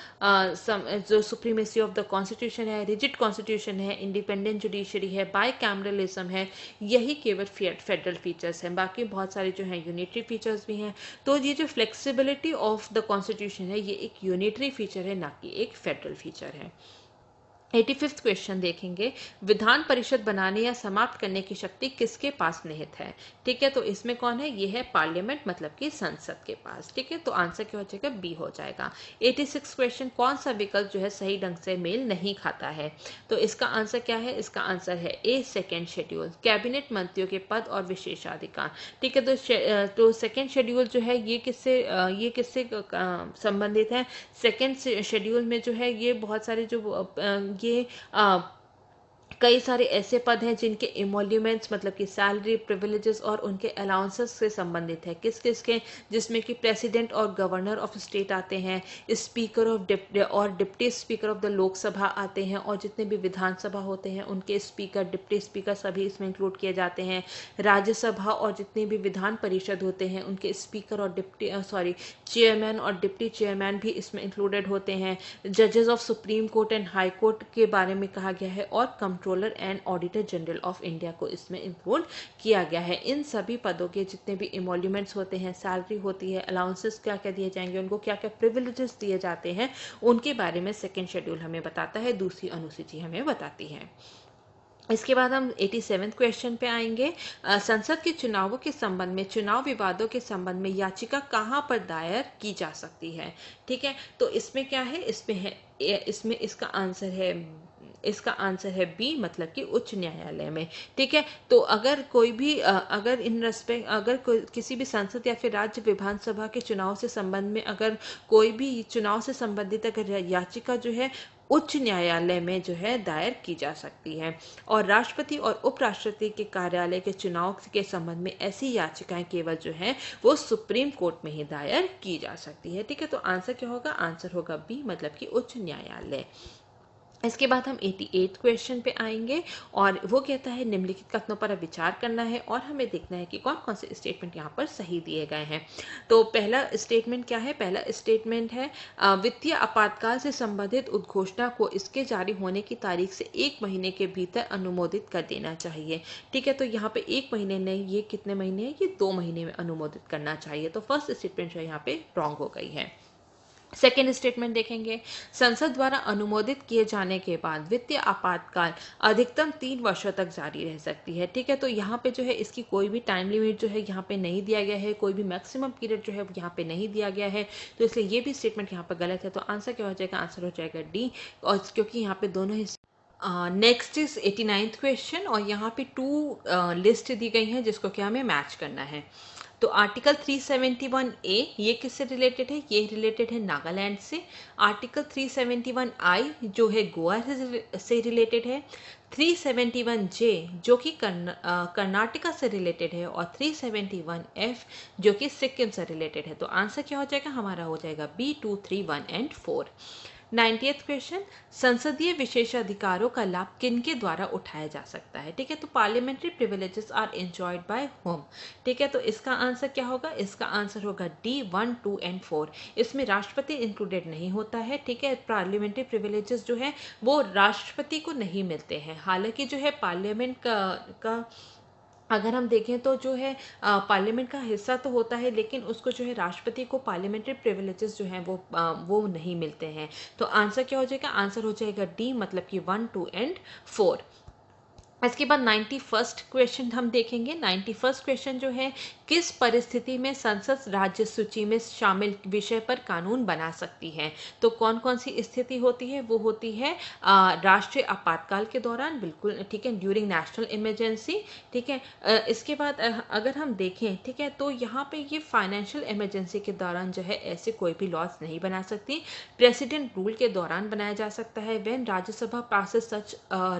जो सुप्रीमेसी ऑफ द कॉन्स्टिट्यूशन है रिजिट कॉन्स्टिट्यूशन है इंडिपेंडेंट जुडिशरी है बाई कैमरलिज्म है यही केवल फेडरल फीचर्स हैं बाकी बहुत सारे जो हैं यूनिटरी फीचर्स भी हैं तो ये जो फ्लेक्सिबिलिटी ऑफ द कॉन्स्टिट्यूशन है ये एक यूनिटरी फीचर है ना कि एक फेडरल फीचर है एटी फिफ्थ क्वेश्चन देखेंगे विधान परिषद बनाने या समाप्त करने की शक्ति किसके पास निहित है ठीक है तो इसमें कौन है ये है पार्लियामेंट मतलब कि संसद के पास ठीक है तो आंसर क्या हो जाएगा बी हो जाएगा एटी सिक्स क्वेश्चन कौन सा विकल्प जो है सही ढंग से मेल नहीं खाता है तो इसका आंसर क्या है इसका आंसर है ए सेकेंड शेड्यूल कैबिनेट मंत्रियों के पद और विशेषाधिकार ठीक है तो तो सेकेंड शेड्यूल जो है ये किससे ये किससे संबंधित है सेकेंड शेड्यूल में जो है ये बहुत सारे जो ये कई सारे ऐसे पद हैं जिनके इमोल्यूमेंट्स मतलब कि सैलरी प्रिविलेजेस और उनके अलाउंसेस से संबंधित है किस किस के जिसमें कि प्रेसिडेंट और गवर्नर ऑफ स्टेट आते हैं स्पीकर ऑफ और deputy speaker of the Lok Sabha आते हैं और जितने भी विधानसभा होते हैं उनके स्पीकर डिप्टी स्पीकर सभी इसमें इंक्लूड किए जाते हैं राज्यसभा और जितने भी विधान परिषद होते हैं उनके स्पीकर और डिप्टी सॉरी चेयरमैन और डिप्टी चेयरमैन भी इसमें इंक्लूडेड होते हैं जजेस of supreme court and high court के बारे में कहा गया है और control controller and auditor general of India को इसमें इंक्लूड किया गया है इन सभी पदों के जितने भी इमोल्यूमेंट्स होते हैं सैलरी होती है अलाउंसेस क्या क्या दिए जाएंगे उनको क्या क्या प्रिविलेजेस दिए जाते हैं उनके बारे में सेकेंड शेड्यूल हमें बताता है दूसरी अनुसूची हमें बताती है इसके बाद हम एटी सेवन क्वेश्चन पे आएंगे संसद के चुनावों के संबंध में चुनाव विवादों के संबंध में याचिका कहाँ पर दायर की जा सकती है ठीक है तो इसमें क्या है इसमें है इसमें इसका आंसर है इसका आंसर है बी मतलब कि उच्च न्यायालय में ठीक है तो अगर कोई भी अगर इन रेस्पेक्ट अगर कोई किसी भी संसद या फिर राज्य विधानसभा के चुनाव से संबंध में अगर कोई भी चुनाव से संबंधित अगर याचिका जो है उच्च न्यायालय में जो है दायर की जा सकती है और राष्ट्रपति और उपराष्ट्रपति के कार्यालय के चुनाव के संबंध में ऐसी याचिकाएं केवल जो है वो सुप्रीम कोर्ट में ही दायर की जा सकती है ठीक है तो आंसर क्या होगा आंसर होगा बी मतलब कि उच्च न्यायालय इसके बाद हम 88 क्वेश्चन पे आएंगे और वो कहता है निम्नलिखित कथनों पर विचार करना है और हमें देखना है कि कौन कौन से स्टेटमेंट यहाँ पर सही दिए गए हैं तो पहला स्टेटमेंट क्या है पहला स्टेटमेंट है वित्तीय आपातकाल से संबंधित उद्घोषणा को इसके जारी होने की तारीख से एक महीने के भीतर अनुमोदित कर देना चाहिए ठीक है तो यहाँ पे एक महीने नहीं ये कितने महीने है ये दो महीने में अनुमोदित करना चाहिए तो फर्स्ट स्टेटमेंट जो है यहाँ पे रॉन्ग हो गई है सेकेंड स्टेटमेंट देखेंगे संसद द्वारा अनुमोदित किए जाने के बाद वित्तीय आपातकाल अधिकतम तीन वर्षों तक जारी रह सकती है ठीक है तो यहाँ पे जो है इसकी कोई भी टाइम लिमिट जो है यहाँ पे नहीं दिया गया है कोई भी मैक्सिमम पीरियड जो है यहाँ पे नहीं दिया गया है तो इसलिए ये भी स्टेटमेंट यहाँ पर गलत है तो आंसर क्या हो जाएगा आंसर हो जाएगा डी और क्योंकि यहाँ पे दोनों ही next is eighty ninth question और यहाँ पे टू लिस्ट uh, दी गई है जिसको क्या हमें मैच करना है तो आर्टिकल 371 ए ये किससे रिलेटेड है ये रिलेटेड है नागालैंड से आर्टिकल 371 आई जो है गोवा से रिलेटेड है 371 जे जो कि कर्नाटका से रिलेटेड है और 371 एफ जो कि सिक्किम से रिलेटेड है तो आंसर क्या हो जाएगा हमारा हो जाएगा B two three one and four ninety question संसदीय विशेषाधिकारों का लाभ किन के द्वारा उठाया जा सकता है ठीक है तो parliamentary privileges are enjoyed by whom ठीक है तो इसका आंसर क्या होगा इसका आंसर होगा D one two and four इसमें राष्ट्रपति इंक्लूडेड नहीं होता है ठीक है पार्लियामेंट्री प्रिविलेजेस जो है वो राष्ट्रपति को नहीं मिलते हैं हालांकि जो है पार्लियामेंट का, का अगर हम देखें तो जो है पार्लियामेंट का हिस्सा तो होता है लेकिन उसको जो है राष्ट्रपति को पार्लियामेंट्री प्रिविलेजेस जो हैं वो आ, वो नहीं मिलते हैं तो आंसर क्या हो जाएगा आंसर हो जाएगा डी मतलब कि वन टू एंड फोर इसके बाद नाइन्टी फर्स्ट क्वेश्चन हम देखेंगे नाइन्टी फर्स्ट क्वेश्चन जो है किस परिस्थिति में संसद राज्य सूची में शामिल विषय पर कानून बना सकती है तो कौन कौन सी स्थिति होती है वो होती है राष्ट्रीय आपातकाल के दौरान बिल्कुल ठीक है ड्यूरिंग नेशनल इमरजेंसी ठीक है इसके बाद अगर हम देखें ठीक है तो यहाँ पे ये फाइनेंशियल इमरजेंसी के दौरान जो है ऐसे कोई भी लॉज नहीं बना सकती प्रेसिडेंट रूल के दौरान बनाया जा सकता है when Rajya Sabha pass such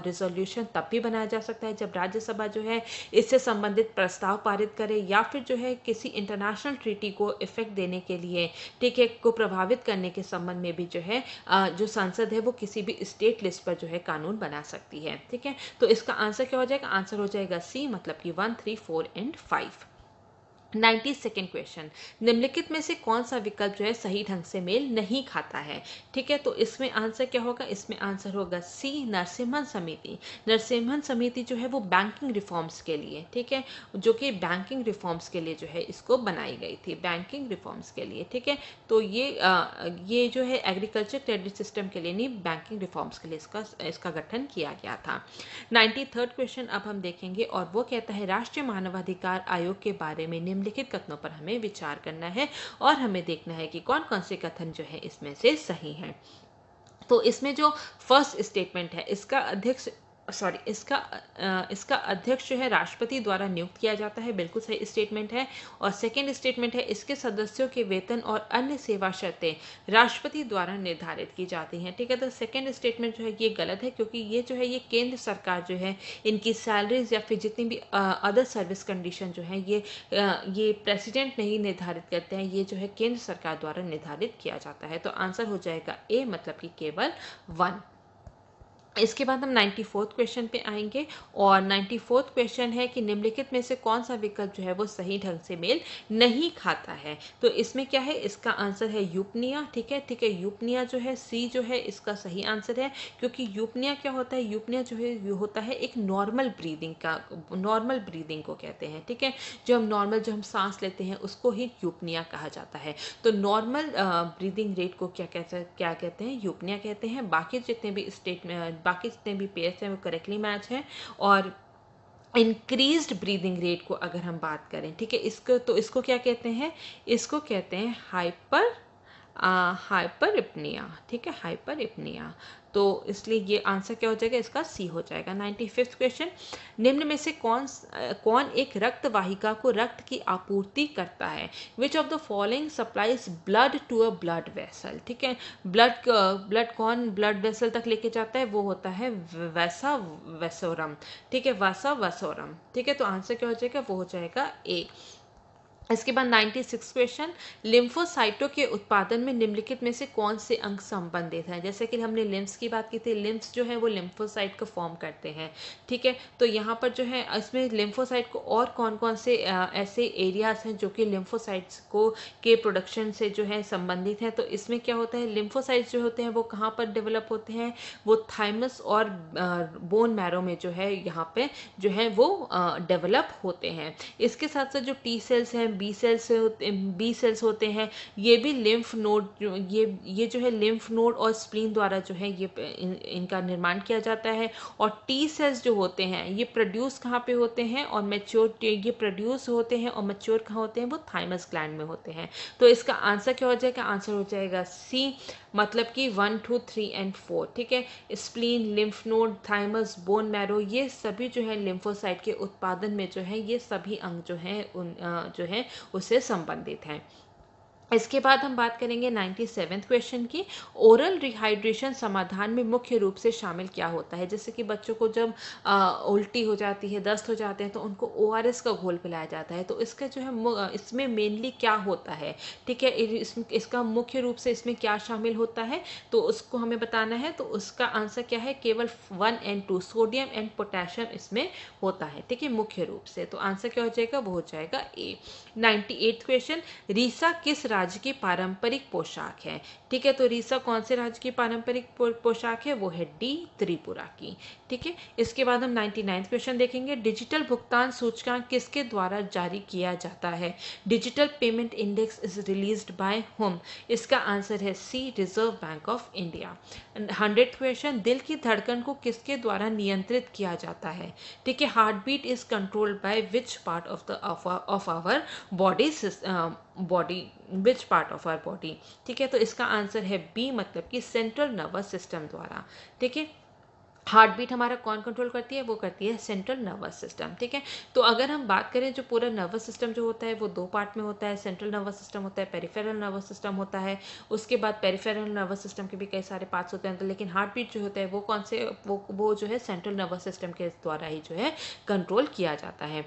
resolution तब भी बनाया जा सकता है जब राज्यसभा जो है इससे संबंधित प्रस्ताव पारित करे या फिर फिर जो है किसी इंटरनेशनल ट्रीटी को इफेक्ट देने के लिए ठीक है को प्रभावित करने के संबंध में भी जो है जो संसद है वो किसी भी स्टेट लिस्ट पर जो है कानून बना सकती है ठीक है तो इसका आंसर क्या हो जाएगा आंसर हो जाएगा सी मतलब कि one three four and five ninety second question निम्नलिखित में से कौन सा विकल्प जो है सही ढंग से मेल नहीं खाता है ठीक है तो इसमें आंसर क्या होगा इसमें आंसर होगा सी नरसिम्हन समिति नरसिम्हन समिति जो है वो बैंकिंग रिफॉर्म्स के लिए ठीक है जो कि बैंकिंग रिफॉर्म्स के लिए जो है इसको बनाई गई थी बैंकिंग रिफॉर्म्स के लिए ठीक है तो ये आ, ये जो है एग्रीकल्चर क्रेडिट सिस्टम के लिए नहीं बैंकिंग रिफॉर्म्स के लिए इसका इसका गठन किया गया था नाइन्टी क्वेश्चन अब हम देखेंगे और वो कहता है राष्ट्रीय मानवाधिकार आयोग के बारे में निम्न निम्नलिखित कथनों पर हमें विचार करना है और हमें देखना है कि कौन कौन से कथन जो है इसमें से सही है तो इसमें जो फर्स्ट स्टेटमेंट है इसका अध्यक्ष सॉरी इसका इसका अध्यक्ष जो है राष्ट्रपति द्वारा नियुक्त किया जाता है बिल्कुल सही स्टेटमेंट है और सेकेंड स्टेटमेंट है इसके सदस्यों के वेतन और अन्य सेवा शर्तें राष्ट्रपति द्वारा निर्धारित की जाती हैं ठीक है तो सेकेंड स्टेटमेंट जो है ये गलत है क्योंकि ये जो है ये केंद्र सरकार जो है इनकी सैलरीज या फिर जितनी भी अदर सर्विस कंडीशन जो है ये ये प्रेसिडेंट नहीं निर्धारित करते हैं ये जो है केंद्र सरकार द्वारा निर्धारित किया जाता है तो आंसर हो जाएगा ए मतलब कि केवल वन इसके बाद हम नाइन्टी फोर्थ क्वेश्चन पे आएंगे और नाइन्टी फोर्थ क्वेश्चन है कि निम्नलिखित में से कौन सा विकल्प जो है वो सही ढंग से मेल नहीं खाता है तो इसमें क्या है इसका आंसर है यूपनिया ठीक है ठीक है यूपनिया जो है सी जो है इसका सही आंसर है क्योंकि यूपनिया क्या होता है यूपनिया जो है ये होता है एक नॉर्मल ब्रीदिंग का नॉर्मल ब्रीदिंग को कहते हैं ठीक है जो हम नॉर्मल जो हम सांस लेते हैं उसको ही यूपनिया कहा जाता है तो नॉर्मल ब्रीदिंग रेट को क्या कहते क्या कहते हैं यूपनिया कहते हैं बाकी जितने भी स्टेट में बाकी जितने भी पेयर्स हैं वो करेक्टली मैच हैं और इंक्रीज्ड ब्रीदिंग रेट को अगर हम बात करें ठीक है इसको तो इसको क्या कहते हैं इसको कहते हैं हाइपर हाइपर इपनिया ठीक है हाइपर इपनिया तो इसलिए ये आंसर क्या हो जाएगा इसका सी हो जाएगा नाइन्टी फिफ्थ क्वेश्चन निम्न में से कौन कौन एक रक्त वाहिका को रक्त की आपूर्ति करता है which of the following supplies blood to a blood vessel ठीक है ब्लड ब्लड कौन ब्लड वेसल तक लेके जाता है वो होता है वैसा वैसोरम ठीक है वैसा वसोरम ठीक है तो आंसर क्या हो जाएगा वो हो जाएगा ए इसके बाद 96 क्वेश्चन लिम्फोसाइटों के उत्पादन में निम्नलिखित में से कौन से अंग संबंधित हैं जैसे कि हमने लिम्फ्स की बात की थी लिम्फ्स जो है वो लिम्फोसाइट को फॉर्म करते हैं ठीक है तो यहाँ पर जो है इसमें लिम्फोसाइट को और कौन कौन से आ, ऐसे एरियाज हैं जो कि लिम्फोसाइट्स को के प्रोडक्शन से जो है संबंधित हैं तो इसमें क्या होता है लिम्फोसाइट्स जो होते हैं वो कहाँ पर डेवलप होते हैं वो थाइमस और बोन मैरो में जो है यहाँ पर जो है वो डेवलप होते हैं इसके साथ साथ जो टी सेल्स हैं बी सेल्स बी सेल्स होते हैं ये भी लिम्फ नोड ये ये जो है लिम्फ नोड और स्प्लीन द्वारा जो है ये इन, इनका निर्माण किया जाता है और टी सेल्स जो होते हैं ये प्रोड्यूस कहाँ पे होते हैं और मेच्योर ये प्रोड्यूस होते हैं और मेच्योर कहाँ होते हैं वो थाइमस ग्लैंड में होते हैं तो इसका आंसर क्या हो जाएगा आंसर हो जाएगा सी मतलब कि one two three and four ठीक है spleen lymph node thymus bone marrow ये सभी जो है लिम्फोसाइट के उत्पादन में जो है ये सभी अंग जो है उन जो है उसे संबंधित हैं इसके बाद हम बात करेंगे नाइन्टी सेवेंथ क्वेश्चन की ओरल रिहाइड्रेशन समाधान में मुख्य रूप से शामिल क्या होता है जैसे कि बच्चों को जब आ, उल्टी हो जाती है दस्त हो जाते हैं तो उनको ओ का घोल पिलाया जाता है तो इसका जो है इसमें मेनली क्या होता है ठीक है इस, इसका मुख्य रूप से इसमें क्या शामिल होता है तो उसको हमें बताना है तो उसका आंसर क्या है केवल one and two sodium and potassium इसमें होता है ठीक है मुख्य रूप से तो आंसर क्या हो जाएगा वो हो जाएगा ए नाइन्टी क्वेश्चन रीसा किस राज्य की पारंपरिक पोशाक है ठीक है तो रीसा कौन से राज्य की पारंपरिक पोशाक है वो है डी त्रिपुरा की ठीक है इसके बाद हम नाइन्टी क्वेश्चन देखेंगे डिजिटल भुगतान सूचकांक किसके द्वारा जारी किया जाता है digital payment index is released by whom इसका आंसर है C reserve bank of India hundred question दिल की धड़कन को किसके द्वारा नियंत्रित किया जाता है ठीक है heart beat is controlled by which part of the of our body body which part of our body ठीक है तो इसका आंसर है बी मतलब कि सेंट्रल नर्वस सिस्टम द्वारा ठीक है हार्ट बीट हमारा कौन कंट्रोल करती है वो करती है सेंट्रल नर्वस सिस्टम ठीक है तो अगर हम बात करें जो पूरा नर्वस सिस्टम जो होता है वो दो पार्ट में होता है सेंट्रल नर्वस सिस्टम होता है पेरीफेरल नर्वस सिस्टम होता है उसके बाद पेरिफेरल नर्वस सिस्टम के भी कई सारे पार्ट्स होते हैं तो लेकिन हार्ट बीट जो होता है वो कौन से वो वो जो है सेंट्रल नर्वस सिस्टम के द्वारा ही जो है कंट्रोल किया जाता है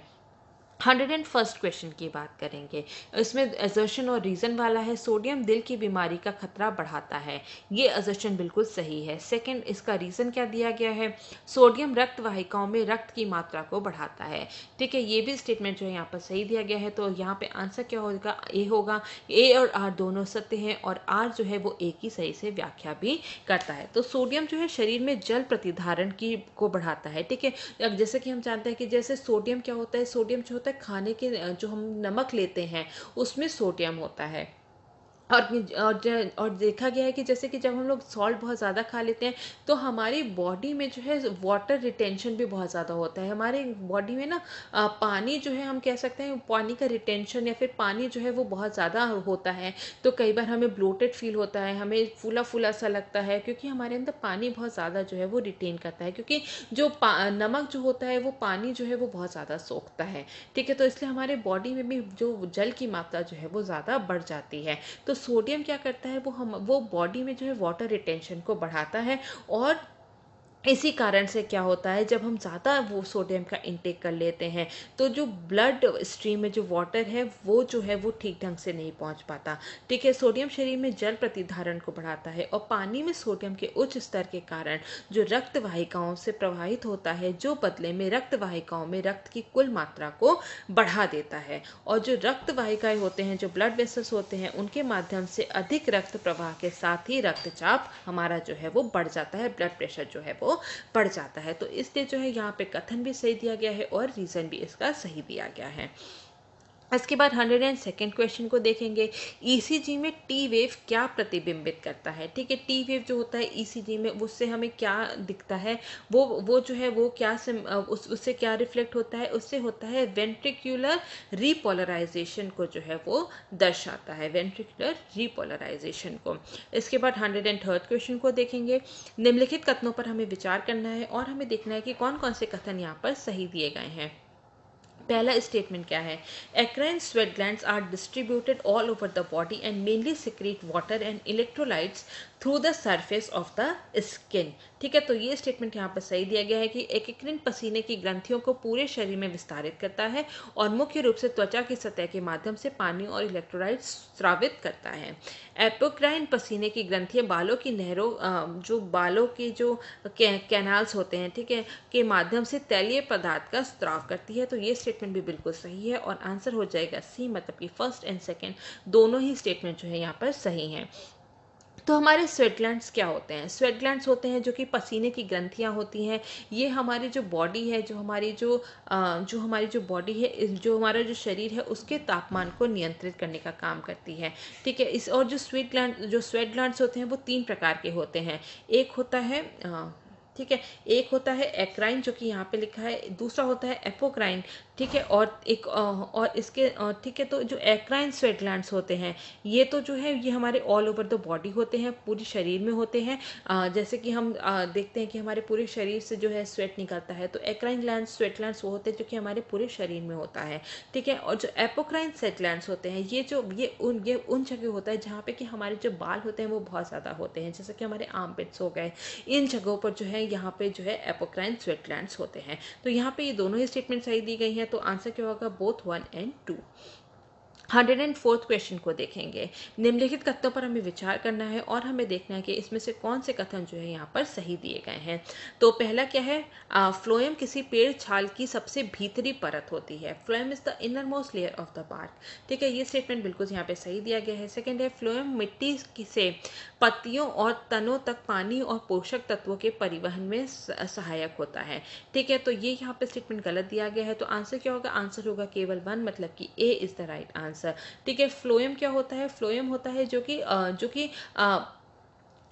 हंड्रेड एंड फर्स्ट क्वेश्चन की बात करेंगे इसमें एजर्शन और रीज़न वाला है सोडियम दिल की बीमारी का खतरा बढ़ाता है ये एजर्शन बिल्कुल सही है सेकंड इसका रीज़न क्या दिया गया है सोडियम रक्त वाहिकाओं में रक्त की मात्रा को बढ़ाता है ठीक है ये भी स्टेटमेंट जो है यहाँ पर सही दिया गया है तो यहाँ पर आंसर क्या होगा ए होगा ए और आर दोनों सत्य हैं और आर जो है वो ए की सही से व्याख्या भी करता है तो सोडियम जो है शरीर में जल प्रतिधारण की को बढ़ाता है ठीक है जैसे कि हम जानते हैं कि जैसे सोडियम क्या होता है सोडियम जो है खाने के जो हम नमक लेते हैं उसमें सोडियम होता है और और और देखा गया है कि जैसे कि जब हम लोग सॉल्ट बहुत ज़्यादा खा लेते हैं तो हमारी बॉडी में जो है वाटर रिटेंशन भी बहुत ज़्यादा होता है हमारे बॉडी में ना पानी जो है हम कह सकते हैं पानी का रिटेंशन या फिर पानी जो है वो बहुत ज़्यादा होता है तो कई बार हमें ब्लोटेड फील होता है हमें फूला फूला सा लगता है क्योंकि हमारे अंदर पानी बहुत ज़्यादा जो है वो रिटेन करता है क्योंकि जो नमक जो होता है वो पानी जो है वो बहुत ज़्यादा सोखता है ठीक है तो इसलिए हमारे बॉडी में भी जो जल की मात्रा जो है वो ज़्यादा बढ़ जाती है तो तो सोडियम क्या करता है वो हम वो बॉडी में जो है वाटर रिटेंशन को बढ़ाता है और इसी कारण से क्या होता है जब हम ज़्यादा वो सोडियम का इंटेक कर लेते हैं तो जो ब्लड स्ट्रीम में जो वाटर है वो जो है वो ठीक ढंग से नहीं पहुंच पाता ठीक है सोडियम शरीर में जल प्रतिधारण को बढ़ाता है और पानी में सोडियम के उच्च स्तर के कारण जो रक्त वाहिकाओं से प्रवाहित होता है जो बदले में रक्त वाहिकाओं में रक्त की कुल मात्रा को बढ़ा देता है और जो रक्त वाहिकाएँ होते हैं जो ब्लड वेसल्स होते हैं उनके माध्यम से अधिक रक्त प्रवाह के साथ ही रक्तचाप हमारा जो है वो बढ़ जाता है ब्लड प्रेशर जो है वो पड़ जाता है तो इसलिए जो है यहाँ पे कथन भी सही दिया गया है और रीज़न भी इसका सही दिया गया है इसके बाद हंड्रेड एंड सेकेंड क्वेश्चन को देखेंगे ईसीजी e में टी वेव क्या प्रतिबिंबित करता है ठीक है टी वेव जो होता है ईसीजी e में उससे हमें क्या दिखता है वो वो जो है वो क्या से, उस उससे क्या रिफ्लेक्ट होता है उससे होता है वेंट्रिकुलर रीपोलराइजेशन को जो है वो दर्शाता है वेंट्रिकुलर रिपोलराइजेशन को इसके बाद हंड्रेड एंड थर्ड क्वेश्चन को देखेंगे निम्नलिखित कथनों पर हमें विचार करना है और हमें देखना है कि कौन कौन से कथन यहाँ पर सही दिए गए हैं पहला स्टेटमेंट क्या है eccrine sweat gland are distributed all over the body and mainly secrete water and electrolytes through the surface of the skin ठीक है तो ये स्टेटमेंट यहाँ पर सही दिया गया है कि एकिक्रिन पसीने की ग्रंथियों को पूरे शरीर में विस्तारित करता है और मुख्य रूप से त्वचा की सतह के माध्यम से पानी और इलेक्ट्रोलाइट स्रावित करता है एपोक्राइन पसीने की ग्रंथियाँ बालों की नहरों जो बालों के जो कैनाल्स होते हैं ठीक है के माध्यम से तैलीय पदार्थ का स्त्राव करती है तो ये स्टेटमेंट भी बिल्कुल सही है और आंसर हो जाएगा सी मतलब कि फर्स्ट एंड सेकेंड दोनों ही स्टेटमेंट जो है यहाँ पर सही हैं तो हमारे स्वेट क्या होते हैं स्वेट होते हैं जो कि पसीने की ग्रंथियाँ होती हैं ये हमारी जो बॉडी है जो हमारी जो जो हमारी जो बॉडी है जो हमारा जो शरीर है उसके तापमान को नियंत्रित करने का काम करती है ठीक है इस और जो स्वेट ग्लैंड जो स्वेट होते हैं वो तीन प्रकार के होते हैं एक होता है ठीक है एक होता है एक्राइन जो कि यहाँ पे लिखा है दूसरा होता है एपोक्राइन ठीक है और एक और इसके ठीक है तो जो एक्राइन स्वेट ग्लैंड होते हैं ये तो जो है ये हमारे ऑल ओवर द बॉडी होते हैं पूरे शरीर में होते हैं जैसे कि हम देखते हैं कि हमारे पूरे शरीर से जो है स्वेट निकलता है तो एक्राइन ग्लैंड स्वेट ग्लैंड वो होते हैं जो कि हमारे पूरे शरीर में होता है ठीक है और जो एपोक्राइन स्वेट ग्लैंड होते हैं ये जो ये उन ये उन जगह होता है जहाँ पे कि हमारे जो बाल होते हैं वो बहुत ज़्यादा होते हैं जैसे कि हमारे आमपेट्स हो गए इन जगहों पर जो है यहाँ पे जो है एपोक्राइन स्वेट ग्लैंड होते हैं तो यहाँ पे ये दोनों ही स्टेटमेंट्स सही दी गई हैं है तो आंसर क्या होगा both one and two hundred and fourth question को देखेंगे निम्नलिखित कथनों पर हमें विचार करना है और हमें देखना है कि इसमें से कौन से कथन जो है यहाँ पर सही दिए गए हैं तो पहला क्या है फ्लोएम किसी पेड़ छाल की सबसे भीतरी परत होती है phloem is the inner most layer of the bark ठीक है ये स्टेटमेंट बिल्कुल यहाँ पे सही दिया गया है सेकेंड है फ्लोएम मिट्टी से पत्तियों और तनों तक पानी और पोषक तत्वों के परिवहन में सहायक होता है ठीक है तो ये यहाँ पे स्टेटमेंट गलत दिया गया है तो आंसर क्या होगा आंसर होगा केवल वन मतलब कि A is the right answer ठीक है फ्लोएम क्या होता है फ्लोएम होता है जो कि जो कि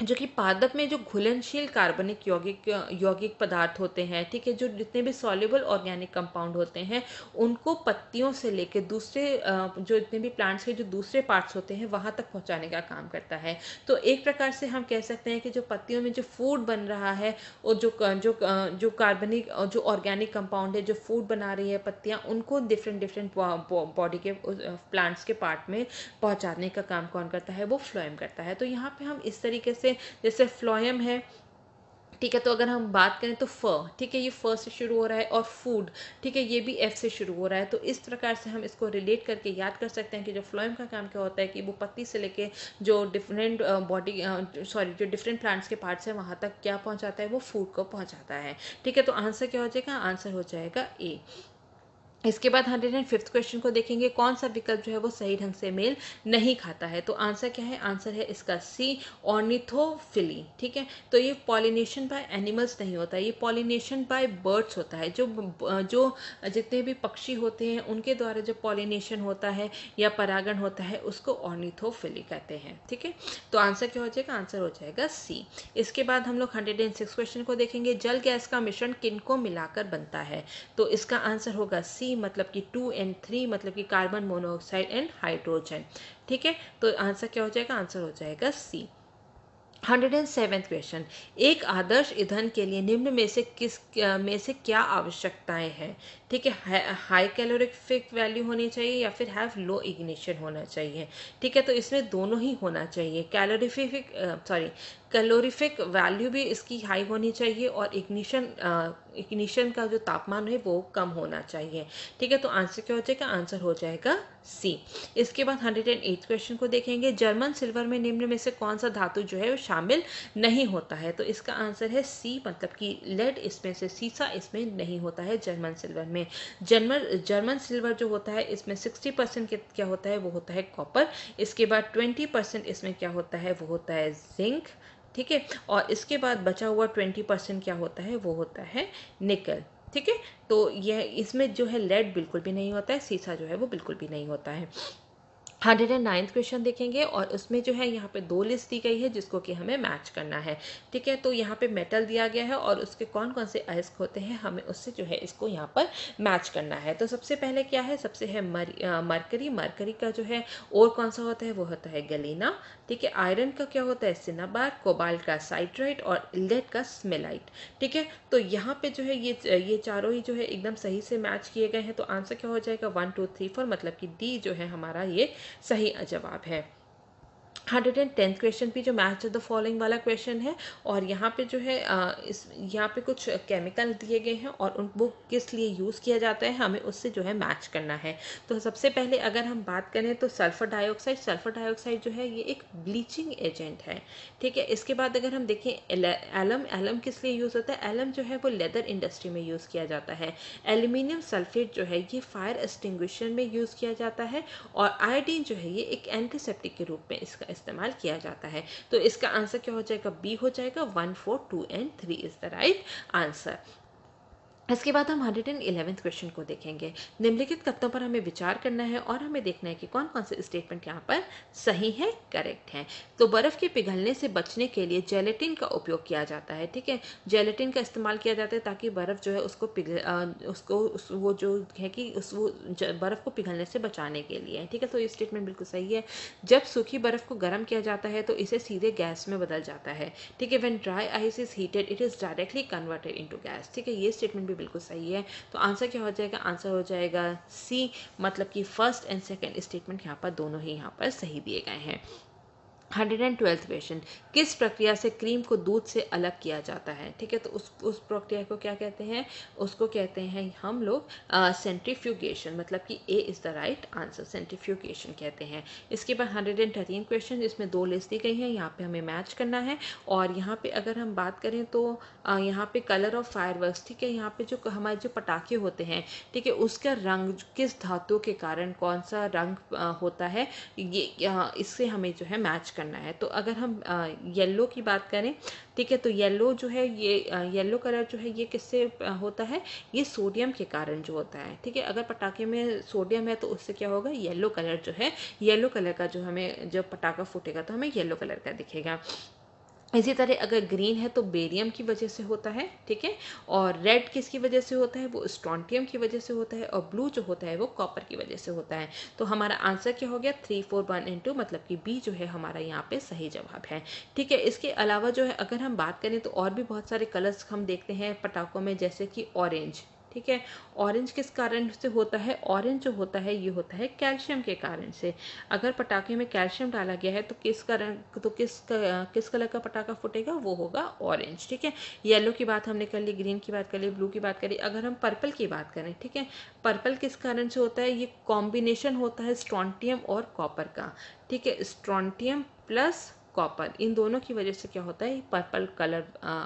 जो कि पादप में जो घुलनशील कार्बनिक यौगिक यौगिक पदार्थ होते हैं ठीक है जो जितने भी सॉल्युबल ऑर्गेनिक कंपाउंड होते हैं उनको पत्तियों से लेके दूसरे जो जितने भी प्लांट्स के जो दूसरे पार्ट्स होते हैं वहाँ तक पहुँचाने का काम करता है तो एक प्रकार से हम कह सकते हैं कि जो पत्तियों में जो फूड बन रहा है और जो जो जो कार्बनिक जो ऑर्गेनिक कंपाउंड है जो फूड बना रही है पत्तियाँ उनको डिफरेंट डिफरेंट बॉडी के प्लांट्स के पार्ट में पहुँचाने का काम कौन करता है वो फ्लोएम करता है तो यहाँ पर हम इस तरीके से हैं जैसे फ्लोएम है ठीक है तो अगर हम बात करें तो फ ठीक है ये फ से शुरू हो रहा है और फूड ठीक है ये भी एफ से शुरू हो रहा है तो इस प्रकार से हम इसको रिलेट करके याद कर सकते हैं कि जो फ्लोएम का काम क्या होता है कि वो पत्ती से लेके जो डिफरेंट बॉडी सॉरी जो डिफरेंट प्लांट्स के पार्ट्स हैं वहाँ तक क्या पहुँचाता है वो फूड को पहुँचाता है ठीक है तो आंसर क्या हो जाएगा आंसर हो जाएगा ए इसके बाद हंड्रेड एंड फिफ्थ क्वेश्चन को देखेंगे कौन सा विकल्प जो है वो सही ढंग से मेल नहीं खाता है तो आंसर क्या है आंसर है इसका सी ऑर्निथोफिली ठीक है तो ये पॉलिनेशन बाय एनिमल्स नहीं होता है ये पॉलिनेशन बाय बर्ड्स होता है जो जो जितने भी पक्षी होते हैं उनके द्वारा जो पॉलिनेशन होता है या परागण होता है उसको ऑर्निथोफिली कहते हैं ठीक है तो आंसर क्या हो जाएगा आंसर हो जाएगा सी इसके बाद हम लोग हंड्रेड एंड सिक्स क्वेश्चन को देखेंगे जल गैस का मिश्रण किनको मिलाकर बनता है तो इसका आंसर होगा सी थ्री मतलब कि टू एंड थ्री मतलब कि कार्बन मोनोऑक्साइड एंड हाइड्रोजन ठीक है तो आंसर क्या हो जाएगा आंसर हो जाएगा C hundred and seventh question एक आदर्श ईंधन के लिए निम्न में से किस में से क्या आवश्यकताएं हैं ठीक है हाई कैलोरिक फिक वैल्यू होनी चाहिए या फिर हैव लो इग्निशन होना चाहिए ठीक है तो इसमें दोनों ही होना चाहिए कैलोरिफिक सॉरी कैलोरीफिक वैल्यू भी इसकी हाई होनी चाहिए और इग्निशन इग्निशन का जो तापमान है वो कम होना चाहिए ठीक है तो आंसर क्या हो जाएगा आंसर हो जाएगा सी इसके बाद हंड्रेड एंड एट क्वेश्चन को देखेंगे जर्मन सिल्वर में निम्न में से कौन सा धातु जो है वो शामिल नहीं होता है तो इसका आंसर है सी मतलब कि लेड इसमें से सीसा इसमें नहीं होता है जर्मन सिल्वर में जर्मन जर्मन सिल्वर जो होता है इसमें सिक्सटी परसेंट क्या होता है वो होता है कॉपर इसके बाद ट्वेंटी परसेंट इसमें क्या होता है वो होता है जिंक ठीक है और इसके बाद बचा हुआ ट्वेंटी परसेंट क्या होता है वो होता है निकल ठीक है तो यह इसमें जो है लेड बिल्कुल भी नहीं होता है सीसा जो है वो बिल्कुल भी नहीं होता है हंड्रेड एंड नाइन्थ क्वेश्चन देखेंगे और उसमें जो है यहाँ पे दो लिस्ट दी गई है जिसको कि हमें मैच करना है ठीक है तो यहाँ पे मेटल दिया गया है और उसके कौन कौन से अयस्क होते हैं हमें उससे जो है इसको यहाँ पर मैच करना है तो सबसे पहले क्या है सबसे है मर, मरकरी मरकरी का जो है और कौन सा होता है वो होता है गलीना ठीक है आयरन का क्या होता है सिनाबार कोबाल का साइट्राइट और लेट का स्मेलाइट ठीक है तो यहाँ पर जो है ये ये चारों ही जो है एकदम सही से मैच किए गए हैं तो आंसर क्या हो जाएगा वन टू थ्री फोर मतलब कि डी जो है हमारा ये सही जवाब है हंड्रेड एंड टेंथ क्वेश्चन भी जो मैच द फॉलोइंग वाला क्वेश्चन है और यहाँ पे जो है इस यहाँ पे कुछ केमिकल दिए गए हैं और उन वो किस लिए यूज़ किया जाता है हमें उससे जो है मैच करना है तो सबसे पहले अगर हम बात करें तो सल्फर डाइऑक्साइड सल्फर डाइऑक्साइड जो है ये एक ब्लीचिंग एजेंट है ठीक है इसके बाद अगर हम देखें एलम एलम किस लिए यूज़ होता है एलम जो है वो लेदर इंडस्ट्री में यूज़ किया जाता है एल्यूमिनियम सल्फेट जो है ये फायर एक्सटिंग्विशन में यूज़ किया जाता है और आयोडीन जो है ये एक एंटीसेप्टिक के रूप में इसका इस्तेमाल किया जाता है तो इसका आंसर क्या हो जाएगा बी हो जाएगा one four two and three is the right answer इसके बाद हम हंड्रेड एंड इलेवेंथ क्वेश्चन को देखेंगे निम्नलिखित कथनों पर हमें विचार करना है और हमें देखना है कि कौन कौन से स्टेटमेंट यहाँ पर सही है करेक्ट है तो बर्फ़ के पिघलने से बचने के लिए जेलेटिन का उपयोग किया जाता है ठीक है जेलेटिन का इस्तेमाल किया जाता है ताकि बर्फ़ जो है उसको पिघल उसको उस, वो जो है कि उस वो बर्फ़ को पिघलने से बचाने के लिए ठीक है तो ये स्टेटमेंट बिल्कुल सही है जब सूखी बर्फ़ को गर्म किया जाता है तो इसे सीधे गैस में बदल जाता है ठीक है when dry ice is heated it is directly converted into gas ठीक है ये स्टेटमेंट भी बिल्कुल सही है तो आंसर क्या हो जाएगा आंसर हो जाएगा सी मतलब कि फर्स्ट एंड सेकेंड स्टेटमेंट यहाँ पर दोनों ही यहाँ पर सही दिए गए हैं हंड्रेड एंड ट्वेल्थ क्वेश्चन किस प्रक्रिया से क्रीम को दूध से अलग किया जाता है ठीक है तो उस उस प्रक्रिया को क्या कहते हैं उसको कहते हैं हम लोग सेंट्रीफ्यूगेशन मतलब कि A is the right answer centrifugation कहते हैं इसके बाद हंड्रेड एंड थर्टीन क्वेश्चन इसमें दो लिस्ट दी गई हैं यहाँ पे हमें मैच करना है और यहाँ पे अगर हम बात करें तो यहाँ पे कलर ऑफ फायर ठीक है यहाँ पे जो हमारे जो पटाखे होते हैं ठीक है उसका रंग किस धातु के कारण कौन सा रंग होता है ये इससे हमें जो है मैच करना करना है तो अगर हम येलो की बात करें ठीक है तो येलो जो है ये येलो कलर जो है ये किससे होता है ये सोडियम के कारण जो होता है ठीक है अगर पटाखे में सोडियम है तो उससे क्या होगा येलो कलर जो है येलो कलर का जो हमें जब पटाखा फूटेगा तो हमें येलो कलर का दिखेगा इसी तरह अगर ग्रीन है तो बेरियम की वजह से होता है ठीक है और रेड किसकी वजह से होता है वो स्ट्रॉन्टियम की वजह से होता है और ब्लू जो होता है वो कॉपर की वजह से होता है तो हमारा आंसर क्या हो गया three four one and two मतलब कि बी जो है हमारा यहाँ पे सही जवाब है ठीक है इसके अलावा जो है अगर हम बात करें तो और भी बहुत सारे कलर्स हम देखते हैं पटाखों में जैसे कि ऑरेंज ठीक है ऑरेंज किस कारण से होता है ऑरेंज जो होता है ये होता है कैल्शियम के कारण से अगर पटाखे में कैल्शियम डाला गया है तो किस कारण तो किस किस कलर का पटाखा फूटेगा वो होगा ऑरेंज ठीक है येलो की बात हमने कर ली ग्रीन की बात कर ली ब्लू की बात करी अगर हम पर्पल की बात करें ठीक है पर्पल किस कारण से होता है ये कॉम्बिनेशन होता है स्ट्रॉन्टियम और कॉपर का ठीक है स्ट्रॉन्टियम प्लस कॉपर इन दोनों की वजह से क्या होता है पर्पल कलर आ,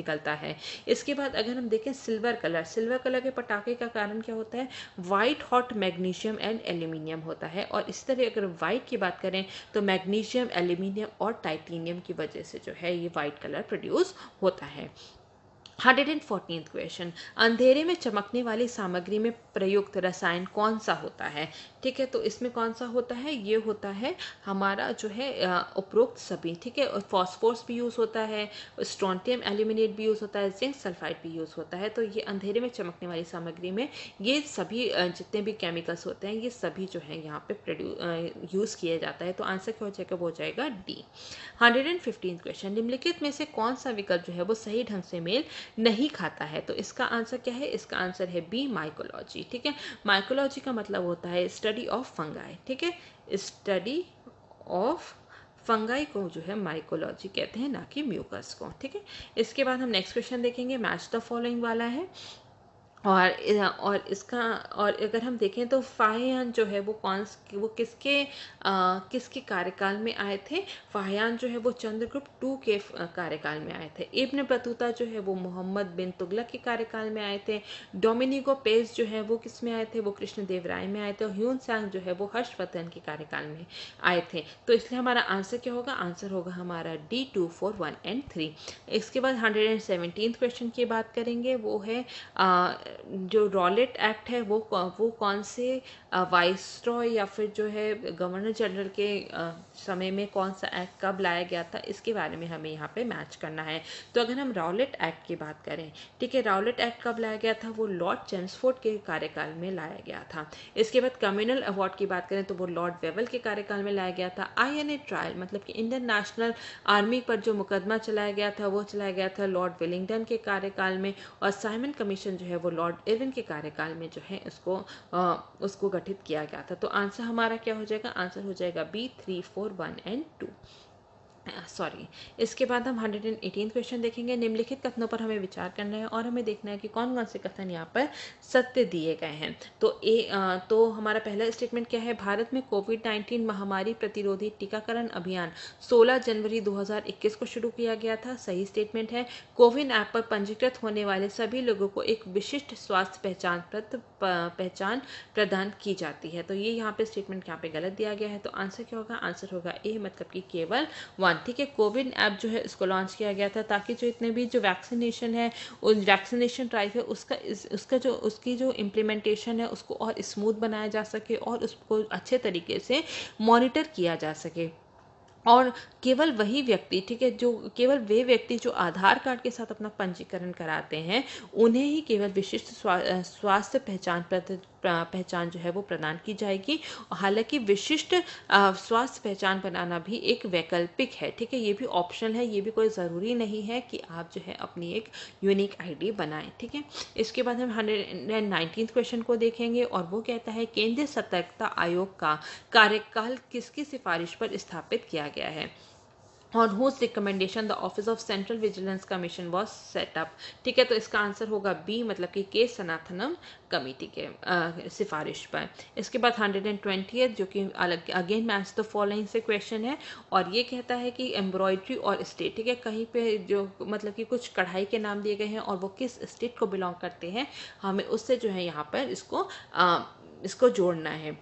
निकलता है इसके बाद अगर हम देखें सिल्वर कलर सिल्वर कलर के पटाखे का कारण क्या होता है white hot magnesium and aluminium होता है और इस तरह अगर वाइट की बात करें तो मैग्नीशियम एल्यूमिनियम और टाइटेनियम की वजह से जो है ये वाइट कलर प्रोड्यूस होता है हंड्रेड एंड फोर्टीन क्वेश्चन अंधेरे में चमकने वाली सामग्री में प्रयुक्त रसायन कौन सा होता है ठीक है तो इसमें कौन सा होता है ये होता है हमारा जो है उपरोक्त सभी ठीक है और फॉस्फोर्स भी यूज़ होता है स्ट्रॉन्टियम एल्यूमिनेट भी यूज़ होता है जिंक सल्फाइड भी यूज़ होता है तो ये अंधेरे में चमकने वाली सामग्री में ये सभी जितने भी केमिकल्स होते हैं ये सभी जो है यहाँ पर प्रोड्यू यूज़ किया जाता है तो आंसर क्या हो जाएगा वो हो जाएगा D hundred and fifteen question निम्नलिखित में से कौन सा विकल्प जो है वो सही ढंग से मेल नहीं खाता है तो इसका आंसर क्या है इसका आंसर है बी माइकोलॉजी ठीक है माइकोलॉजी का मतलब होता है स्टडी स्टडी ऑफ फंगाई ठीक है स्टडी ऑफ फंगाई को जो है माइकोलॉजी कहते हैं ना कि म्यूकस को ठीक है इसके बाद हम नेक्स्ट क्वेश्चन देखेंगे मैच द फॉलोइंग वाला है और और इसका और अगर हम देखें तो फाहयान जो है वो कौन वो किसके आ, किसके कार्यकाल में आए थे फाहयान जो है वो चंद्रगुप्त टू के कार्यकाल में आए थे इब्न बतूता जो है वो मोहम्मद बिन तुगलक के कार्यकाल में आए थे डोमिनिको पेस जो है वो किस में आए थे वो कृष्णदेव राय में आए थे और ह्यून सांग जो है वो हर्षवर्धन के कार्यकाल में आए थे तो इसलिए हमारा आंसर क्या होगा आंसर होगा हमारा D two four one and three इसके बाद हंड्रेड एंड सेवनटीन क्वेश्चन की बात करेंगे वो है आ, जो रॉलेट एक्ट है वो वो कौन से वाइस रॉय या फिर जो है गवर्नर जनरल के समय में कौन सा एक्ट कब लाया गया था इसके बारे में हमें यहाँ पे मैच करना है तो अगर हम राउलेट एक्ट की बात करें ठीक है रावलेट एक्ट कब लाया गया था वो लॉर्ड चेंसफोर्ड के कार्यकाल में लाया गया था इसके बाद कम्युनल अवार्ड की बात करें तो वो लॉर्ड वेवल के कार्यकाल में लाया गया था आई ट्रायल मतलब कि इंडियन नेशनल आर्मी पर जो मुकदमा चलाया गया था वो चलाया गया था लॉर्ड विलिंगडन के कार्यकाल में और साइमन कमीशन जो है वो लॉर्ड इरविन के कार्यकाल में जो है उसको उसको गठित किया गया था तो आंसर हमारा क्या हो जाएगा आंसर हो जाएगा B three four 1 and 2 sorry (coughs) इसके बाद हम हंड्रेड एंड एटीन क्वेश्चन देखेंगे निम्नलिखित कथनों पर हमें विचार करना है और हमें देखना है कि कौन कौन से कथन यहाँ पर सत्य दिए गए हैं तो ए आ, तो हमारा पहला स्टेटमेंट क्या है भारत में कोविड नाइन्टीन महामारी प्रतिरोधी टीकाकरण अभियान 16 जनवरी 2021 को शुरू किया गया था सही स्टेटमेंट है कोविन ऐप पर पंजीकृत होने वाले सभी लोगों को एक विशिष्ट स्वास्थ्य पहचान प्रत पहचान प्रदान की जाती है तो ये यहाँ पर स्टेटमेंट यहाँ पर गलत दिया गया है तो आंसर क्या होगा आंसर होगा ए मतलब कि केवल वन वन ठीक है कोविन ऐप जो है इसको लॉन्च किया गया था ताकि जो इतने भी जो वैक्सीनेशन है उस वैक्सीनेशन ड्राइव है उसका इस, उसका जो उसकी जो इम्प्लीमेंटेशन है उसको और स्मूथ बनाया जा सके और उसको अच्छे तरीके से मॉनिटर किया जा सके और केवल वही व्यक्ति ठीक है जो केवल वे व्यक्ति जो आधार कार्ड के साथ अपना पंजीकरण कराते हैं उन्हें ही केवल विशिष्ट स्वास्थ्य पहचान पत्र पहचान जो है वो प्रदान की जाएगी हालांकि विशिष्ट स्वास्थ्य पहचान बनाना भी एक वैकल्पिक है ठीक है ये भी ऑप्शनल है ये भी कोई ज़रूरी नहीं है कि आप जो है अपनी एक यूनिक आईडी बनाएं ठीक है इसके बाद हम हंड्रेड क्वेश्चन को देखेंगे और वो कहता है केंद्रीय सतर्कता आयोग का कार्यकाल किसकी सिफारिश पर स्थापित किया गया है और whose recommendation the office of central vigilance commission was set up ठीक है तो इसका आंसर होगा बी मतलब कि के सनाथनम कमेटी के सिफारिश पर इसके बाद हंड्रेड एंड ट्वेंटी जो कि अलग अगेन मैच द फॉलोइंग से क्वेश्चन है और ये कहता है कि एम्ब्रॉयड्री और स्टेट ठीक है कहीं पे जो मतलब कि कुछ कढ़ाई के नाम दिए गए हैं और वो किस स्टेट को बिलोंग करते हैं हमें उससे जो है यहाँ पर इसको आ, इसको जोड़ना है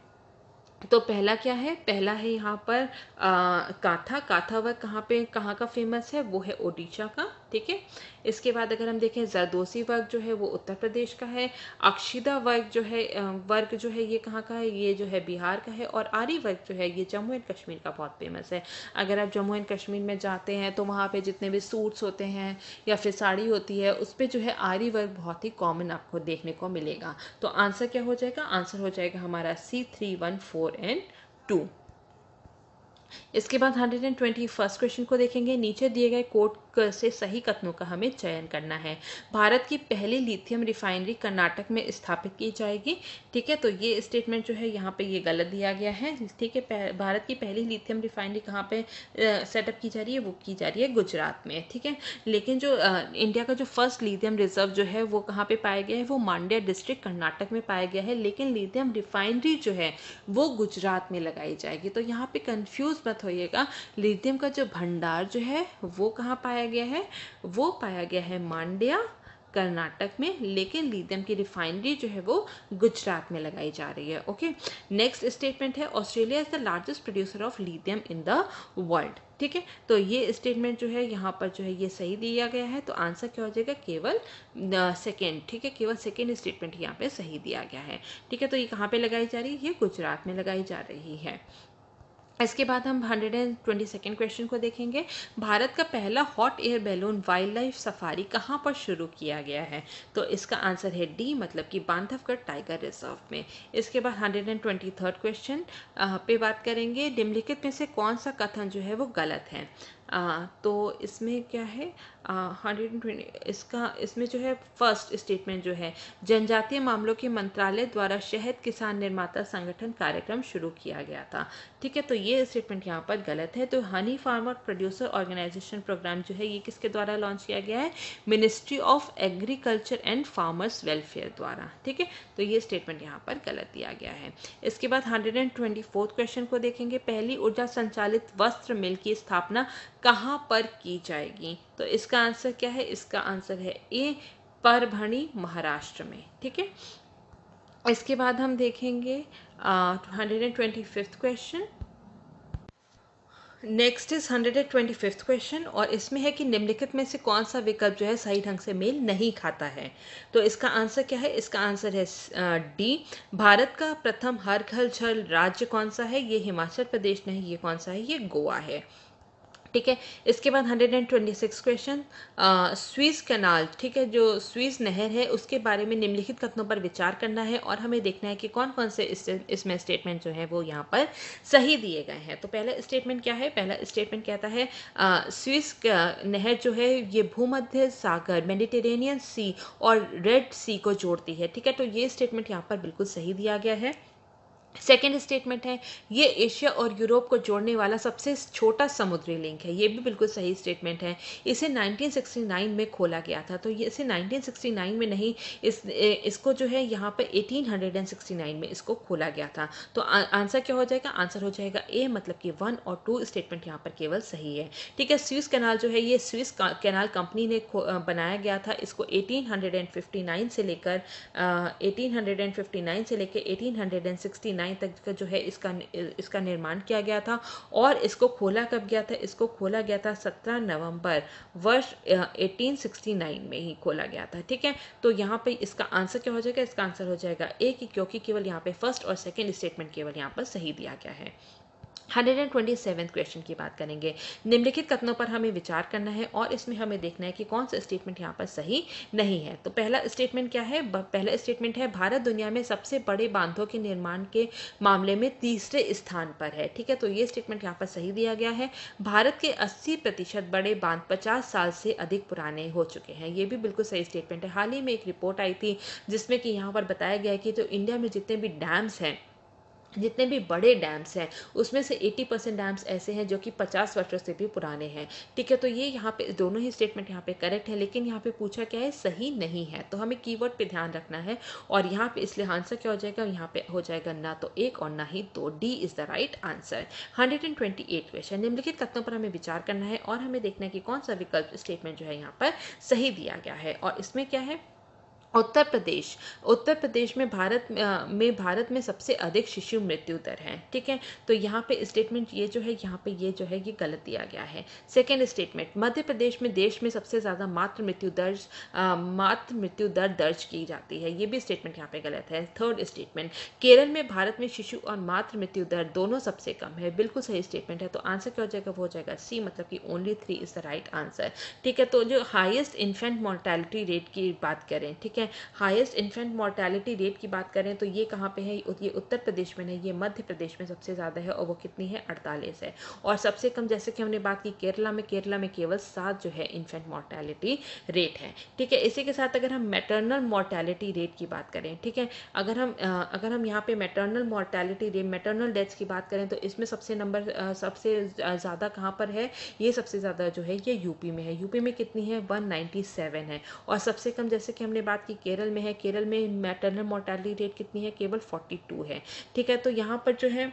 तो पहला क्या है पहला है यहाँ पर आ, काथा काथा वह कहाँ पे कहाँ का फेमस है वो है ओडिशा का ठीक है इसके बाद अगर हम देखें जरदोसी वर्ग जो है वो उत्तर प्रदेश का है अक्षिदा वर्ग जो है वर्ग जो है ये कहाँ का है ये जो है बिहार का है और आरी वर्ग जो है ये जम्मू एंड कश्मीर का बहुत फेमस है अगर आप जम्मू एंड कश्मीर में जाते हैं तो वहाँ पे जितने भी सूट्स होते हैं या फिर साड़ी होती है उस पर जो है आरी वर्ग बहुत ही कॉमन आपको देखने को मिलेगा तो आंसर क्या हो जाएगा आंसर हो जाएगा हमारा C three one four and two इसके बाद hundred and twenty first question को देखेंगे नीचे दिए गए कोर्ट से सही कथनों का हमें चयन करना है भारत की पहली लिथियम रिफाइनरी कर्नाटक में स्थापित की जाएगी ठीक है तो ये स्टेटमेंट जो है यहाँ पे ये गलत दिया गया है ठीक है भारत की पहली लिथियम रिफाइनरी कहाँ पे सेटअप की जा रही है वो की जा रही है गुजरात में ठीक है लेकिन जो आ, इंडिया का जो फर्स्ट लिथियम रिजर्व जो है वो कहाँ पर पाया गया है वो मांड्या डिस्ट्रिक्ट कर्नाटक में पाया गया है लेकिन लिथियम रिफाइनरी जो है वो गुजरात में लगाई जाएगी तो यहाँ पर कन्फ्यूज मत होइएगा लिथियम का जो भंडार जो है वो कहाँ पाया पाया गया है वो पाया गया है मांड्या कर्नाटक में लेकिन लीथियम की रिफाइनरी जो है वो गुजरात में लगाई जा रही है ओके नेक्स्ट स्टेटमेंट है Australia is the largest producer of lithium in the world ठीक है तो ये स्टेटमेंट जो है यहाँ पर जो है ये सही दिया गया है तो आंसर क्या हो जाएगा केवल सेकेंड ठीक है केवल सेकेंड स्टेटमेंट यहाँ पे सही दिया गया है ठीक है तो ये कहाँ पे लगाई जा रही है ये गुजरात में लगाई जा रही है इसके बाद हम hundred and twenty second question को देखेंगे भारत का पहला hot air balloon wild life safari कहाँ पर शुरू किया गया है तो इसका आंसर है डी मतलब कि बांधवगढ़ टाइगर रिजर्व में इसके बाद hundred and twenty third question पे बात करेंगे निम्नलिखित में से कौन सा कथन जो है वो गलत है आ, तो इसमें क्या है हंड्रेड एंड ट्वेंटी इसका इसमें जो है फर्स्ट स्टेटमेंट जो है जनजातीय मामलों के मंत्रालय द्वारा शहद किसान निर्माता संगठन कार्यक्रम शुरू किया गया था ठीक है तो ये स्टेटमेंट यहाँ पर गलत है तो honey farmer producer organisation programme जो है ये किसके द्वारा लॉन्च किया गया है ministry of agriculture and farmers welfare द्वारा ठीक है तो ये स्टेटमेंट यहाँ पर गलत दिया गया है इसके बाद hundred and twenty fourth question को देखेंगे पहली ऊर्जा संचालित वस्त्र मिल की स्थापना कहाँ पर की जाएगी तो इसका आंसर क्या है इसका आंसर है ए परभणी महाराष्ट्र में ठीक है इसके बाद हम देखेंगे hundred and twenty fifth question next is hundred and twenty fifth question और इसमें है कि निम्नलिखित में से कौन सा विकल्प जो है सही ढंग से मेल नहीं खाता है तो इसका आंसर क्या है इसका आंसर है डी भारत का प्रथम हर घर छल राज्य कौन सा है ये हिमाचल प्रदेश नहीं ये कौन सा है ये गोवा है ठीक है इसके बाद 126 क्वेश्चन स्विस कनाल ठीक है जो स्विस नहर है उसके बारे में निम्नलिखित कथनों पर विचार करना है और हमें देखना है कि कौन कौन से इसमें इस स्टेटमेंट जो है वो यहाँ पर सही दिए गए हैं तो पहला स्टेटमेंट क्या है पहला स्टेटमेंट कहता है स्विस नहर जो है ये भूमध्य सागर मेडिटेरेनियन सी और रेड सी को जोड़ती है ठीक है तो ये स्टेटमेंट यहाँ पर बिल्कुल सही दिया गया है सेकेंड स्टेटमेंट है ये एशिया और यूरोप को जोड़ने वाला सबसे छोटा समुद्री लिंक है ये भी बिल्कुल सही स्टेटमेंट है इसे 1969 में खोला गया था तो ये इसे 1969 में नहीं इस इसको जो है यहाँ पे 1869 में इसको खोला गया था तो आ, आंसर क्या हो जाएगा आंसर हो जाएगा ए मतलब कि वन और टू स्टेटमेंट यहाँ पर केवल सही है ठीक है स्विस कैनाल जो है ये स्विस कैनाल कंपनी ने बनाया गया था इसको एटीन से लेकर एटीन से लेकर एटीन 1989 तक का जो है इसका इसका निर्माण किया गया था और इसको खोला कब गया था इसको खोला गया था 17 नवंबर वर्ष 1869 में ही खोला गया था ठीक है तो यहाँ पे इसका आंसर क्या हो जाएगा इसका आंसर हो जाएगा ए कि क्योंकि केवल यहाँ पे फर्स्ट और सेकेंड स्टेटमेंट केवल यहाँ पर सही दिया गया है सेवन क्वेश्चन की बात करेंगे निम्नलिखित कथनों पर हमें विचार करना है और इसमें हमें देखना है कि कौन सा स्टेटमेंट यहाँ पर सही नहीं है तो पहला स्टेटमेंट क्या है पहला स्टेटमेंट है भारत दुनिया में सबसे बड़े बांधों के निर्माण के मामले में तीसरे स्थान पर है ठीक है तो ये स्टेटमेंट यहाँ पर सही दिया गया है भारत के अस्सी प्रतिशत बड़े बांध पचास साल से अधिक पुराने हो चुके हैं ये भी बिल्कुल सही स्टेटमेंट है हाल ही में एक रिपोर्ट आई थी जिसमें कि यहाँ पर बताया गया है कि जो तो इंडिया में जितने भी डैम्स हैं जितने भी बड़े डैम्स हैं उसमें से 80 परसेंट डैम्स ऐसे हैं जो कि 50 वर्षों से भी पुराने हैं ठीक है तो ये यहाँ पे दोनों ही स्टेटमेंट यहाँ पे करेक्ट है लेकिन यहाँ पे पूछा क्या है सही नहीं है तो हमें कीवर्ड पे ध्यान रखना है और यहाँ पे इसलिए आंसर क्या हो जाएगा यहाँ पे हो जाएगा ना तो एक और ना ही दो D is the right answer hundred question निम्नलिखित कथनों पर हमें विचार करना है और हमें देखना है कि कौन सा विकल्प स्टेटमेंट जो है यहाँ पर सही दिया गया है और इसमें क्या है उत्तर प्रदेश उत्तर प्रदेश में भारत में भारत में सबसे अधिक शिशु मृत्यु दर है ठीक है तो यहाँ पे स्टेटमेंट ये जो है यहाँ पे ये जो है ये गलत दिया गया है सेकेंड स्टेटमेंट मध्य प्रदेश में देश में सबसे ज़्यादा मातृ मृत्यु दर्ज मातृ मृत्यु दर दर्ज की जाती है ये भी स्टेटमेंट यहाँ पे गलत है थर्ड स्टेटमेंट केरल में भारत में शिशु और मातृ मृत्यु दर दोनों सबसे कम है बिल्कुल सही स्टेटमेंट है तो आंसर क्या हो जाएगा वो हो जाएगा सी मतलब कि only three is the right answer ठीक है तो जो हाइएस्ट इन्फेंट मोर्टैलिटी रेट की बात करें ठीक है है हाईएस्ट इन्फेंट मॉर्टेलिटी रेट की बात करें तो ये कहाँ पे है ये उत्तर प्रदेश में नहीं ये मध्य प्रदेश में सबसे ज़्यादा है और वो कितनी है अड़तालीस है और सबसे कम जैसे कि हमने बात की केरला में केरला में केवल सात जो है इन्फेंट मॉर्टेलिटी रेट है ठीक है इसी के साथ अगर हम मेटर्नल मॉर्टेलिटी रेट की बात करें ठीक है अगर हम अगर हम यहाँ पर maternal mortality rate maternal deaths की बात करें तो इसमें सबसे नंबर सबसे ज़्यादा कहाँ पर है ये सबसे ज़्यादा जो है ये यूपी में है यूपी में कितनी है वन है और सबसे कम जैसे कि हमने बात की केरल में है केरल में मैटरनल मोर्टैलिटी रेट कितनी है केवल फोर्टी टू है ठीक है तो यहाँ पर जो है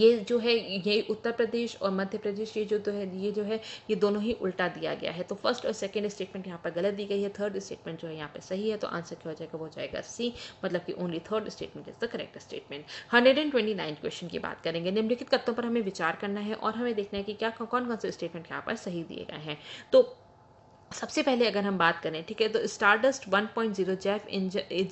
ये जो है ये उत्तर प्रदेश और मध्य प्रदेश ये जो तो है ये जो है ये दोनों ही उल्टा दिया गया है तो फर्स्ट और सेकेंड स्टेटमेंट यहाँ पर गलत दी गई है थर्ड स्टेटमेंट जो है यहाँ पर सही है तो आंसर क्या हो जाएगा वो हो जाएगा सी मतलब कि only third statement is the correct statement hundred and twenty nine question की बात करेंगे निम्नलिखित कथनों पर हमें विचार करना है और हमें देखना है कि क्या कौन कौन से स्टेटमेंट यहाँ पर सही दिए गए हैं तो सबसे पहले अगर हम बात करें ठीक है तो स्टारडस्ट 1.0 जैव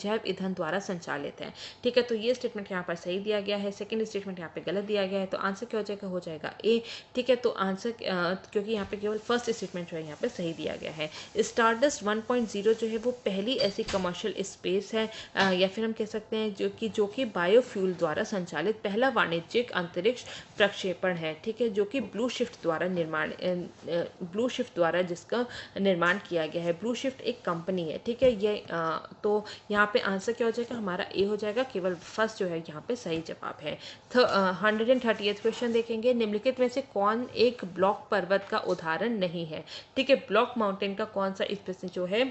जैव ईंधन द्वारा संचालित है ठीक है तो ये स्टेटमेंट यहाँ पर सही दिया गया है सेकंड स्टेटमेंट यहाँ पे गलत दिया गया है तो आंसर क्या हो जाएगा हो जाएगा ए ठीक है तो आंसर क्योंकि यहाँ पे केवल फर्स्ट स्टेटमेंट जो है यहाँ पर सही दिया गया है स्टारडस्ट वन जो है वो पहली ऐसी कमर्शियल स्पेस है आ, या फिर हम कह सकते हैं जो कि जो कि बायोफ्यूल द्वारा संचालित पहला वाणिज्यिक अंतरिक्ष प्रक्षेपण है ठीक है जो कि ब्लू शिफ्ट द्वारा निर्माण ब्लू शिफ्ट द्वारा जिसका निर्माण किया गया है ब्लू शिफ्ट एक कंपनी है ठीक है ये आ, तो यहाँ पे आंसर क्या हो जाएगा हमारा ए हो जाएगा केवल फर्स्ट जो है यहाँ पे सही जवाब है hundred and thirty eighth question देखेंगे निम्नलिखित में से कौन एक ब्लॉक पर्वत का उदाहरण नहीं है ठीक है ब्लॉक माउंटेन का कौन सा इस प्रश्न जो है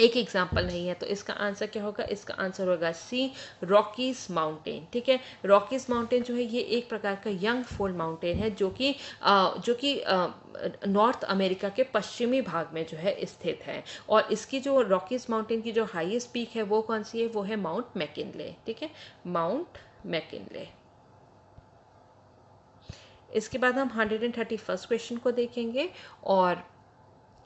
एक एग्जाम्पल नहीं है तो इसका आंसर क्या होगा इसका आंसर होगा सी रॉकीज माउंटेन ठीक है रॉकीज माउंटेन जो है ये एक प्रकार का यंग फोल माउंटेन है जो कि जो कि नॉर्थ अमेरिका के पश्चिमी भाग में जो है स्थित है और इसकी जो रॉकीज माउंटेन की जो हाईएस्ट पीक है वो कौन सी है वो है माउंट मैकिनले ठीक है माउंट मैकिनले इसके बाद हम hundred and thirty first question को देखेंगे और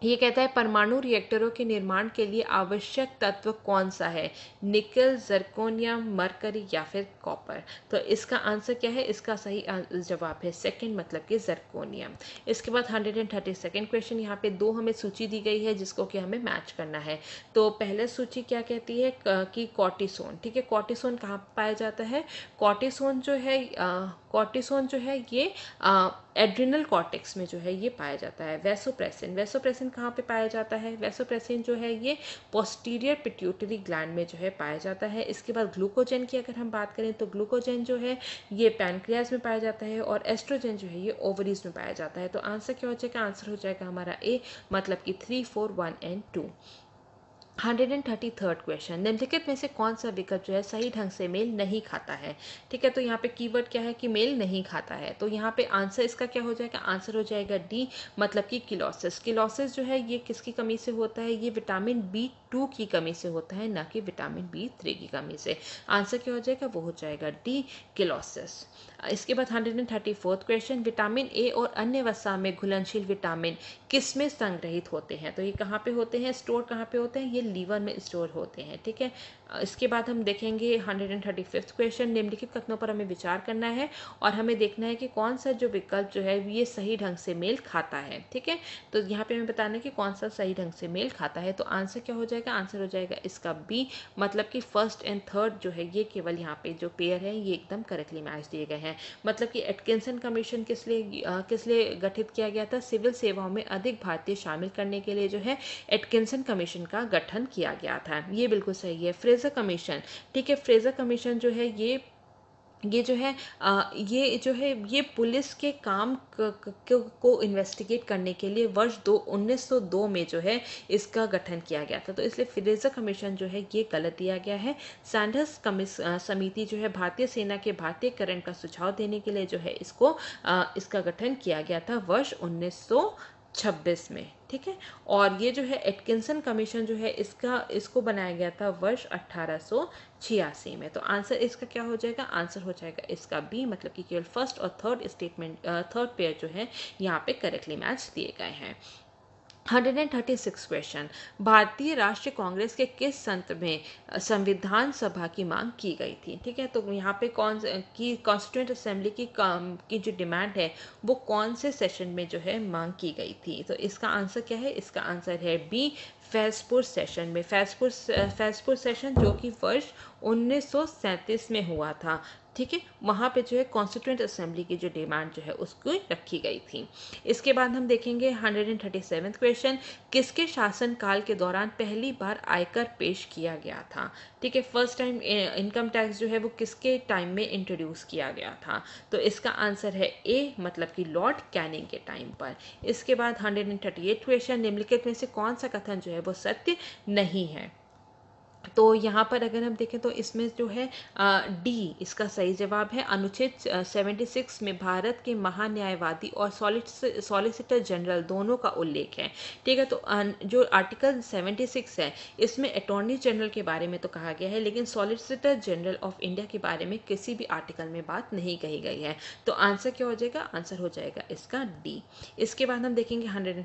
ये कहता है परमाणु रिएक्टरों के निर्माण के लिए आवश्यक तत्व कौन सा है निकल जर्कोनियम मरकरी या फिर कॉपर तो इसका आंसर क्या है इसका सही अं, जवाब है सेकंड मतलब कि जर्कोनियम इसके बाद hundred and thirty second question यहाँ पे दो हमें सूची दी गई है जिसको कि हमें मैच करना है तो पहले सूची क्या कहती है कि कॉटिसोन ठीक है कॉटिसोन कहाँ पाया जाता है कॉटिसोन जो है आ, कॉर्टिसोन जो है ये एड्रिनल कॉर्टेक्स में जो है ये पाया जाता है वेसोप्रेसिन वेसोप्रेसिन कहाँ पे पाया जाता है वेसोप्रेसिन जो है ये पोस्टीरियर पिट्यूटरी ग्लैंड में जो है पाया जाता है इसके बाद ग्लूकोजन की अगर हम बात करें तो ग्लूकोजन जो है ये पैनक्रियाज में पाया जाता है और एस्ट्रोजन जो है ये ओवरीज में पाया जाता है तो आंसर क्या हो जाएगा आंसर हो जाएगा हमारा ए मतलब कि three four one and two hundred and thirty third question निम्नलिखित में से कौन सा विकल्प जो है सही ढंग से मेल नहीं खाता है ठीक है तो यहाँ पे कीवर्ड क्या है कि मेल नहीं खाता है तो यहाँ पे आंसर इसका क्या हो जाएगा आंसर हो जाएगा डी मतलब कि किलोसिस किलोसिस जो है ये किसकी कमी से होता है ये विटामिन बी टू की कमी से होता है ना कि विटामिन बी थ्री की कमी से आंसर क्या हो जाएगा वो हो जाएगा डी किलोसिस इसके बाद hundred and thirty fourth question vitamin A और अन्य वसा में घुलनशील विटामिन किस में संग्रहित होते हैं तो ये कहाँ पे होते हैं स्टोर कहाँ पे होते हैं ये लीवर में स्टोर होते हैं ठीक है इसके बाद हम देखेंगे hundred and thirty fifth question निम्नलिखित कथनों पर हमें विचार करना है और हमें देखना है कि कौन सा जो विकल्प जो है ये सही ढंग से मेल खाता है ठीक है तो यहाँ पे हमें बताना है कि कौन सा सही ढंग से मेल खाता है तो आंसर क्या हो जाएगा आंसर हो जाएगा इसका बी मतलब कि फर्स्ट एंड थर्ड जो है ये केवल यहाँ पे जो पेयर है ये एकदम करेक्टली मैच दिए गए हैं मतलब कि एटकिंसन कमीशन किस लिए किस लिए गठित किया गया था सिविल सेवाओं में अधिक भारतीय शामिल करने के लिए जो है एटकिंसन कमीशन का गठन किया गया था ये बिल्कुल सही है फ्रेजर कमीशन ठीक है फ्रेजर कमीशन जो है ये ये जो है आ, ये जो है ये पुलिस के काम क, क, क, को इन्वेस्टिगेट करने के लिए वर्ष दो 1902 में जो है इसका गठन किया गया था तो इसलिए फ्रेजर कमीशन जो है ये गलत दिया गया है सैंडर्स कमिस समिति जो है भारतीय सेना के भारतीय करण का सुझाव देने के लिए जो है इसको आ, इसका गठन किया गया था वर्ष 1926 में ठीक है और ये जो है एटकिंसन कमीशन जो है इसका इसको बनाया गया था वर्ष अट्ठारह में तो आंसर इसका क्या हो जाएगा आंसर हो जाएगा इसका बी मतलब कि केवल फर्स्ट और थर्ड स्टेटमेंट थर्ड पेयर जो है यहाँ पे करेक्टली मैच दिए गए हैं 136 क्वेश्चन भारतीय राष्ट्रीय कांग्रेस के किस संत में संविधान सभा की मांग की गई थी ठीक है तो यहाँ पे कौन की कॉन्स्टिट्यूंट असेंबली की की जो डिमांड है वो कौन से सेशन में जो है मांग की गई थी तो इसका आंसर क्या है इसका आंसर है बी फैजपुर सेशन में फैजपुर फैजपुर सेशन जो कि वर्ष 1937 में हुआ था ठीक है वहाँ पे जो है कॉन्स्टिट्यूंट असेंबली की जो डिमांड जो है उसको रखी गई थी इसके बाद हम देखेंगे hundred and thirty seven question किसके शासनकाल के दौरान पहली बार आयकर पेश किया गया था ठीक है फर्स्ट टाइम इनकम टैक्स जो है वो किसके टाइम में इंट्रोड्यूस किया गया था तो इसका आंसर है ए मतलब कि लॉर्ड कैनिंग के टाइम पर इसके बाद hundred and thirty eight question निम्नलिखित में से कौन सा कथन जो है वो सत्य नहीं है तो यहाँ पर अगर हम देखें तो इसमें जो है डी इसका सही जवाब है अनुच्छेद 76 में भारत के महान्यायवादी और सॉलिसिटर जनरल दोनों का उल्लेख है ठीक है तो जो आर्टिकल 76 है इसमें अटॉर्नी जनरल के बारे में तो कहा गया है लेकिन सॉलिसिटर जनरल ऑफ इंडिया के बारे में किसी भी आर्टिकल में बात नहीं कही गई है तो आंसर क्या हो जाएगा आंसर हो जाएगा इसका डी इसके बाद हम देखेंगे हंड्रेड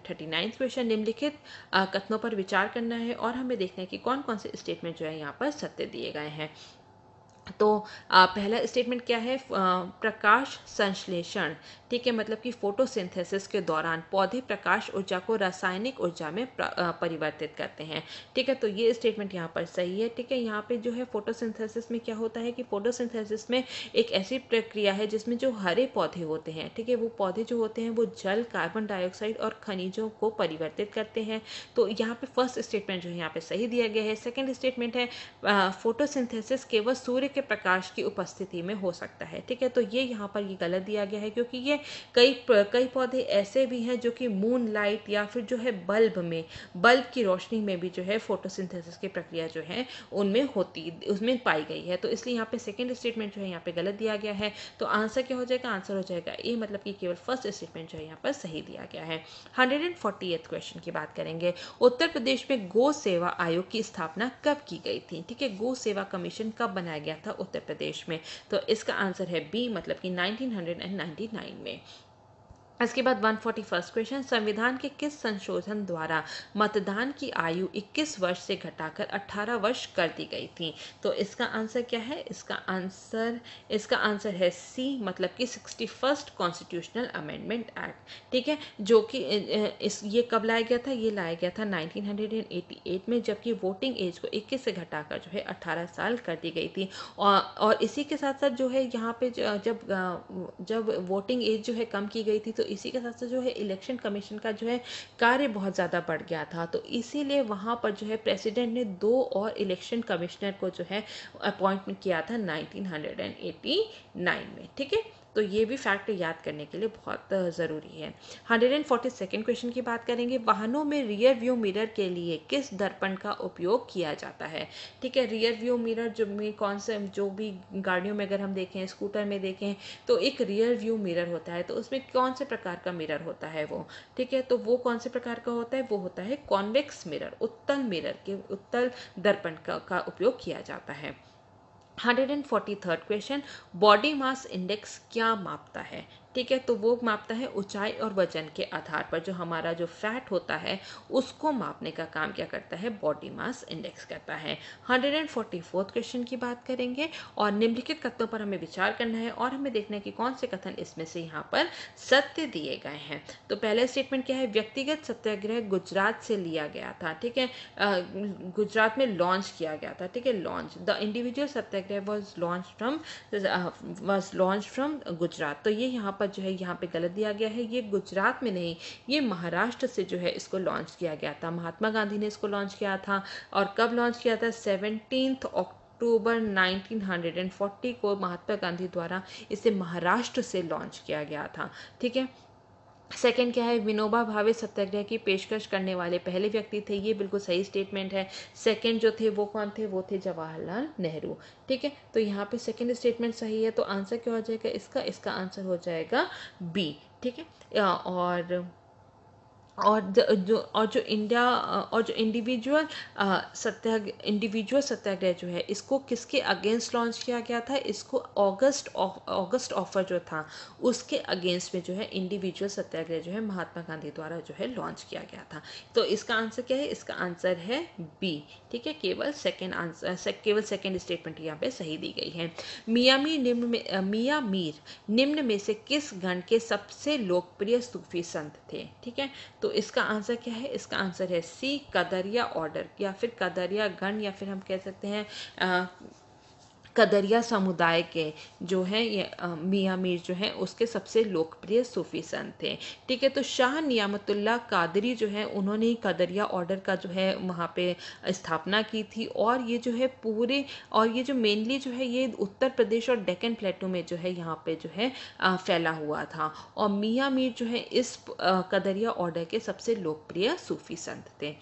क्वेश्चन निम्नलिखित कथनों पर विचार करना है और हमें देखना है कि कौन कौन से स्टेटमेंट में जो है यहाँ पर सत्य दिए गए हैं तो पहला स्टेटमेंट क्या है प्रकाश संश्लेषण ठीक है मतलब कि फोटोसिंथेसिस के दौरान पौधे प्रकाश ऊर्जा को रासायनिक ऊर्जा में परिवर्तित करते हैं ठीक है तो ये स्टेटमेंट यहाँ पर सही है ठीक है यहाँ पे जो है फोटोसिंथेसिस में क्या होता है कि फोटोसिंथेसिस में एक ऐसी प्रक्रिया है जिसमें जो हरे पौधे होते हैं ठीक है वो पौधे जो होते हैं वो जल कार्बन डाइऑक्साइड और खनिजों को परिवर्तित करते हैं तो यहाँ पर फर्स्ट स्टेटमेंट जो है यहाँ पर सही दिया गया है सेकेंड स्टेटमेंट है फोटोसिंथेसिस केवल सूर्य के प्रकाश की उपस्थिति में हो सकता है ठीक है तो ये यहाँ पर ये गलत दिया गया है क्योंकि ये कई कई पौधे ऐसे भी हैं जो कि मून लाइट या फिर जो है बल्ब में बल्ब की रोशनी में भी जो है फोटोसिंथेसिस की प्रक्रिया जो है उनमें होती उसमें पाई गई है तो इसलिए यहाँ पे सेकेंड स्टेटमेंट जो है यहाँ पे गलत दिया गया है तो आंसर क्या हो जाएगा आंसर हो जाएगा ये मतलब कि केवल फर्स्ट स्टेटमेंट जो है यहाँ पर सही दिया गया है हंड्रेड क्वेश्चन की बात करेंगे उत्तर प्रदेश में गो सेवा आयोग की स्थापना कब की गई थी ठीक है गो सेवा कमीशन कब बनाया गया था उत्तर प्रदेश में तो इसका आंसर है बी मतलब कि 1999 में day इसके बाद वन फोर्टी फर्स्ट क्वेश्चन संविधान के किस संशोधन द्वारा मतदान की आयु 21 वर्ष से घटाकर 18 वर्ष कर दी गई थी तो इसका आंसर क्या है इसका आंसर इसका आंसर है सी मतलब कि sixty first constitutional amendment act ठीक है जो कि इस ये कब लाया गया था ये लाया गया था 1988 में जबकि वोटिंग एज को 21 से घटाकर जो है 18 साल कर दी गई थी और, और इसी के साथ साथ जो है यहाँ पे जब जब वोटिंग एज जो है कम की गई थी तो इसी के साथ साथ जो है इलेक्शन कमीशन का जो है कार्य बहुत ज़्यादा बढ़ गया था तो इसीलिए वहाँ पर जो है प्रेसिडेंट ने दो और इलेक्शन कमिश्नर को जो है अपॉइंटमेंट किया था नाइनटीन में ठीक है तो ये भी फैक्ट याद करने के लिए बहुत ज़रूरी है hundred and forty second question की बात करेंगे वाहनों में रियर व्यू मिरर के लिए किस दर्पण का उपयोग किया जाता है ठीक है रियर व्यू मिरर जो में कौन से जो भी गाड़ियों में अगर हम देखें स्कूटर में देखें तो एक रियर व्यू मिरर होता है तो उसमें कौन से प्रकार का मिरर होता है वो ठीक है तो वो कौन से प्रकार का होता है वो होता है कॉन्वेक्स मिरर उत्तल मिरर के उत्तल दर्पण का, का उपयोग किया जाता है hundred and forty third question body mass index क्या मापता है ठीक है तो वो मापता है ऊंचाई और वजन के आधार पर जो हमारा जो फैट होता है उसको मापने का काम क्या करता है बॉडी मास इंडेक्स करता है hundred and forty fourth question की बात करेंगे और निम्नलिखित कथनों पर हमें विचार करना है और हमें देखना है कि कौन से कथन इसमें से यहाँ पर सत्य दिए गए हैं तो पहला स्टेटमेंट क्या है व्यक्तिगत सत्याग्रह गुजरात से लिया गया था ठीक है गुजरात में लॉन्च किया गया था ठीक है launch the individual satyagraha was launch from was launch from Gujarat तो ये यहाँ पर जो है यहाँ पे गलत दिया गया है ये गुजरात में नहीं ये महाराष्ट्र से जो है इसको लॉन्च किया गया था महात्मा गांधी ने इसको लॉन्च किया था और कब लॉन्च किया था सेवनटीन अक्टूबर 1940 को महात्मा गांधी द्वारा इसे महाराष्ट्र से लॉन्च किया गया था ठीक है सेकेंड क्या है विनोबा भावे सत्याग्रह की पेशकश करने वाले पहले व्यक्ति थे ये बिल्कुल सही स्टेटमेंट है सेकेंड जो थे वो कौन थे वो थे जवाहरलाल नेहरू ठीक है तो यहाँ पे सेकेंड स्टेटमेंट सही है तो आंसर क्या हो जाएगा इसका इसका आंसर हो जाएगा बी ठीक है और और जो और जो इंडिया और जो इंडिविजुअल सत्या इंडिविजुअल सत्याग्रह जो है इसको किसके अगेंस्ट लॉन्च किया गया था इसको अगस्त अगस्त ऑफर जो था उसके अगेंस्ट में जो है इंडिविजुअल सत्याग्रह जो है महात्मा गांधी द्वारा जो है लॉन्च किया गया था तो इसका आंसर क्या है इसका आंसर है बी ठीक है केवल सेकेंड आंसर से, केवल सेकेंड स्टेटमेंट यहाँ पर सही दी गई है मियाँ मीर निम्न मियाँ मीर निम्न में से किस गण के सबसे लोकप्रिय सूफी संत थे ठीक है तो इसका आंसर क्या है इसका आंसर है सी कदरिया ऑर्डर या फिर कदरिया गण या फिर हम कह सकते हैं कदरिया समुदाय के जो हैं ये मियाँ मीर जो हैं उसके सबसे लोकप्रिय सूफ़ी संत थे ठीक है तो शाह नियामतुल्ला कादरी जो है उन्होंने ही कदरिया ऑर्डर का जो है वहाँ पे स्थापना की थी और ये जो है पूरे और ये जो मेनली जो है ये उत्तर प्रदेश और डेकन प्लेटो में जो है यहाँ पे जो है फैला हुआ था और मियाँ मीर जो है इस कदरिया ऑर्डर के सबसे लोकप्रिय सूफ़ी संत थे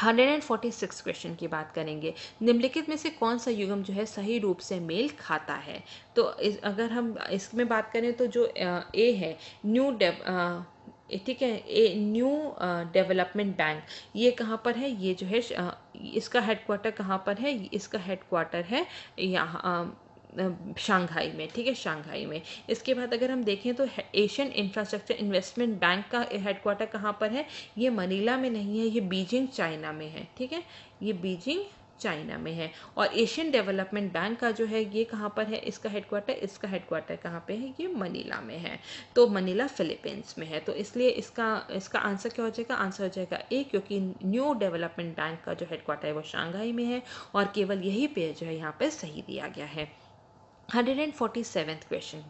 146 क्वेश्चन की बात करेंगे निम्नलिखित में से कौन सा युगम जो है सही रूप से मेल खाता है तो इस, अगर हम इसमें बात करें तो जो ए है न्यू डेव ठीक है ए न्यू डेवलपमेंट बैंक ये कहाँ पर है ये जो है इसका हेडक्वार्टर कहाँ पर है इसका हेडक्वार्टर है यहाँ शंघाई में ठीक है शंघाई में इसके बाद अगर हम देखें तो एशियन इंफ्रास्ट्रक्चर इन्वेस्टमेंट बैंक का हेडक्वार्टर कहाँ पर है ये मनीला में नहीं है ये बीजिंग चाइना में है ठीक है ये बीजिंग चाइना में है और एशियन डेवलपमेंट बैंक का जो है ये कहाँ पर है इसका हेडक्वार्टर इसका हेडक्वार्टर कहाँ पे है ये मनीला में है तो मनीला फिलीपींस में है तो इसलिए इसका इसका आंसर क्या हो जाएगा आंसर हो जाएगा ए क्योंकि न्यू डेवलपमेंट बैंक का जो हेडक्वार्टर है वो शांघाई में है और केवल यही पेज जो है यहाँ पर सही दिया गया है 147th क्वेश्चन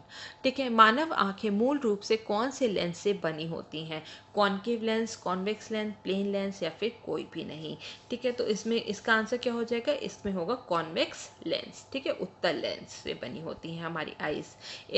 ठीक है मानव आंखें मूल रूप से कौन से लेंस से बनी होती हैं concave lens convex lens plane lens या फिर कोई भी नहीं ठीक है तो इसमें इसका आंसर क्या हो जाएगा इसमें होगा कॉन्वेक्स लेंस ठीक है उत्तर लेंस से बनी होती हैं हमारी आइज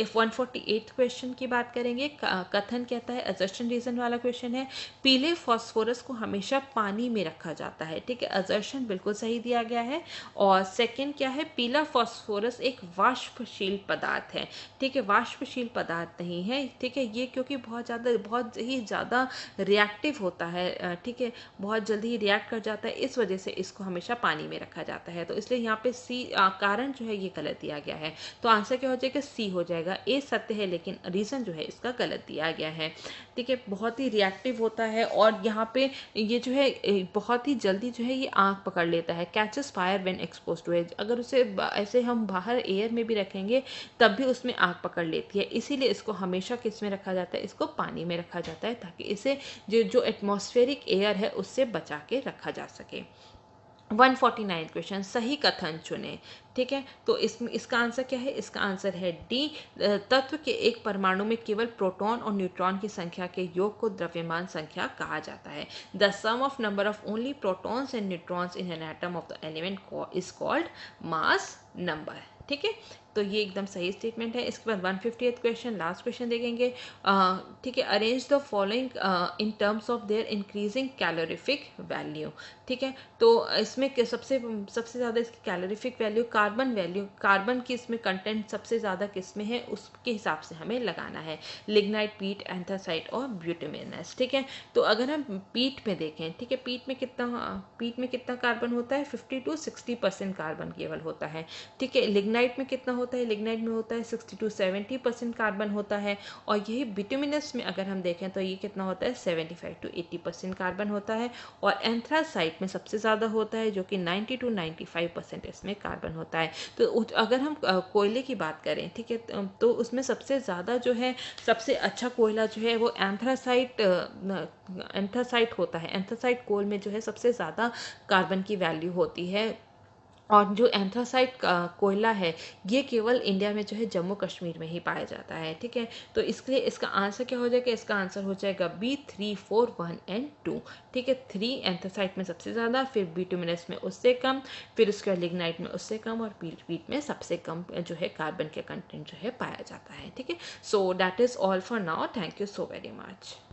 एफ वन क्वेश्चन की बात करेंगे कथन कहता है अजर्शन रीजन वाला क्वेश्चन है पीले फॉस्फोरस को हमेशा पानी में रखा जाता है ठीक है अजर्शन बिल्कुल सही दिया गया है और सेकेंड क्या है पीला फॉस्फोरस एक वाष्प वाष्पशील पदार्थ है ठीक है वाष्पशील पदार्थ नहीं है ठीक है ये क्योंकि बहुत ज़्यादा बहुत ही ज़्यादा रिएक्टिव होता है ठीक है बहुत जल्दी ही रिएक्ट कर जाता है इस वजह से इसको हमेशा पानी में रखा जाता है तो इसलिए यहाँ पे सी आ, कारण जो है ये गलत दिया गया है तो आंसर क्या हो जाएगा सी हो जाएगा ए सत्य है लेकिन रीज़न जो है इसका गलत दिया गया है ठीक है बहुत ही रिएक्टिव होता है और यहाँ पर ये जो है बहुत ही जल्दी जो है ये आँख पकड़ लेता है catches fire when expose to air अगर उसे ऐसे हम बाहर एयर में भी रखेंगे तब भी उसमें आग पकड़ लेती है इसीलिए इसको हमेशा किस में रखा जाता है इसको पानी में रखा जाता है ताकि इसे जो जो एटमोसफेरिक एयर है उससे बचा के रखा जा सके 149 फोर्टी नाइन क्वेश्चन सही कथन चुने ठीक है तो इस इसका आंसर क्या है इसका आंसर है डी तत्व के एक परमाणु में केवल प्रोटॉन और न्यूट्रॉन की संख्या के योग को द्रव्यमान संख्या कहा जाता है the sum of number of only protons and neutrons in an atom of the element is called mass number ठीक है तो ये एकदम सही स्टेटमेंट है इसके बाद one fifty eighth question last question देखेंगे ठीक है arrange the following in terms of their increasing calorific value ठीक है तो इसमें सबसे सबसे ज़्यादा इसकी calorific value carbon value carbon की इसमें कंटेंट सबसे ज़्यादा किस में है उसके हिसाब से हमें लगाना है लिग्नाइट पीट एंथासाइट और ब्यूटामिनस ठीक है तो अगर हम पीट में देखें ठीक है पीट में कितना पीट में कितना कार्बन होता है fifty to sixty percent carbon केवल होता है ठीक है लिग्नाइट में कितना होता है लिग्नाइट में होता है sixty to seventy percent carbon होता है और यही बिटुमिनस में अगर हम देखें तो ये कितना होता है seventy five to eighty percent carbon होता है और एंथ्रासाइट में सबसे ज़्यादा होता है जो कि ninety to ninety five percent इसमें कार्बन होता है तो अगर हम कोयले की बात करें ठीक है तो, तो उसमें सबसे ज़्यादा जो है सबसे अच्छा कोयला जो है वो एंथ्रासाइट एंथ्रासाइट होता है एंथ्रासाइट कोल में जो है सबसे ज़्यादा कार्बन की वैल्यू होती है और जो एंथ्रासाइट कोयला है ये केवल इंडिया में जो है जम्मू कश्मीर में ही पाया जाता है ठीक है तो इसके लिए इसका आंसर क्या हो जाएगा इसका आंसर हो जाएगा B three four one and two ठीक है थ्री एंथ्रासाइट में सबसे ज़्यादा फिर बी टू मिनट्स में उससे कम फिर उसके बाद लिग्नाइट में उससे कम और पीट में सबसे कम जो है कार्बन के कंटेंट जो है पाया जाता है ठीक है so that is all for now thank you so very much